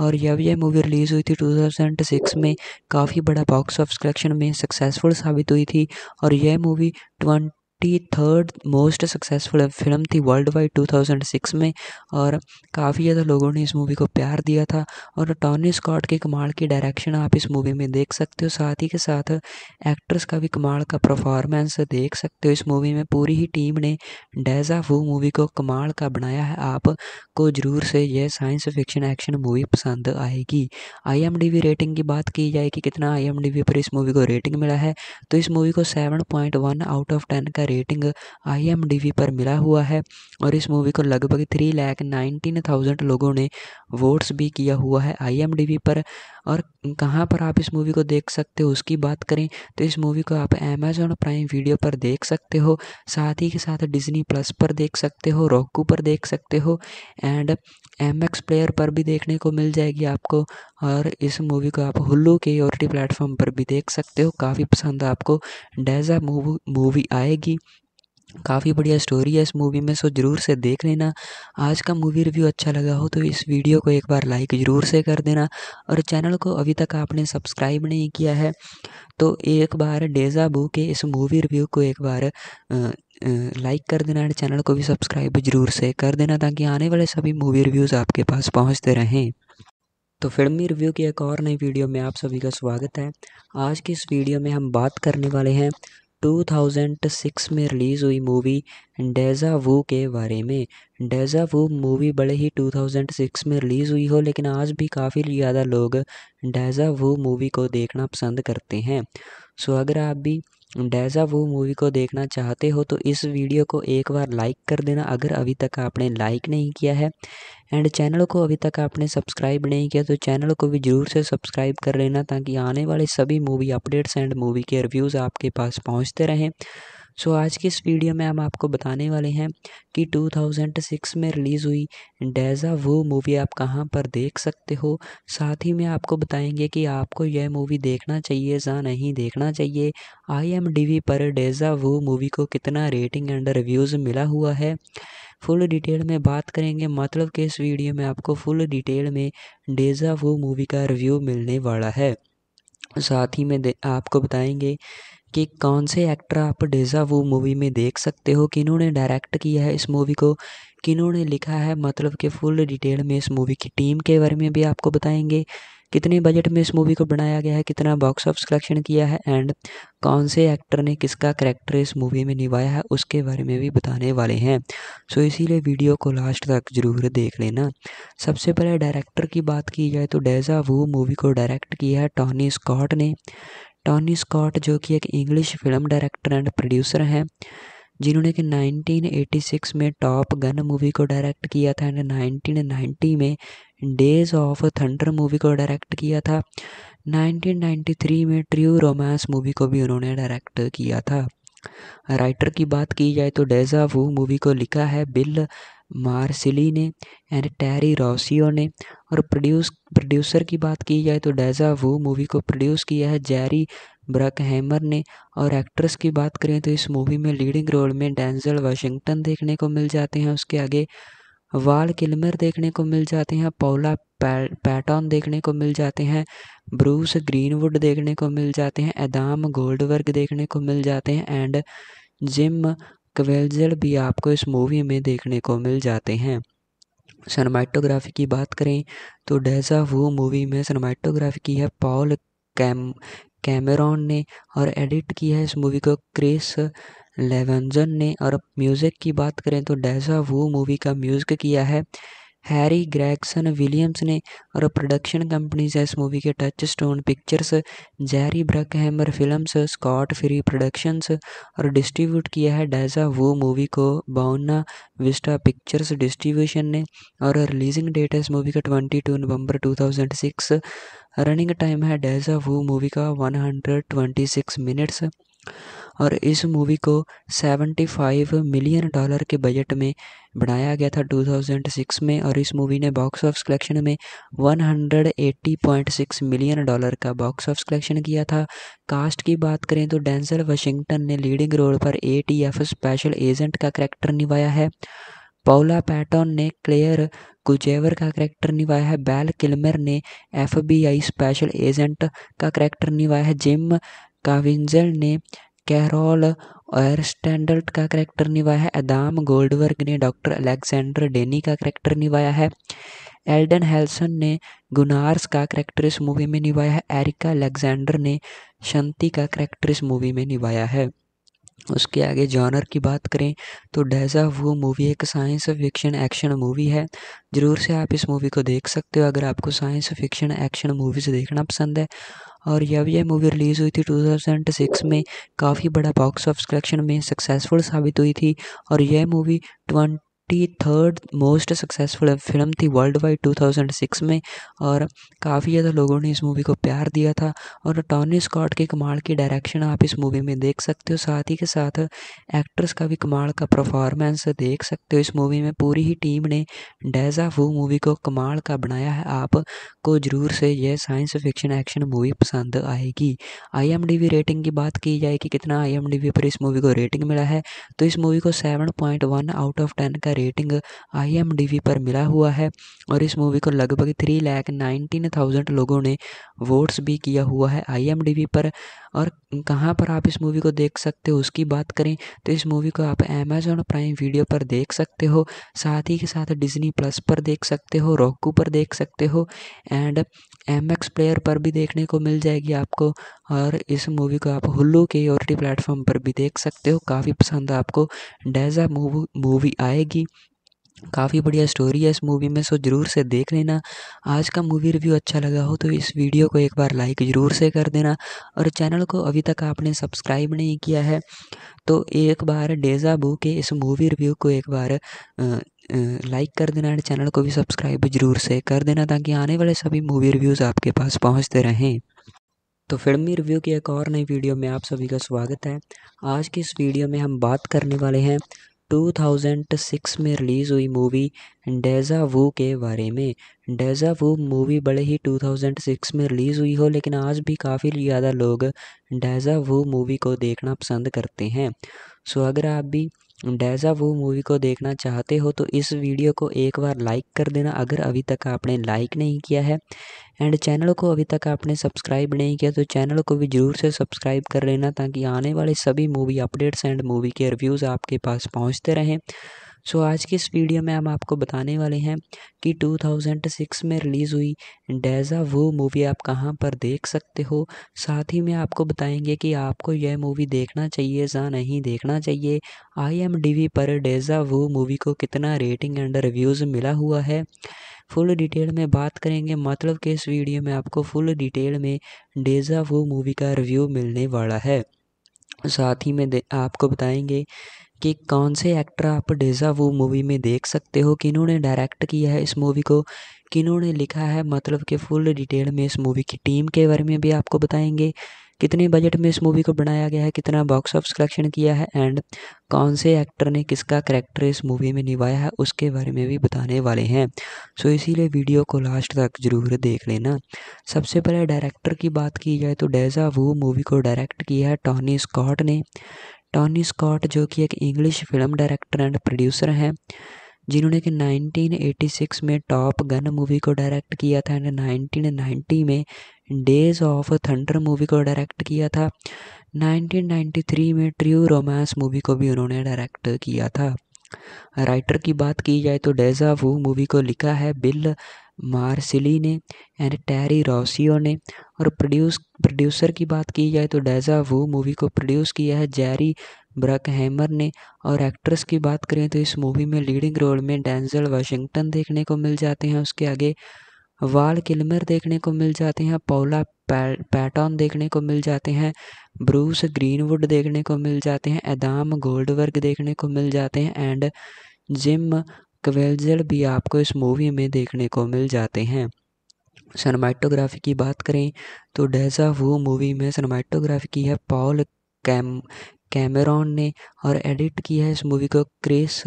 और यह यह मूवी रिलीज़ हुई थी टू थाउजेंड सिक्स में काफ़ी बड़ा बॉक्स ऑफ कलेक्शन में सक्सेसफुल साबित हुई थी और यह movie twenty twenty third most successful film थी world wide two thousand six में और काफ़ी ज़्यादा लोगों ने इस मूवी को प्यार दिया था और टॉनी स्कॉट के कमाल की डायरेक्शन आप इस मूवी में देख सकते हो साथ ही के साथ एक्ट्रेस का भी कमाल का परफॉर्मेंस देख सकते हो इस मूवी में पूरी ही टीम ने डेजा फू मूवी को कमाल का बनाया है आपको ज़रूर से यह साइंस फिक्शन एक्शन मूवी पसंद आएगी आई रेटिंग की बात की जाए कि कितना आई पर इस मूवी को रेटिंग मिला है तो इस मूवी को वन आउट ऑफ टेन का रेटिंग आई पर मिला हुआ है और इस मूवी को लगभग थ्री लैख नाइनटीन थाउजेंड लोगों ने वोट्स भी किया हुआ है आई पर और कहाँ पर आप इस मूवी को देख सकते हो उसकी बात करें तो इस मूवी को आप अमेजोन प्राइम वीडियो पर देख सकते हो साथ ही के साथ डिज्नी प्लस पर देख सकते हो रॉकू पर देख सकते हो एंड एम एक्स प्लेयर पर भी देखने को मिल जाएगी आपको और इस मूवी को आप हुल्लू के ओ टी प्लेटफॉर्म पर भी देख सकते हो काफ़ी पसंद आपको डैज़ा मूव मूवी आएगी काफ़ी बढ़िया स्टोरी है इस मूवी में सो ज़रूर से देख लेना आज का मूवी रिव्यू अच्छा लगा हो तो इस वीडियो को एक बार लाइक ज़रूर से कर देना और चैनल को अभी तक आपने सब्सक्राइब नहीं किया है तो एक बार डेजा बू के इस मूवी रिव्यू को एक बार लाइक कर देना एंड चैनल को भी सब्सक्राइब जरूर से कर देना ताकि आने वाले सभी मूवी रिव्यूज़ आपके पास पहुँचते रहें तो फिल्मी रिव्यू की एक और नई वीडियो में आप सभी का स्वागत है आज की इस वीडियो में हम बात करने वाले हैं 2006 में रिलीज़ हुई मूवी डेजा वू के बारे में डेजा वू मूवी बड़े ही 2006 में रिलीज़ हुई हो लेकिन आज भी काफ़ी ज़्यादा लोग डेजा वू मूवी को देखना पसंद करते हैं सो अगर आप भी डेजा वो मूवी को देखना चाहते हो तो इस वीडियो को एक बार लाइक कर देना अगर अभी तक आपने लाइक नहीं किया है एंड चैनल को अभी तक आपने सब्सक्राइब नहीं किया तो चैनल को भी ज़रूर से सब्सक्राइब कर लेना ताकि आने वाले सभी मूवी अपडेट्स एंड मूवी के रिव्यूज़ आपके पास पहुँचते रहें सो so, आज की इस वीडियो में हम आपको बताने वाले हैं कि 2006 में रिलीज़ हुई डेजा वो मूवी आप कहाँ पर देख सकते हो साथ ही में आपको बताएंगे कि आपको यह मूवी देखना चाहिए या नहीं देखना चाहिए आई पर डेजा वो मूवी को कितना रेटिंग एंड रिव्यूज़ मिला हुआ है फुल डिटेल में बात करेंगे मतलब कि इस वीडियो में आपको फुल डिटेल में डेजा वो मूवी का रिव्यू मिलने वाला है साथ ही में आपको बताएंगे कि कौन से एक्टर आप डेजा वो मूवी में देख सकते हो किन्होंने डायरेक्ट किया है इस मूवी को किन्होंने लिखा है मतलब कि फुल डिटेल में इस मूवी की टीम के बारे में भी आपको बताएंगे कितने बजट में इस मूवी को बनाया गया है कितना बॉक्स ऑफिस कलेक्शन किया है एंड कौन से एक्टर ने किसका करेक्टर इस मूवी में निभाया है उसके बारे में भी बताने वाले हैं सो so, इसीलिए वीडियो को लास्ट तक जरूर देख लेना सबसे पहले डायरेक्टर की बात की जाए तो डेजा वो मूवी को डायरेक्ट किया है टॉनी स्कॉट ने टॉनी स्कॉट जो कि एक English film director and producer हैं जिन्होंने कि 1986 में टॉप गन मूवी को डायरेक्ट किया था एंड 1990 में डेज ऑफ थंडर मूवी को डायरेक्ट किया था 1993 में ट्रू रोमांस मूवी को भी उन्होंने डायरेक्ट किया था राइटर की बात की जाए तो डेजा वू मूवी को लिखा है बिल मार्सिली ने एंड टेरी रॉसियो ने और प्रोड्यूस प्रोड्यूसर की बात की जाए तो डेजा वो मूवी को प्रोड्यूस किया है जैरी ब्रक हैमर ने और एक्ट्रेस की बात करें तो इस मूवी में लीडिंग रोल में डैंजल वाशिंगटन देखने को मिल जाते हैं उसके आगे वाल किलमर देखने को मिल जाते हैं पौला पैटॉन देखने को मिल जाते हैं ब्रूस ग्रीनवुड देखने को मिल जाते हैं एदाम गोल्डवर्ग देखने को मिल जाते हैं एंड जिम क्वेल्जर भी आपको इस मूवी में देखने को मिल जाते हैं सनमाइटोग्राफी की बात करें तो डेजा वो मूवी में सनमाइटोग्राफी की है पॉल कैम कैमरॉन ने और एडिट किया है इस मूवी को क्रिस लेवेंजन ने और म्यूज़िक की बात करें तो डेजा वो मूवी का म्यूज़िक किया है हैरी ग्रैगसन विलियम्स ने और प्रोडक्शन कंपनीज है इस मूवी के Touchstone Pictures Jerry Bruckheimer Films Scott Free Productions और डिस्ट्रीब्यूट किया है डैजा वो मूवी को बाउना विस्टा पिक्चर्स डिस्ट्रीब्यूशन ने और रिलीजिंग डेट है इस मूवी का twenty two November two thousand six running time है डैजा वो मूवी का one hundred twenty six minutes और इस मूवी को 75 मिलियन डॉलर के बजट में बनाया गया था 2006 में और इस मूवी ने बॉक्स ऑफिस कलेक्शन में 180.6 मिलियन डॉलर का बॉक्स ऑफिस कलेक्शन किया था कास्ट की बात करें तो डेंसल वाशिंगटन ने लीडिंग रोल पर एफ स्पेशल एजेंट का करैक्टर निभाया है पौला पैटन ने क्लेयर गुजेवर का करैक्टर निभाया है बैल किलमर ने एफबीआई स्पेशल एजेंट का करैक्टर निभाया है जिम काविंजल ने कैरोल स्टैंडर्ड का करैक्टर निभाया है अदाम गोल्डवर्ग ने डॉक्टर अलेक्जेंडर डेनी का करैक्टर निभाया है एल्डन हेल्सन ने गुनार्स का करैक्टर इस मूवी में निभाया है एरिका अलेक्जेंडर ने शांति का करैक्टर इस मूवी में निभाया है उसके आगे जॉनर की बात करें तो डैजा वो मूवी एक साइंस फिक्शन एक्शन मूवी है ज़रूर से आप इस मूवी को देख सकते हो अगर आपको साइंस फिक्शन एक्शन मूवीज़ देखना पसंद है और यह यह मूवी रिलीज़ हुई थी 2006 में काफ़ी बड़ा बॉक्स ऑफिस कलेक्शन में सक्सेसफुल साबित हुई थी और यह movie twenty thirty third most successful film थी वर्ल्ड वाइड 2006 में और काफ़ी ज़्यादा लोगों ने इस मूवी को प्यार दिया था और टॉनी स्कॉट के कमाल की डायरेक्शन आप इस मूवी में देख सकते हो साथ ही के साथ एक्ट्रेस का भी कमाल का परफॉर्मेंस देख सकते हो इस मूवी में पूरी ही टीम ने डेजा वू मूवी को कमाल का बनाया है आपको ज़रूर से यह साइंस फिक्शन एक्शन मूवी पसंद आएगी आई रेटिंग की बात की जाए कि कितना आई पर इस मूवी को रेटिंग मिला है तो इस मूवी को seven point one out of ten का रेटिंग आई पर मिला हुआ है और इस मूवी को लगभग थ्री लैख नाइनटीन थाउजेंड लोगों ने वोट्स भी किया हुआ है आई पर और कहाँ पर आप इस मूवी को देख सकते हो उसकी बात करें तो इस मूवी को आप अमेजोन प्राइम वीडियो पर देख सकते हो साथ ही के साथ डिज्नी प्लस पर देख सकते हो रॉकू पर देख सकते हो एंड एम एक्स प्लेयर पर भी देखने को मिल जाएगी आपको और इस मूवी को आप हुल्लू के ओ टी प्लेटफॉर्म पर भी देख सकते हो काफ़ी पसंद आपको डैज़ा मूव मूवी आएगी काफ़ी बढ़िया स्टोरी है इस मूवी में सो ज़रूर से देख लेना आज का मूवी रिव्यू अच्छा लगा हो तो इस वीडियो को एक बार लाइक ज़रूर से कर देना और चैनल को अभी तक आपने सब्सक्राइब नहीं किया है तो एक बार डेजा बू के इस मूवी रिव्यू को एक बार लाइक कर देना एंड चैनल को भी सब्सक्राइब जरूर से कर देना ताकि आने वाले सभी मूवी रिव्यूज़ आपके पास पहुँचते रहें तो फिल्मी रिव्यू की एक और नई वीडियो में आप सभी का स्वागत है आज की इस वीडियो में हम बात करने वाले हैं 2006 में रिलीज़ हुई मूवी डेजा वू के बारे में डेजा वू मूवी बड़े ही 2006 में रिलीज़ हुई हो लेकिन आज भी काफ़ी ज़्यादा लोग डेजा वू मूवी को देखना पसंद करते हैं सो अगर आप भी डेजा वो मूवी को देखना चाहते हो तो इस वीडियो को एक बार लाइक कर देना अगर अभी तक आपने लाइक नहीं किया है एंड चैनल को अभी तक आपने सब्सक्राइब नहीं किया तो चैनल को भी ज़रूर से सब्सक्राइब कर लेना ताकि आने वाले सभी मूवी अपडेट्स एंड मूवी के रिव्यूज़ आपके पास पहुँचते रहें सो आज की इस वीडियो में हम आपको बताने वाले हैं कि 2006 में रिलीज़ हुई डेजा वो मूवी आप कहाँ पर देख सकते हो साथ ही में आपको बताएंगे कि आपको यह मूवी देखना चाहिए या नहीं देखना चाहिए आई पर डेजा वो मूवी को कितना रेटिंग एंड रिव्यूज़ मिला हुआ है फुल डिटेल में बात करेंगे मतलब कि इस वीडियो में आपको फुल डिटेल में डेजा वो मूवी का रिव्यू मिलने वाला है साथ ही में आपको बताएंगे कि कौन से एक्टर आप डेजा वो मूवी में देख सकते हो किन्होंने डायरेक्ट किया है इस मूवी को किन्होंने लिखा है मतलब कि फुल डिटेल में इस मूवी की टीम के बारे में भी आपको बताएंगे कितने बजट में इस मूवी को बनाया गया है कितना बॉक्स ऑफ कलेक्शन किया है एंड कौन से एक्टर ने किसका करैक्टर इस मूवी में निभाया है उसके बारे में भी बताने वाले हैं सो इसीलिए वीडियो को लास्ट तक ज़रूर देख लेना सबसे पहले डायरेक्टर की बात की जाए तो डेजा वो मूवी को डायरेक्ट किया है टॉनी स्कॉट ने टॉनी स्कॉट जो कि एक English film director and producer हैं जिन्होंने कि 1986 में टॉप गन मूवी को डायरेक्ट किया था एंड 1990 में डेज ऑफ थंडर मूवी को डायरेक्ट किया था 1993 में ट्रू रोमांस मूवी को भी उन्होंने डायरेक्ट किया था राइटर की बात की जाए तो डेजा वू मूवी को लिखा है बिल मार्सिली ने एंड टेरी रॉसियो ने और प्रोड्यूस प्रोड्यूसर की बात की जाए तो डेजा वो मूवी को प्रोड्यूस किया है जेरी ब्रक हैमर ने और एक्ट्रेस की बात करें तो इस मूवी में लीडिंग रोल में डेंजल वाशिंगटन देखने को मिल जाते हैं उसके आगे वाल किलमर देखने को मिल जाते हैं पौला पैटॉन देखने को मिल जाते हैं ब्रूस ग्रीनवुड देखने को मिल जाते हैं एदाम गोल्डवर्ग देखने को मिल जाते हैं एंड जिम क्वेल्जर भी आपको इस मूवी में देखने को मिल जाते हैं सनमाइटोग्राफी की बात करें तो डेजा वो मूवी में सनमाइटोग्राफी की है पॉल कैम कैमरॉन ने और एडिट की है इस मूवी को क्रिस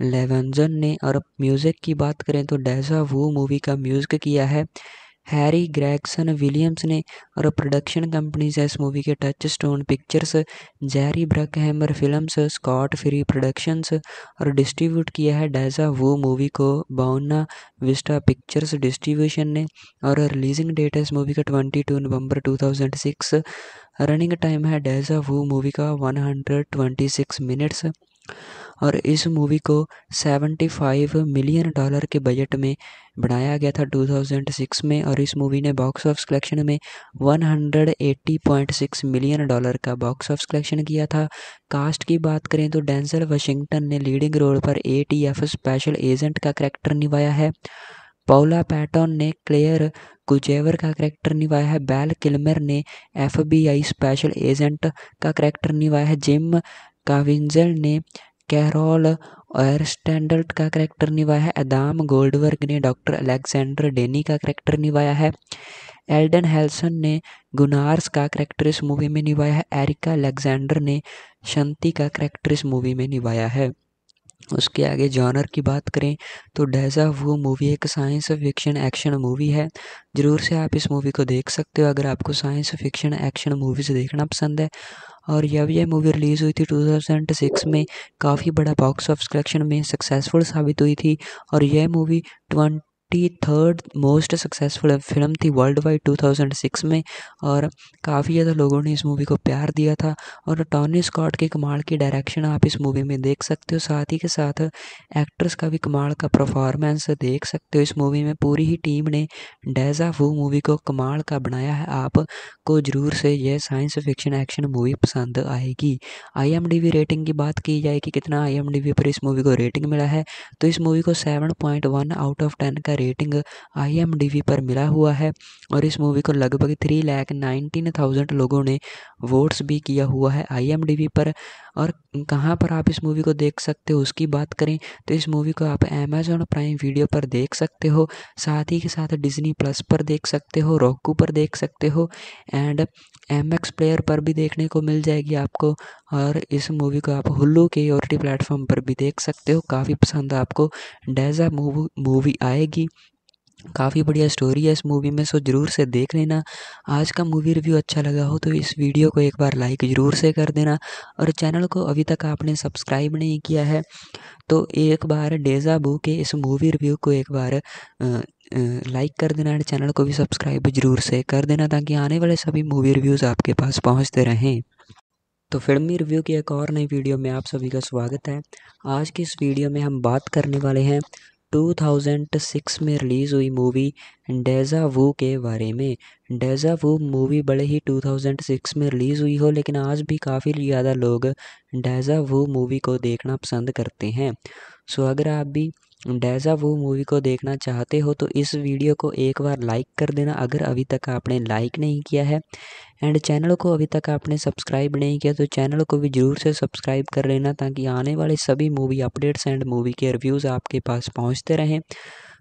लेवेंजन ने और म्यूज़िक की बात करें तो डेजा वो मूवी का म्यूज़िक किया है हैरी ग्रैगसन विलियम्स ने और प्रोडक्शन कंपनीज है इस मूवी के Touchstone Pictures Jerry Bruckheimer Films Scott Free Productions और डिस्ट्रीब्यूट किया है डैजा वो मूवी को बाउना विस्टा पिक्चर्स डिस्ट्रीब्यूशन ने और रिलीजिंग डेट है इस मूवी का twenty two November two thousand six running time है डैजा वो मूवी का one hundred twenty six minutes और इस मूवी को 75 मिलियन डॉलर के बजट में बनाया गया था 2006 में और इस मूवी ने बॉक्स ऑफिस कलेक्शन में 180.6 मिलियन डॉलर का बॉक्स ऑफिस कलेक्शन किया था कास्ट की बात करें तो डेंसल वाशिंगटन ने लीडिंग रोल पर एफ स्पेशल एजेंट का करैक्टर निभाया है पौला पैटॉन ने क्लेयर कुजेवर का करैक्टर निभाया है बैल किलमर ने एफबीआई स्पेशल एजेंट का करैक्टर निभाया है जिम काविंजल ने कैरोल स्टैंडर्ड का करैक्टर निभाया है अदाम गोल्डवर्ग ने डॉक्टर अलेक्जेंडर डेनी का करैक्टर निभाया है एल्डन हेल्सन ने गुनार्स का करैक्टर इस मूवी में निभाया है एरिका अलेक्जेंडर ने शांति का करैक्टर इस मूवी में निभाया है उसके आगे जॉनर की बात करें तो डेजा वो मूवी एक साइंस फिक्शन एक्शन मूवी है ज़रूर से आप इस मूवी को देख सकते हो अगर आपको साइंस फिक्शन एक्शन मूवीज़ देखना पसंद है और जब यह मूवी रिलीज़ हुई थी टू थाउजेंड सिक्स में काफ़ी बड़ा बॉक्स ऑफ कलेक्शन में सक्सेसफुल साबित हुई थी और यह movie twenty thirty third most successful film थी वर्ल्ड वाइड 2006 में और काफ़ी ज़्यादा लोगों ने इस मूवी को प्यार दिया था और टॉनी स्कॉट के कमाल की डायरेक्शन आप इस मूवी में देख सकते हो साथ ही के साथ एक्ट्रेस का भी कमाल का परफॉर्मेंस देख सकते हो इस मूवी में पूरी ही टीम ने डेजा वो मूवी को कमाल का बनाया है आपको ज़रूर से यह साइंस फिक्शन एक्शन मूवी पसंद आएगी आई रेटिंग की बात की जाए कि कितना आई पर इस मूवी को रेटिंग मिला है तो इस मूवी को seven point one out of ten का रेटिंग आई पर मिला हुआ है और इस मूवी को लगभग थ्री लैख नाइनटीन थाउजेंड लोगों ने वोट्स भी किया हुआ है आई पर और कहाँ पर आप इस मूवी को देख सकते हो उसकी बात करें तो इस मूवी को आप अमेजोन प्राइम वीडियो पर देख सकते हो साथ ही के साथ डिज्नी प्लस पर देख सकते हो रॉकू पर देख सकते हो एंड एम एक्स प्लेयर पर भी देखने को मिल जाएगी आपको और इस मूवी को आप हुल्लू के ओ टी प्लेटफॉर्म पर भी देख सकते हो काफ़ी पसंद आपको डैजा मूवी आएगी काफ़ी बढ़िया स्टोरी है इस मूवी में सो ज़रूर से देख लेना आज का मूवी रिव्यू अच्छा लगा हो तो इस वीडियो को एक बार लाइक ज़रूर से कर देना और चैनल को अभी तक आपने सब्सक्राइब नहीं किया है तो एक बार बू के इस मूवी रिव्यू को एक बार लाइक कर देना एंड चैनल को भी सब्सक्राइब जरूर से कर देना ताकि आने वाले सभी मूवी रिव्यूज़ आपके पास पहुंचते रहें तो फिल्मी रिव्यू की एक और नई वीडियो में आप सभी का स्वागत है आज की इस वीडियो में हम बात करने वाले हैं 2006 में रिलीज़ हुई मूवी डेजा वू के बारे में डेजा वू मूवी बड़े ही 2006 में रिलीज़ हुई हो लेकिन आज भी काफ़ी ज़्यादा लोग डेजा वू मूवी को देखना पसंद करते हैं सो अगर आप भी डैजा वो मूवी को देखना चाहते हो तो इस वीडियो को एक बार लाइक कर देना अगर अभी तक आपने लाइक नहीं किया है एंड चैनल को अभी तक आपने सब्सक्राइब नहीं किया तो चैनल को भी ज़रूर से सब्सक्राइब कर लेना ताकि आने वाले सभी मूवी अपडेट्स एंड मूवी के रिव्यूज़ आपके पास पहुँचते रहें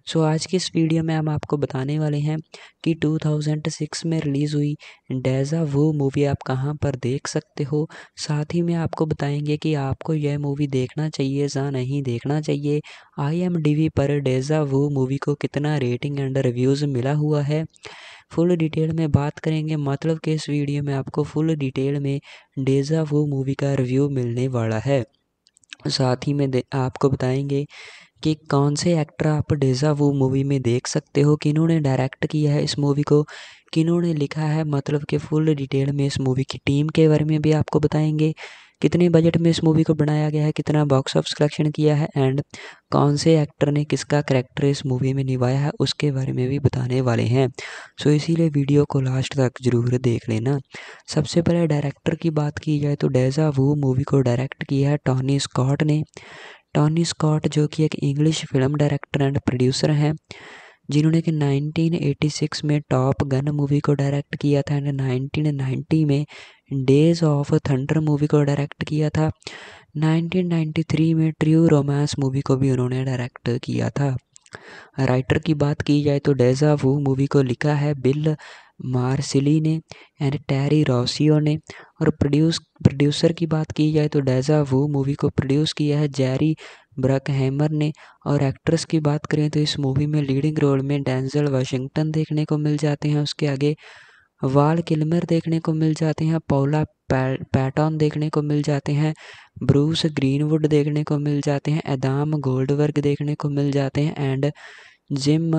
सो आज की इस वीडियो में हम आपको बताने वाले हैं कि 2006 में रिलीज़ हुई डेजा वो मूवी आप कहाँ पर देख सकते हो साथ ही में आपको बताएंगे कि आपको यह मूवी देखना चाहिए या नहीं देखना चाहिए आई पर डेजा वो मूवी को कितना रेटिंग एंड रिव्यूज़ मिला हुआ है फुल डिटेल में बात करेंगे मतलब कि इस वीडियो में आपको फुल डिटेल में डेजा वो मूवी का रिव्यू मिलने वाला है साथ ही में आपको बताएंगे कि कौन से एक्टर आप डेजा वो मूवी में देख सकते हो किन्होंने डायरेक्ट किया है इस मूवी को किन्होंने लिखा है मतलब कि फुल डिटेल में इस मूवी की टीम के बारे में भी आपको बताएंगे कितने बजट में इस मूवी को बनाया गया है कितना बॉक्स ऑफिस कलेक्शन किया है एंड कौन से एक्टर ने किसका करेक्टर इस मूवी में निभाया है उसके बारे में भी बताने वाले हैं सो इसीलिए वीडियो को लास्ट तक ज़रूर देख लेना सबसे पहले डायरेक्टर की बात की जाए तो डेजा वो मूवी को डायरेक्ट किया है टॉनी स्कॉट ने टॉनी स्कॉट जो कि एक English film director and producer हैं जिन्होंने कि 1986 में टॉप गन मूवी को डायरेक्ट किया था एंड 1990 में डेज ऑफ थंडर मूवी को डायरेक्ट किया था 1993 में ट्रू रोमांस मूवी को भी उन्होंने डायरेक्ट किया था राइटर की बात की जाए तो डेजा वू मूवी को लिखा है बिल मार्सिली ने एंड टेरी रॉसियो ने और प्रोड्यूस प्रोड्यूसर की बात की जाए तो डेजा वू मूवी को प्रोड्यूस किया है जैरी हैमर ने और एक्ट्रेस की बात करें तो इस मूवी में लीडिंग रोल में डेंजल वाशिंगटन देखने को मिल जाते हैं उसके आगे वाल किलमर देखने को मिल जाते हैं पौला पै पैटर्न देखने को मिल जाते हैं ब्रूस ग्रीनवुड देखने को मिल जाते हैं एदाम गोल्डवर्ग देखने को मिल जाते हैं एंड जिम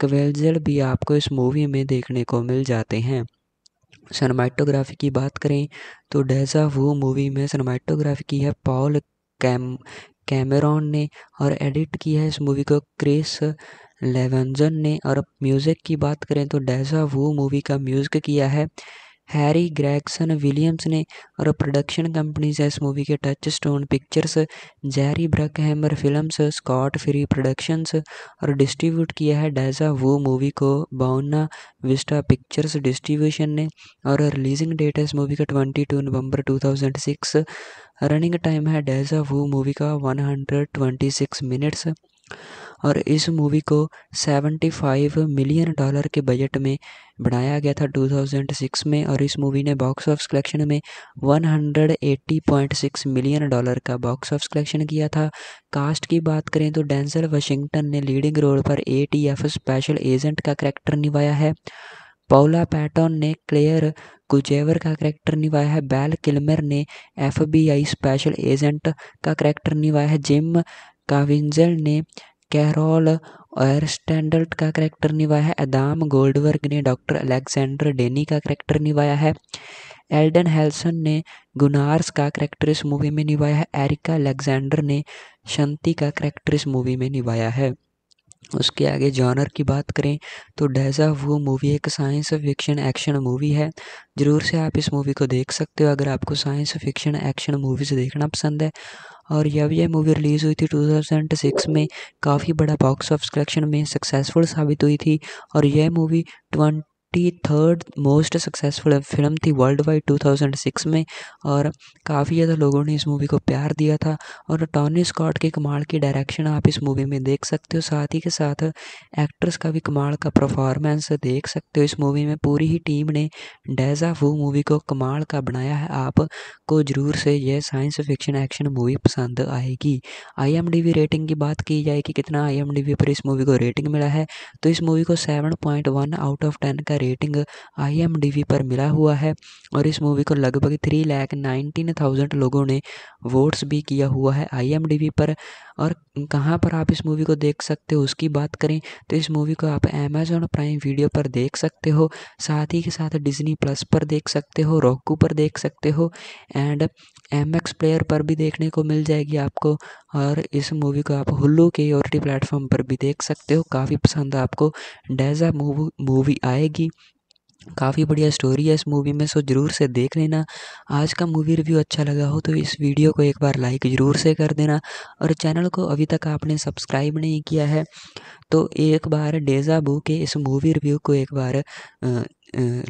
क्वेल्जर भी आपको इस मूवी में देखने को मिल जाते हैं सनमाइटोग्राफी की बात करें तो डेजा वो मूवी में सनमाइटोग्राफी की है पॉल कैम कैमरॉन ने और एडिट की है इस मूवी को क्रिस लेवेंजन ने और म्यूज़िक की बात करें तो डेजा वो मूवी का म्यूज़िक किया है हैरी ग्रैक्सन विलियम्स ने और प्रोडक्शन कंपनीज इस मूवी के Touchstone Pictures Jerry Bruckheimer Films Scott Free Productions और डिस्ट्रीब्यूट किया है डेजा वो मूवी को बाउना विस्टा पिक्चर्स डिस्ट्रीब्यूशन ने और रिलीजिंग डेट है इस मूवी का twenty two November 2006 running time है डेजा वो मूवी का 126 मिनट्स और इस मूवी को 75 मिलियन डॉलर के बजट में बनाया गया था 2006 में और इस मूवी ने बॉक्स ऑफिस कलेक्शन में 180.6 मिलियन डॉलर का बॉक्स ऑफिस कलेक्शन किया था कास्ट की बात करें तो डेंसल वाशिंगटन ने लीडिंग रोल पर एफ स्पेशल एजेंट का करैक्टर निभाया है पौला पैटॉन ने क्लेयर गुजेवर का करैक्टर निभाया है बैल किलमर ने एफबीआई स्पेशल एजेंट का करैक्टर निभाया है जिम काविंजल ने कैरोल एयर स्टैंडर्ड का करेक्टर निभाया है अदाम गोल्डवर्ग ने डॉक्टर अलेक्जेंडर डेनी का करेक्टर निभाया है एल्डन हेल्सन ने गुनार्स का करैक्टर इस मूवी में निभाया है एरिका अलेक्जेंडर ने शांति का करैक्टर इस मूवी में निभाया है उसके आगे जॉनर की बात करें तो डेजा वो मूवी एक साइंस फिक्शन एक्शन मूवी है ज़रूर से आप इस मूवी को देख सकते हो अगर आपको साइंस फिक्शन एक्शन मूवीज़ देखना पसंद है और जब यह मूवी रिलीज़ हुई थी टू थाउजेंड सिक्स में काफ़ी बड़ा बॉक्स ऑफिस कलेक्शन में सक्सेसफुल साबित हुई थी और यह movie twenty thirty third most successful film थी वर्ल्ड वाइड 2006 में और काफ़ी ज़्यादा लोगों ने इस मूवी को प्यार दिया था और टॉनी स्कॉट के कमाल की डायरेक्शन आप इस मूवी में देख सकते हो साथ ही के साथ एक्ट्रेस का भी कमाल का परफॉर्मेंस देख सकते हो इस मूवी में पूरी ही टीम ने डेजा फू मूवी को कमाल का बनाया है आपको ज़रूर से यह साइंस फिक्शन एक्शन मूवी पसंद आएगी आई रेटिंग की बात की जाए कि कितना आई पर इस मूवी को रेटिंग मिला है तो इस मूवी को seven point one out of ten का रेटिंग आई पर मिला हुआ है और इस मूवी को लगभग थ्री लैख नाइनटीन थाउजेंड लोगों ने वोट्स भी किया हुआ है आई पर और कहाँ पर आप इस मूवी को देख सकते हो उसकी बात करें तो इस मूवी को आप अमेजोन प्राइम वीडियो पर देख सकते हो साथ ही के साथ डिज्नी प्लस पर देख सकते हो रॉकू पर देख सकते हो एंड एम एक्स प्लेयर पर भी देखने को मिल जाएगी आपको और इस मूवी को आप हुल्लू के ओ टी प्लेटफॉर्म पर भी देख सकते हो काफ़ी पसंद आपको डैज़ा मूवी आएगी काफ़ी बढ़िया स्टोरी है इस मूवी में सो ज़रूर से देख लेना आज का मूवी रिव्यू अच्छा लगा हो तो इस वीडियो को एक बार लाइक ज़रूर से कर देना और चैनल को अभी तक आपने सब्सक्राइब नहीं किया है तो एक बार डेजा बू के इस मूवी रिव्यू को एक बार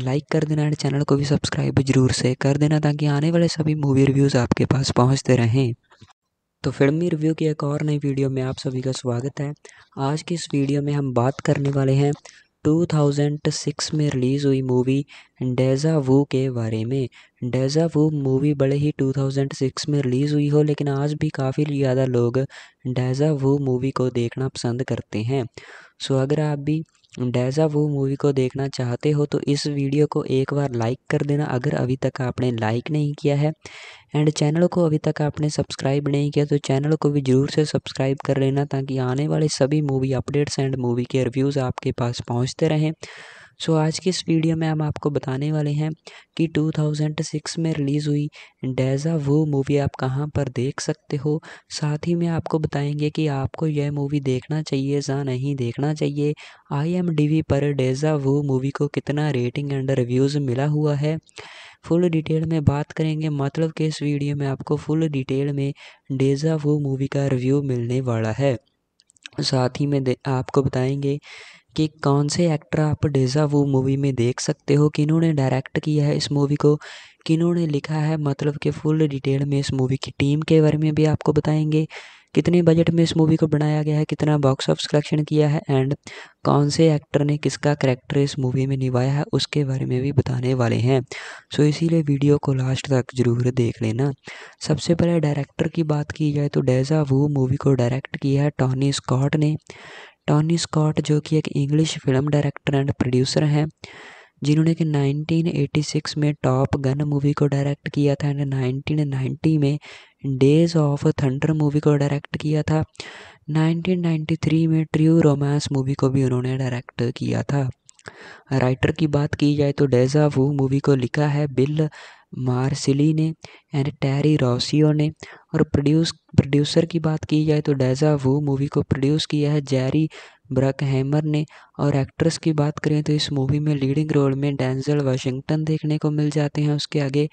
लाइक कर देना और चैनल को भी सब्सक्राइब ज़रूर से कर देना ताकि आने वाले सभी मूवी रिव्यूज़ आपके पास पहुँचते रहें तो फिल्मी रिव्यू की एक और नई वीडियो में आप सभी का स्वागत है आज की इस वीडियो में हम बात करने वाले हैं 2006 में रिलीज़ हुई मूवी डेजा वू के बारे में डेजा वू मूवी बड़े ही 2006 में रिलीज़ हुई हो लेकिन आज भी काफ़ी ज़्यादा लोग डेजा वू मूवी को देखना पसंद करते हैं सो अगर आप भी डेजा वो मूवी को देखना चाहते हो तो इस वीडियो को एक बार लाइक कर देना अगर अभी तक आपने लाइक नहीं किया है एंड चैनल को अभी तक आपने सब्सक्राइब नहीं किया तो चैनल को भी ज़रूर से सब्सक्राइब कर लेना ताकि आने वाले सभी मूवी अपडेट्स एंड मूवी के रिव्यूज़ आपके पास पहुंचते रहें सो आज की इस वीडियो में हम आपको बताने वाले हैं कि 2006 में रिलीज़ हुई डेजा वो मूवी आप कहाँ पर देख सकते हो साथ ही में आपको बताएंगे कि आपको यह मूवी देखना चाहिए या नहीं देखना चाहिए आई पर डेजा वो मूवी को कितना रेटिंग एंड रिव्यूज़ मिला हुआ है फुल डिटेल में बात करेंगे मतलब कि इस वीडियो में आपको फुल डिटेल में डेजा वो मूवी का रिव्यू मिलने वाला है साथ ही में आपको बताएंगे कि कौन से एक्टर आप डेजा वो मूवी में देख सकते हो किन्होंने डायरेक्ट किया है इस मूवी को किन्होंने लिखा है मतलब कि फुल डिटेल में इस मूवी की टीम के बारे में भी आपको बताएंगे कितने बजट में इस मूवी को बनाया गया है कितना बॉक्स ऑफिस कलेक्शन किया है एंड कौन से एक्टर ने किसका करैक्टर इस मूवी में निभाया है उसके बारे में भी बताने वाले हैं सो इसीलिए वीडियो को लास्ट तक ज़रूर देख लेना सबसे पहले डायरेक्टर की बात की जाए तो डेजा वो मूवी को डायरेक्ट किया है टॉनी स्कॉट ने टॉनी स्कॉट जो कि एक English film director and producer हैं जिन्होंने कि 1986 में टॉप गन मूवी को डायरेक्ट किया था एंड 1990 में डेज ऑफ थंडर मूवी को डायरेक्ट किया था 1993 में ट्रू रोमांस मूवी को भी उन्होंने डायरेक्ट किया था राइटर की बात की जाए तो डेजा वो मूवी को लिखा है बिल मार्सिली ने एंड टेरी रॉसियो ने और प्रोड्यूस प्रोड्यूसर की बात की जाए तो डेजा वो मूवी को प्रोड्यूस किया है जैरी ब्रकहैमर ने और एक्ट्रेस की बात करें तो इस मूवी में लीडिंग रोल में डेंजल वाशिंगटन देखने को मिल जाते हैं उसके आगे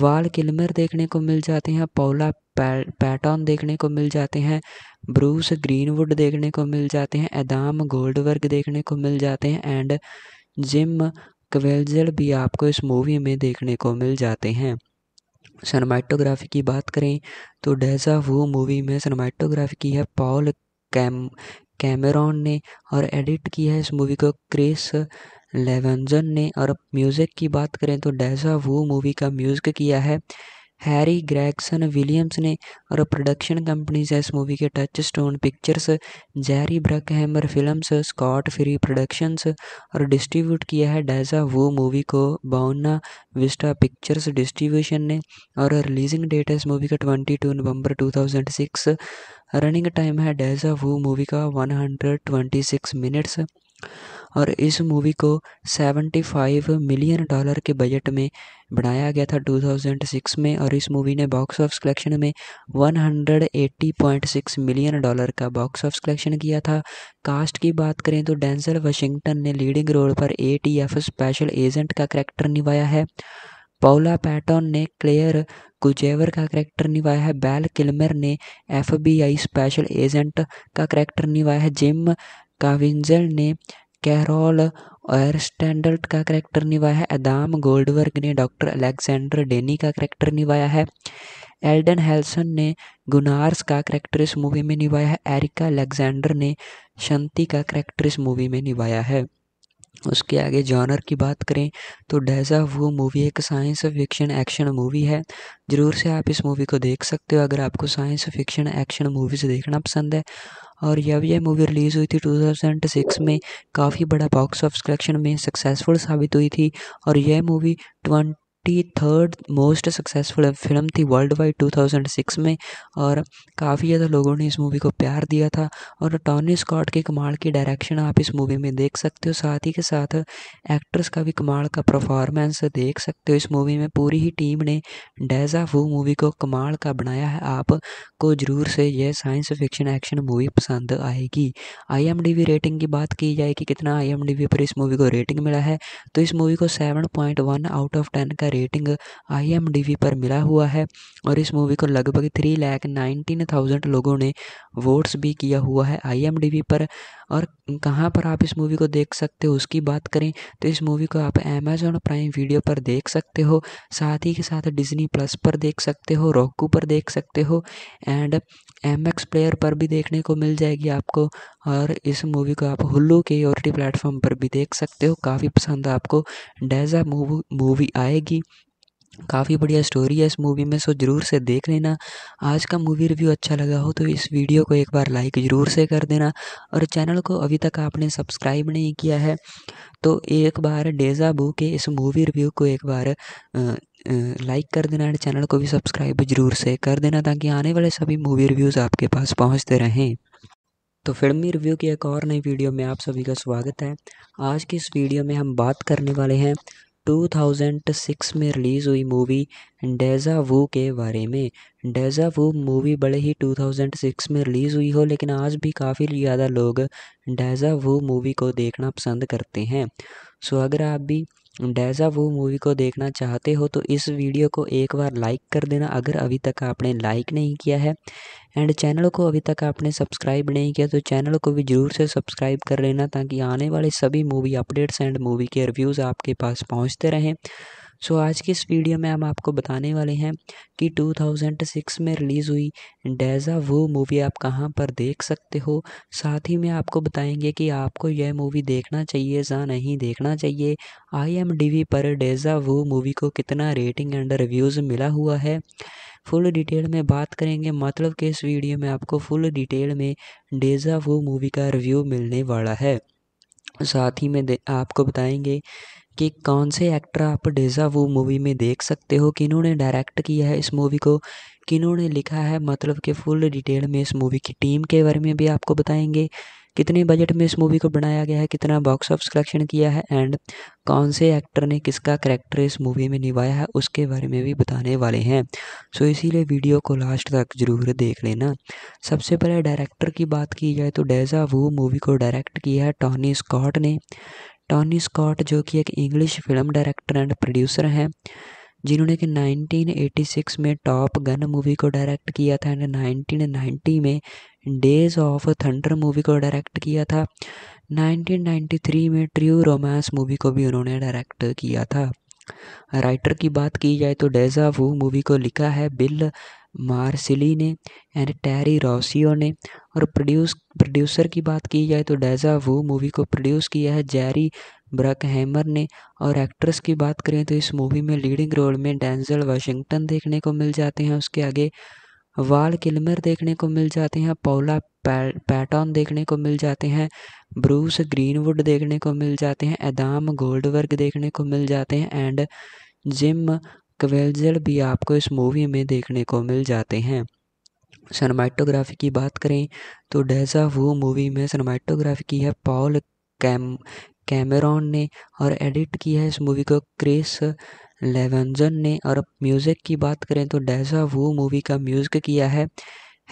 वाल किलमर देखने को मिल जाते हैं पौला पैटॉन देखने को मिल जाते हैं ब्रूस ग्रीनवुड देखने को मिल जाते हैं एदाम गोल्डवर्ग देखने को मिल जाते हैं एंड जिम क्वेलजल भी आपको इस मूवी में देखने को मिल जाते हैं सनमाइटोग्राफी की बात करें तो डेजा वो मूवी में सनमाइटोग्राफी की है पॉल कैम कैमरॉन ने और एडिट की है इस मूवी को क्रिस लेवेंजन ने और म्यूज़िक की बात करें तो डेजा वो मूवी का म्यूज़िक किया है हैरी ग्रैक्सन विलियम्स ने और प्रोडक्शन कंपनीज है इस मूवी के Touchstone Pictures Jerry Bruckheimer Films Scott Free Productions और डिस्ट्रीब्यूट किया है डैजा वो मूवी को बाउना विस्टा पिक्चर्स डिस्ट्रीब्यूशन ने और रिलीजिंग डेट है इस मूवी का twenty two November two thousand six running time है डैजा वो मूवी का one hundred twenty six minutes और इस मूवी को 75 मिलियन डॉलर के बजट में बनाया गया था 2006 में और इस मूवी ने बॉक्स ऑफिस कलेक्शन में 180.6 मिलियन डॉलर का बॉक्स ऑफिस कलेक्शन किया था कास्ट की बात करें तो डेंसल वाशिंगटन ने लीडिंग रोल पर A T F special agent का करैक्टर निभाया है पौला पैटॉन ने क्लेयर कुजेवर का करैक्टर निभाया है बैल किलमर ने एफबीआई स्पेशल एजेंट का करैक्टर निभाया है जिम काविंजल ने कैरोल और स्टैंडर्ड का करेक्टर निभाया है अदाम गोल्डवर्ग ने डॉक्टर अलेक्जेंडर डेनी का करेक्टर निभाया है एल्डन हेल्सन ने गुनार्स का करैक्टर इस मूवी में निभाया है एरिका अलेक्जेंडर ने शांति का करैक्टर इस मूवी में निभाया है उसके आगे जॉनर की बात करें तो डेजा वो मूवी एक साइंस फिक्शन एक्शन मूवी है ज़रूर से आप इस मूवी को देख सकते हो अगर आपको साइंस फिक्शन एक्शन मूवीज़ देखना पसंद है और जब यह मूवी रिलीज़ हुई थी टू थाउजेंड सिक्स में काफ़ी बड़ा बॉक्स ऑफिस कलेक्शन में सक्सेसफुल साबित हुई थी और यह movie twenty thirty third most successful film थी world wide two thousand six में और काफ़ी ज़्यादा लोगों ने इस मूवी को प्यार दिया था और टॉनी स्कॉट के कमाल की डायरेक्शन आप इस मूवी में देख सकते हो साथ ही के साथ एक्ट्रेस का भी कमाल का परफॉर्मेंस देख सकते हो इस मूवी में पूरी ही टीम ने डेजा फू मूवी को कमाल का बनाया है आपको ज़रूर से यह साइंस फिक्शन एक्शन मूवी पसंद आएगी आई रेटिंग की बात की जाए कि कितना आई पर इस मूवी को रेटिंग मिला है तो इस मूवी को वन आउट ऑफ टेन का रेटिंग आई पर मिला हुआ है और इस मूवी को लगभग थ्री लैख नाइनटीन थाउजेंड लोगों ने वोट्स भी किया हुआ है आई पर और कहाँ पर आप इस मूवी को देख सकते हो उसकी बात करें तो इस मूवी को आप अमेजोन प्राइम वीडियो पर देख सकते हो साथ ही के साथ डिज्नी प्लस पर देख सकते हो रॉकू पर देख सकते हो एंड एम एक्स प्लेयर पर भी देखने को मिल जाएगी आपको और इस मूवी को आप हुल्लू के ओ टी प्लेटफॉर्म पर भी देख सकते हो काफ़ी पसंद आपको डैज़ा मूवी मूवी आएगी काफ़ी बढ़िया स्टोरी है इस मूवी में सो ज़रूर से देख लेना आज का मूवी रिव्यू अच्छा लगा हो तो इस वीडियो को एक बार लाइक ज़रूर से कर देना और चैनल को अभी तक आपने सब्सक्राइब नहीं किया है तो एक बार डेजा बू के इस मूवी रिव्यू को एक बार लाइक कर देना एंड चैनल को भी सब्सक्राइब ज़रूर से कर देना ताकि आने वाले सभी मूवी रिव्यूज़ आपके पास पहुँचते रहें तो फिल्मी रिव्यू की एक और नई वीडियो में आप सभी का स्वागत है आज की इस वीडियो में हम बात करने वाले हैं 2006 में रिलीज़ हुई मूवी डेजा वू के बारे में डेजा वू मूवी बड़े ही 2006 में रिलीज़ हुई हो लेकिन आज भी काफ़ी ज़्यादा लोग डेजा वू मूवी को देखना पसंद करते हैं सो अगर आप भी डेजा वो मूवी को देखना चाहते हो तो इस वीडियो को एक बार लाइक कर देना अगर अभी तक आपने लाइक नहीं किया है एंड चैनल को अभी तक आपने सब्सक्राइब नहीं किया तो चैनल को भी ज़रूर से सब्सक्राइब कर लेना ताकि आने वाले सभी मूवी अपडेट्स एंड मूवी के रिव्यूज़ आपके पास पहुँचते रहें सो so, आज की इस वीडियो में हम आपको बताने वाले हैं कि 2006 में रिलीज़ हुई डेजा वो मूवी आप कहाँ पर देख सकते हो साथ ही में आपको बताएंगे कि आपको यह मूवी देखना चाहिए या नहीं देखना चाहिए आई पर डेजा वो मूवी को कितना रेटिंग एंड रिव्यूज़ मिला हुआ है फुल डिटेल में बात करेंगे मतलब कि इस वीडियो में आपको फुल डिटेल में डेजा वो मूवी का रिव्यू मिलने वाला है साथ ही में आपको बताएंगे कि कौन से एक्टर आप डेजा वो मूवी में देख सकते हो किन्होंने डायरेक्ट किया है इस मूवी को किन्होंने लिखा है मतलब कि फुल डिटेल में इस मूवी की टीम के बारे में भी आपको बताएंगे कितने बजट में इस मूवी को बनाया गया है कितना बॉक्स ऑफिस कलेक्शन किया है एंड कौन से एक्टर ने किसका करेक्टर इस मूवी में निभाया है उसके बारे में भी बताने वाले हैं सो so, इसीलिए वीडियो को लास्ट तक ज़रूर देख लेना सबसे पहले डायरेक्टर की बात की जाए तो डेजा वो मूवी को डायरेक्ट किया है टॉनी स्कॉट ने टॉनी स्कॉट जो कि एक English film director and producer हैं जिन्होंने कि 1986 में टॉप गन मूवी को डायरेक्ट किया था एंड 1990 में डेज ऑफ थंडर मूवी को डायरेक्ट किया था 1993 में ट्रू रोमांस मूवी को भी उन्होंने डायरेक्ट किया था राइटर की बात की जाए तो डेजा वू मूवी को लिखा है बिल मार्सिली ने एंड टैरी रॉसियो ने और प्रोड्यूस प्रोड्यूसर की बात की जाए तो डेजा वो मूवी को प्रोड्यूस किया है जैरी ब्रक हैमर ने और एक्ट्रेस की बात करें तो इस मूवी में लीडिंग रोल में डैनजल वाशिंगटन देखने को मिल जाते हैं उसके आगे वाल किलमर देखने को मिल जाते हैं पौला पैटॉन देखने को मिल जाते हैं ब्रूस ग्रीनवुड देखने को मिल जाते हैं एदाम गोल्डवर्ग देखने को मिल जाते हैं एंड जिम क्वेल्जर भी आपको इस मूवी में देखने को मिल जाते हैं सनमाइटोग्राफी की बात करें तो डेजा वो मूवी में सनमाइटोग्राफी की है पॉल कैम कैमरॉन ने और एडिट किया है इस मूवी को क्रिस लेवेंजन ने और म्यूज़िक की बात करें तो डेजा वो मूवी का म्यूज़िक किया है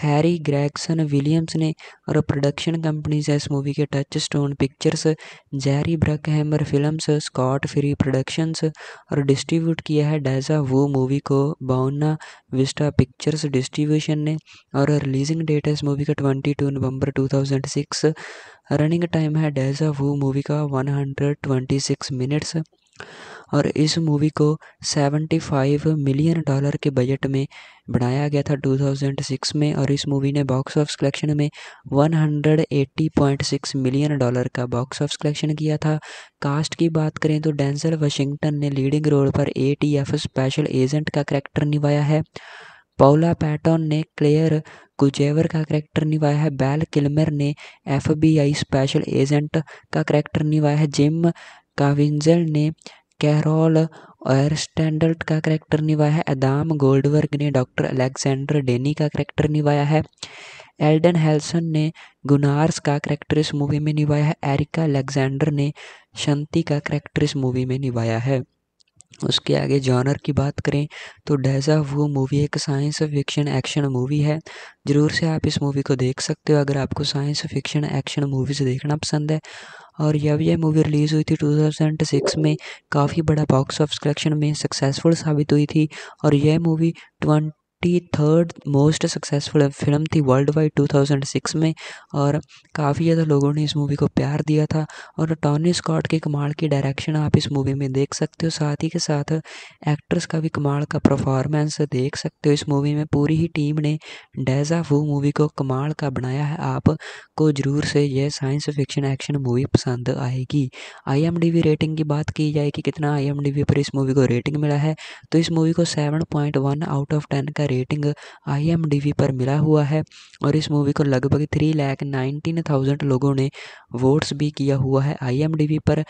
हैरी ग्रैक्सन विलियम्स ने और प्रोडक्शन कंपनीज है इस मूवी के Touchstone Pictures Jerry Bruckheimer Films Scott Free Productions और डिस्ट्रीब्यूट किया है डैजा वो मूवी को बाउना विस्टा पिक्चर्स डिस्ट्रीब्यूशन ने और रिलीजिंग डेट है इस मूवी का twenty two November two thousand six running time है डैजा वो मूवी का one hundred twenty six minutes और इस मूवी को 75 मिलियन डॉलर के बजट में बनाया गया था 2006 में और इस मूवी ने बॉक्स ऑफिस कलेक्शन में 180.6 मिलियन डॉलर का बॉक्स ऑफिस कलेक्शन किया था कास्ट की बात करें तो डेंसल वाशिंगटन ने लीडिंग रोल पर एफ स्पेशल एजेंट का करैक्टर निभाया है पौला पैटन ने क्लेयर गुजेवर का करैक्टर निभाया है बैल किलमर ने एफबीआई स्पेशल एजेंट का करैक्टर निभाया है जिम काविंजल ने कैरोल और स्टैंडर्ड का करैक्टर निभाया है अदाम गोल्डवर्ग ने डॉक्टर अलेक्जेंडर डेनी का करैक्टर निभाया है एल्डन हेल्सन ने गुनार्स का करैक्टर इस मूवी में निभाया है एरिका अलेक्जेंडर ने शांति का करैक्टर इस मूवी में निभाया है उसके आगे जॉनर की बात करें तो डेजा वो मूवी एक साइंस फिक्शन एक्शन मूवी है ज़रूर से आप इस मूवी को देख सकते हो अगर आपको साइंस फिक्शन एक्शन मूवीज़ देखना पसंद है और यह यह मूवी रिलीज़ हुई थी टू थाउजेंड सिक्स में काफ़ी बड़ा बॉक्स ऑफ कलेक्शन में सक्सेसफुल साबित हुई थी और यह movie twenty twenty third most successful film थी world wide two thousand six में और काफ़ी ज़्यादा लोगों ने इस मूवी को प्यार दिया था और टॉनी स्कॉट के कमाल की डायरेक्शन आप इस मूवी में देख सकते हो साथ ही के साथ एक्ट्रेस का भी कमाल का परफॉर्मेंस देख सकते हो इस मूवी में पूरी ही टीम ने डेजा फू मूवी को कमाल का बनाया है आपको ज़रूर से यह साइंस फिक्शन एक्शन मूवी पसंद आएगी आई रेटिंग की बात की जाए कि कितना आई पर इस मूवी को रेटिंग मिला है तो इस मूवी को वन आउट ऑफ टेन का रेटिंग आई पर मिला हुआ है और इस मूवी को लगभग थ्री लैख नाइनटीन थाउजेंड लोगों ने वोट्स भी किया हुआ है आई पर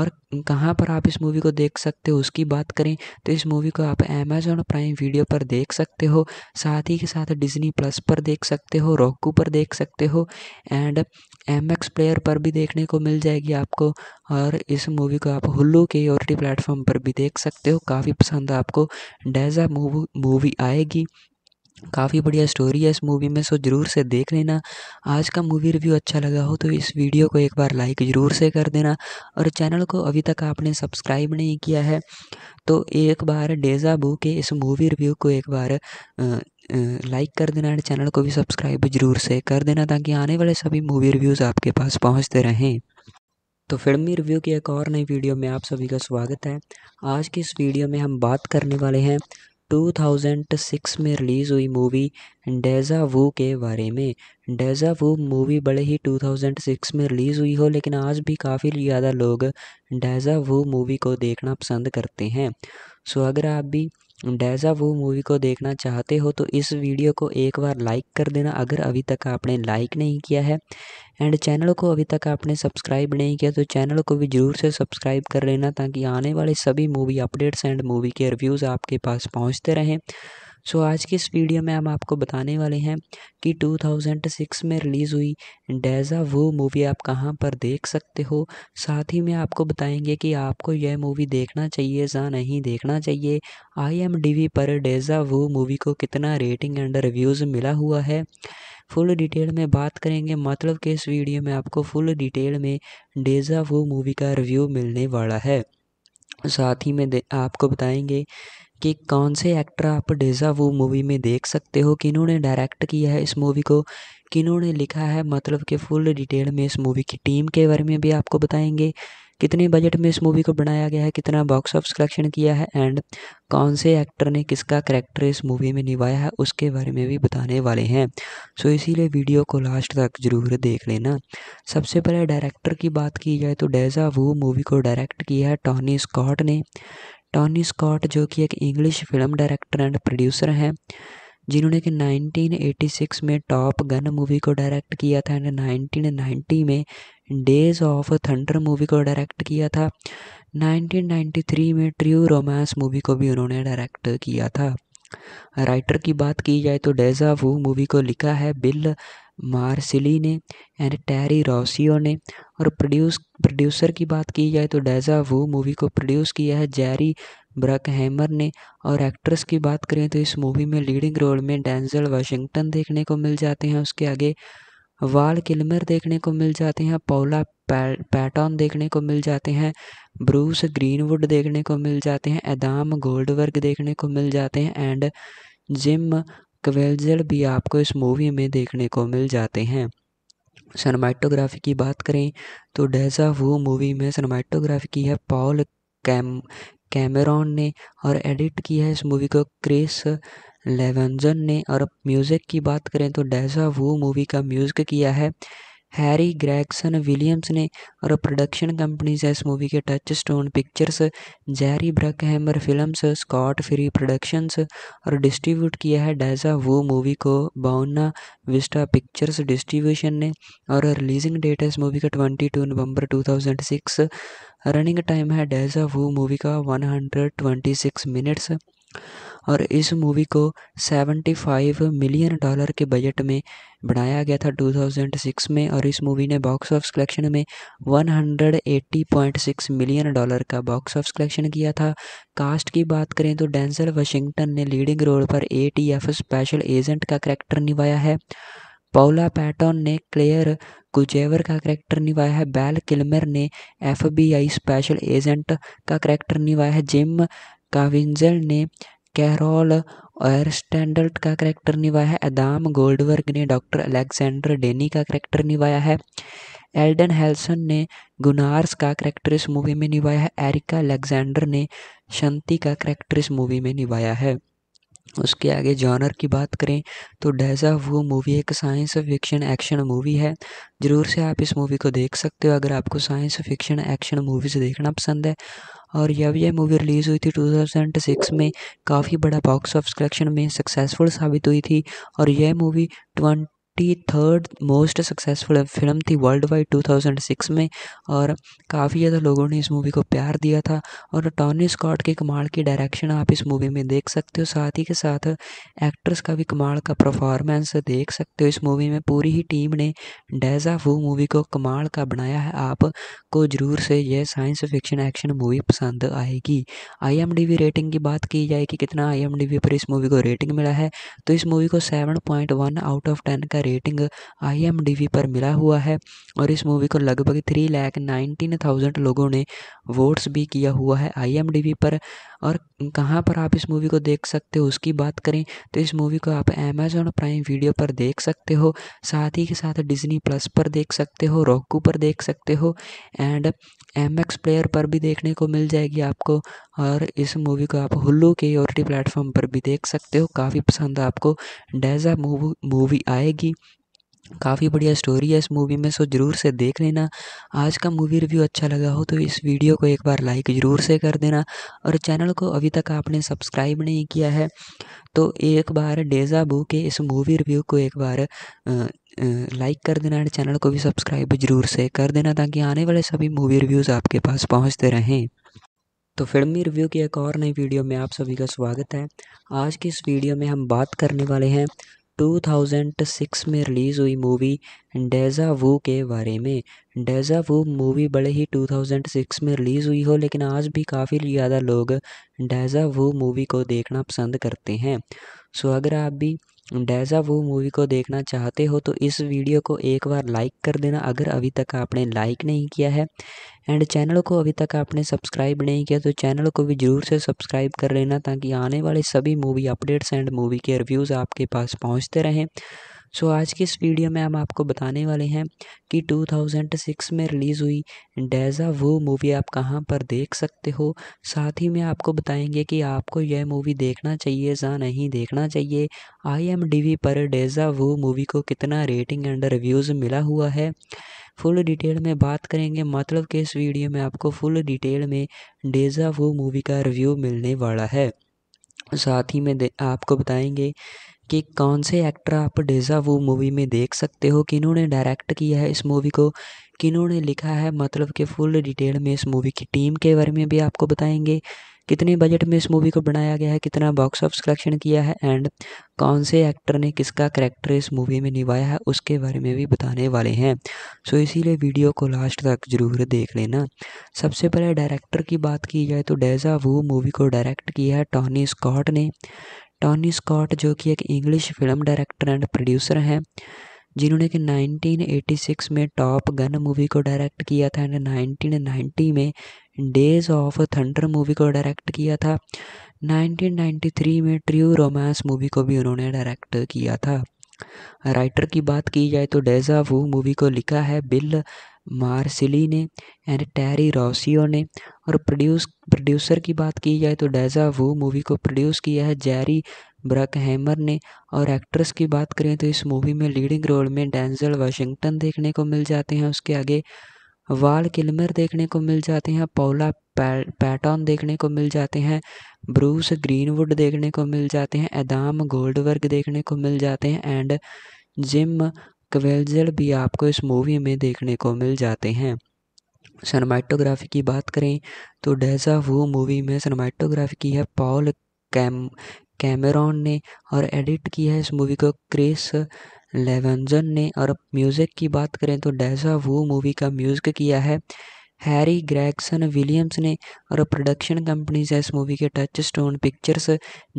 और कहाँ पर आप इस मूवी को देख सकते हो उसकी बात करें तो इस मूवी को आप अमेजोन प्राइम वीडियो पर देख सकते हो साथ ही के साथ डिज्नी प्लस पर देख सकते हो रॉकू पर देख सकते हो एंड एम एक्स प्लेयर पर भी देखने को मिल जाएगी आपको और इस मूवी को आप हुल्लू के ओ टी प्लेटफॉर्म पर भी देख सकते हो काफ़ी पसंद आपको डैज़ा मूव मूवी आएगी काफ़ी बढ़िया स्टोरी है इस मूवी में सो ज़रूर से देख लेना आज का मूवी रिव्यू अच्छा लगा हो तो इस वीडियो को एक बार लाइक ज़रूर से कर देना और चैनल को अभी तक आपने सब्सक्राइब नहीं किया है तो एक बार डेजा बू के इस मूवी रिव्यू को एक बार लाइक कर देना एंड चैनल को भी सब्सक्राइब जरूर से कर देना ताकि आने वाले सभी मूवी रिव्यूज़ आपके पास पहुँचते रहें तो फिल्मी रिव्यू की एक और नई वीडियो में आप सभी का स्वागत है आज की इस वीडियो में हम बात करने वाले हैं 2006 में रिलीज़ हुई मूवी डेजा वू के बारे में डेजा वू मूवी बड़े ही 2006 में रिलीज़ हुई हो लेकिन आज भी काफ़ी ज़्यादा लोग डेजा वू मूवी को देखना पसंद करते हैं सो अगर आप भी डेजा वो मूवी को देखना चाहते हो तो इस वीडियो को एक बार लाइक कर देना अगर अभी तक आपने लाइक नहीं किया है एंड चैनल को अभी तक आपने सब्सक्राइब नहीं किया तो चैनल को भी ज़रूर से सब्सक्राइब कर लेना ताकि आने वाले सभी मूवी अपडेट्स एंड मूवी के रिव्यूज़ आपके पास पहुँचते रहें सो so, आज की इस वीडियो में हम आपको बताने वाले हैं कि 2006 में रिलीज़ हुई डेजा वो मूवी आप कहाँ पर देख सकते हो साथ ही में आपको बताएंगे कि आपको यह मूवी देखना चाहिए या नहीं देखना चाहिए आई पर डेजा वो मूवी को कितना रेटिंग एंड रिव्यूज़ मिला हुआ है फुल डिटेल में बात करेंगे मतलब कि इस वीडियो में आपको फुल डिटेल में डेजा वो मूवी का रिव्यू मिलने वाला है साथ ही में आपको बताएंगे कि कौन से एक्टर आप डेजा वो मूवी में देख सकते हो किन्होंने डायरेक्ट किया है इस मूवी को किन्होंने लिखा है मतलब कि फुल डिटेल में इस मूवी की टीम के बारे में भी आपको बताएंगे कितने बजट में इस मूवी को बनाया गया है कितना बॉक्स ऑफिस कलेक्शन किया है एंड कौन से एक्टर ने किसका करेक्टर इस मूवी में निभाया है उसके बारे में भी बताने वाले हैं सो so, इसीलिए वीडियो को लास्ट तक जरूर देख लेना सबसे पहले डायरेक्टर की बात की जाए तो डेजा वो मूवी को डायरेक्ट किया है टॉनी स्कॉट ने टॉनी स्कॉट जो कि एक English film director and producer हैं जिन्होंने कि 1986 में टॉप गन मूवी को डायरेक्ट किया था एंड 1990 में डेज ऑफ थंडर मूवी को डायरेक्ट किया था 1993 में ट्रू रोमांस मूवी को भी उन्होंने डायरेक्ट किया था राइटर की बात की जाए तो डेजा वू मूवी को लिखा है बिल मार्सिली ने एंड टेरी रॉसियो ने और प्रोड्यूस प्रोड्यूसर की बात की जाए तो डेजा वो मूवी को प्रोड्यूस किया है जैरी ब्रक हैमर ने और एक्ट्रेस की बात करें तो इस मूवी में लीडिंग रोल में डैंजल वाशिंगटन देखने को मिल जाते हैं उसके आगे वाल किलमर देखने को मिल जाते हैं पौला पैटॉन देखने को मिल जाते हैं ब्रूस ग्रीनवुड देखने को मिल जाते हैं एदाम गोल्डवर्ग देखने को मिल जाते हैं एंड जिम क्वेल्जर भी आपको इस मूवी में देखने को मिल जाते हैं सनमाइटोग्राफी की बात करें तो डेजा वो मूवी में सनमाइटोग्राफी की है पॉल कैम कैमरॉन ने और एडिट किया है इस मूवी को क्रिस लेवेंजन ने और म्यूज़िक की बात करें तो डेजा वो मूवी का म्यूज़िक किया है हैरी ग्रैगसन विलियम्स ने और प्रोडक्शन कंपनीज है इस मूवी के Touchstone Pictures Jerry Bruckheimer Films Scott Free Productions और डिस्ट्रीब्यूट किया है डैजा वो मूवी को बाउना विस्टा पिक्चर्स डिस्ट्रीब्यूशन ने और रिलीजिंग डेट है इस मूवी का twenty two November two thousand six running time है डैजा वो मूवी का one hundred twenty six minutes और इस मूवी को 75 मिलियन डॉलर के बजट में बनाया गया था 2006 में और इस मूवी ने बॉक्स ऑफिस कलेक्शन में 180.6 मिलियन डॉलर का बॉक्स ऑफिस कलेक्शन किया था कास्ट की बात करें तो डेंसल वाशिंगटन ने लीडिंग रोल पर एफ स्पेशल एजेंट का करैक्टर निभाया है पौला पैटन ने क्लेयर गुजेवर का करैक्टर निभाया है बैल किलमर ने एफबीआई स्पेशल एजेंट का करैक्टर निभाया है जिम काविंजल ने कैरोल स्टैंडर्ड का करैक्टर निभाया है अदाम गोल्डवर्ग ने डॉक्टर अलेक्जेंडर डेनी का करैक्टर निभाया है एल्डन हेल्सन ने गुनार्स का करैक्टर इस मूवी में निभाया है एरिका अलेक्जेंडर ने शांति का करैक्टर इस मूवी में निभाया है उसके आगे जॉनर की बात करें तो डेजा वो मूवी एक साइंस फिक्शन एक्शन मूवी है ज़रूर से आप इस मूवी को देख सकते हो अगर आपको साइंस फिक्शन एक्शन मूवीज़ देखना पसंद है और जब यह मूवी रिलीज़ हुई थी टू थाउजेंड सिक्स में काफ़ी बड़ा बॉक्स ऑफिस कलेक्शन में सक्सेसफुल साबित हुई थी और यह movie twenty thirty third most successful film थी वर्ल्ड वाइड 2006 में और काफ़ी ज़्यादा लोगों ने इस मूवी को प्यार दिया था और टॉनी स्कॉट के कमाल की डायरेक्शन आप इस मूवी में देख सकते हो साथ ही के साथ एक्ट्रेस का भी कमाल का परफॉर्मेंस देख सकते हो इस मूवी में पूरी ही टीम ने डेजा वू मूवी को कमाल का बनाया है आपको ज़रूर से यह साइंस फिक्शन एक्शन मूवी पसंद आएगी आई रेटिंग की बात की जाए कि कितना आई पर इस मूवी को रेटिंग मिला है तो इस मूवी को seven point one out of ten का रेटिंग आई पर मिला हुआ है और इस मूवी को लगभग थ्री लैख नाइनटीन थाउजेंड लोगों ने वोट्स भी किया हुआ है आई पर और कहाँ पर आप इस मूवी को देख सकते हो उसकी बात करें तो इस मूवी को आप अमेजोन प्राइम वीडियो पर देख सकते हो साथ ही के साथ डिज्नी प्लस पर देख सकते हो रॉकू पर देख सकते हो एंड एम एक्स प्लेयर पर भी देखने को मिल जाएगी आपको और इस मूवी को आप हुल्लू के ओर टी प्लेटफॉर्म पर भी देख सकते हो काफ़ी पसंद आपको डैजा मूव मूवी आएगी काफ़ी बढ़िया स्टोरी है इस मूवी में सो ज़रूर से देख लेना आज का मूवी रिव्यू अच्छा लगा हो तो इस वीडियो को एक बार लाइक ज़रूर से कर देना और चैनल को अभी तक आपने सब्सक्राइब नहीं किया है तो एक बार डेजा बू के इस मूवी रिव्यू को एक बार लाइक कर देना एंड चैनल को भी सब्सक्राइब जरूर से कर देना ताकि आने वाले सभी मूवी रिव्यूज़ आपके पास पहुंचते रहें तो फिल्मी रिव्यू की एक और नई वीडियो में आप सभी का स्वागत है आज की इस वीडियो में हम बात करने वाले हैं 2006 में रिलीज़ हुई मूवी डेजा वू के बारे में डेजा वू मूवी बड़े ही 2006 में रिलीज़ हुई हो लेकिन आज भी काफ़ी ज़्यादा लोग डेजा वू मूवी को देखना पसंद करते हैं सो अगर आप भी डेजा वो मूवी को देखना चाहते हो तो इस वीडियो को एक बार लाइक कर देना अगर अभी तक आपने लाइक नहीं किया है एंड चैनल को अभी तक आपने सब्सक्राइब नहीं किया तो चैनल को भी ज़रूर से सब्सक्राइब कर लेना ताकि आने वाले सभी मूवी अपडेट्स एंड मूवी के रिव्यूज़ आपके पास पहुँचते रहें सो आज की इस वीडियो में हम आपको बताने वाले हैं कि 2006 में रिलीज़ हुई डेजा वो मूवी आप कहाँ पर देख सकते हो साथ ही में आपको बताएंगे कि आपको यह मूवी देखना चाहिए या नहीं देखना चाहिए आई पर डेजा वो मूवी को कितना रेटिंग एंड रिव्यूज़ मिला हुआ है फुल डिटेल में बात करेंगे मतलब कि इस वीडियो में आपको फुल डिटेल में डेजा वो मूवी का रिव्यू मिलने वाला है साथ ही में आपको बताएंगे कि कौन से एक्टर आप डेजा वो मूवी में देख सकते हो किन्होंने डायरेक्ट किया है इस मूवी को किन्होंने लिखा है मतलब कि फुल डिटेल में इस मूवी की टीम के बारे में भी आपको बताएंगे कितने बजट में इस मूवी को बनाया गया है कितना बॉक्स ऑफ कलेक्शन किया है एंड कौन से एक्टर ने किसका करैक्टर इस मूवी में निभाया है उसके बारे में भी बताने वाले हैं सो इसीलिए वीडियो को लास्ट तक ज़रूर देख लेना सबसे पहले डायरेक्टर की बात की जाए तो डेजा वो मूवी को डायरेक्ट किया है टॉनी स्कॉट ने टॉनी स्कॉट जो कि एक English film director and producer हैं जिन्होंने कि 1986 में टॉप गन मूवी को डायरेक्ट किया था एंड 1990 में डेज ऑफ थंडर मूवी को डायरेक्ट किया था 1993 में ट्रू रोमांस मूवी को भी उन्होंने डायरेक्ट किया था राइटर की बात की जाए तो डेजा वू मूवी को लिखा है बिल मार्सिली ने एंड टेरी रॉसियो ने और प्रोड्यूस प्रोड्यूसर की बात की जाए तो डेजा वो मूवी को प्रोड्यूस किया है जेरी ब्रक हैमर ने और एक्ट्रेस की बात करें तो इस मूवी में लीडिंग रोल में डेंजल वाशिंगटन देखने को मिल जाते हैं उसके आगे वाल किलमर देखने को मिल जाते हैं पौला पैटॉन देखने को मिल जाते हैं ब्रूस ग्रीनवुड देखने को मिल जाते हैं एदाम गोल्डवर्ग देखने को मिल जाते हैं एंड जिम क्वेल्जर भी आपको इस मूवी में देखने को मिल जाते हैं सनमाइटोग्राफी की बात करें तो डेजा वो मूवी में सनमाइटोग्राफी की है पॉल कैम कैमरॉन ने और एडिट किया है इस मूवी को क्रिस लेवेंजन ने और म्यूज़िक की बात करें तो डेजा वो मूवी का म्यूज़िक किया है हैरी ग्रैगसन विलियम्स ने और प्रोडक्शन कंपनीज है इस मूवी के Touchstone Pictures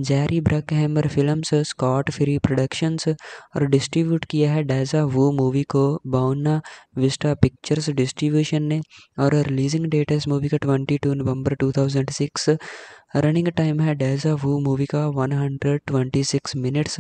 Jerry Bruckheimer Films Scott Free Productions और डिस्ट्रीब्यूट किया है डैजा वो मूवी को बाउना विस्टा पिक्चर्स डिस्ट्रीब्यूशन ने और रिलीजिंग डेट है इस मूवी का twenty two November two thousand six running time है डैजा वो मूवी का one hundred twenty six minutes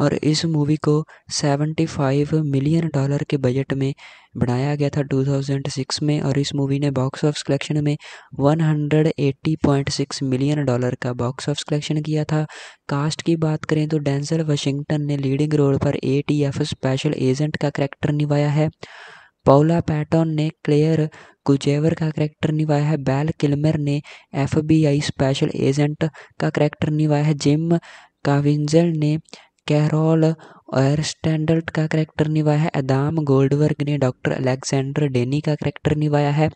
और इस मूवी को 75 मिलियन डॉलर के बजट में बनाया गया था 2006 में और इस मूवी ने बॉक्स ऑफिस कलेक्शन में 180.6 मिलियन डॉलर का बॉक्स ऑफिस कलेक्शन किया था कास्ट की बात करें तो डेंसल वाशिंगटन ने लीडिंग रोल पर एफ स्पेशल एजेंट का करैक्टर निभाया है पौला पैटॉन ने क्लेयर गुजेवर का करैक्टर निभाया है बैल किलमर ने एफबीआई स्पेशल एजेंट का करैक्टर निभाया है जिम काविंजल ने कैरोल और स्टैंडर्ड का करैक्टर निभाया है अदाम गोल्डवर्ग ने डॉक्टर अलेक्जेंडर डेनी का करैक्टर निभाया है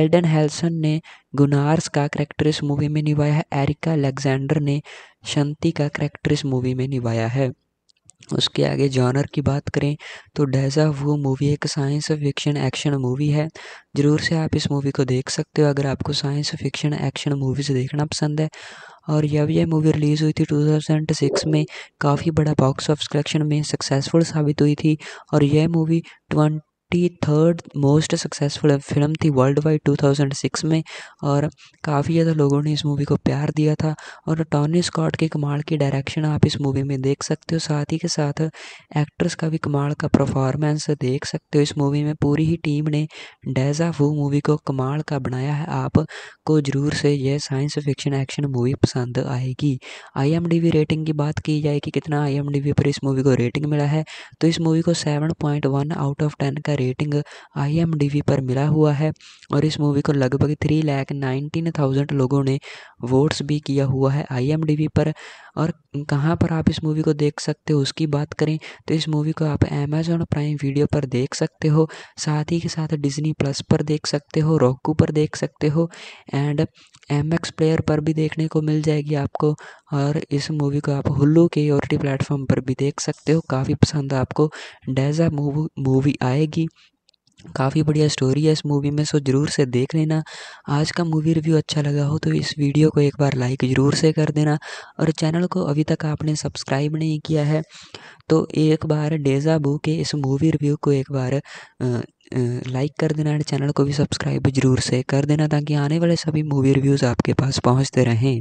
एल्डन हेल्सन ने गुनार्स का करैक्टर इस मूवी में निभाया है एरिका अलेक्जेंडर ने शांति का करैक्टर इस मूवी में निभाया है उसके आगे जॉनर की बात करें तो डेजा वो मूवी एक साइंस फिक्शन एक्शन मूवी है ज़रूर से आप इस मूवी को देख सकते हो अगर आपको साइंस फिक्शन एक्शन मूवीज़ देखना पसंद है और जब यह मूवी रिलीज़ हुई थी 2006 में काफ़ी बड़ा बॉक्स ऑफिस कलेक्शन में सक्सेसफुल साबित हुई थी और यह movie twenty thirty third most successful film थी वर्ल्ड वाइड 2006 में और काफ़ी ज़्यादा लोगों ने इस मूवी को प्यार दिया था और टॉनी स्कॉट के कमाल की डायरेक्शन आप इस मूवी में देख सकते हो साथ ही के साथ एक्ट्रेस का भी कमाल का परफॉर्मेंस देख सकते हो इस मूवी में पूरी ही टीम ने डेजा वू मूवी को कमाल का बनाया है आपको ज़रूर से यह साइंस फिक्शन एक्शन मूवी पसंद आएगी आई रेटिंग की बात की जाए कि कितना आई पर इस मूवी को रेटिंग मिला है तो इस मूवी को seven point one out of ten का रेटिंग आई पर मिला हुआ है और इस मूवी को लगभग थ्री लैख नाइनटीन थाउजेंड लोगों ने वोट्स भी किया हुआ है आई पर और कहाँ पर आप इस मूवी को देख सकते हो उसकी बात करें तो इस मूवी को आप अमेजोन प्राइम वीडियो पर देख सकते हो साथ ही के साथ डिज्नी प्लस पर देख सकते हो रॉकू पर देख सकते हो एंड एम एक्स प्लेयर पर भी देखने को मिल जाएगी आपको और इस मूवी को आप हुल्लू के ओ टी प्लेटफॉर्म पर भी देख सकते हो काफ़ी पसंद आपको डैजा मूवी आएगी काफ़ी बढ़िया स्टोरी है इस मूवी में सो ज़रूर से देख लेना आज का मूवी रिव्यू अच्छा लगा हो तो इस वीडियो को एक बार लाइक ज़रूर से कर देना और चैनल को अभी तक आपने सब्सक्राइब नहीं किया है तो एक बार बू के इस मूवी रिव्यू को एक बार लाइक कर देना एंड चैनल को भी सब्सक्राइब जरूर से कर देना ताकि आने वाले सभी मूवी रिव्यूज़ आपके पास पहुँचते रहें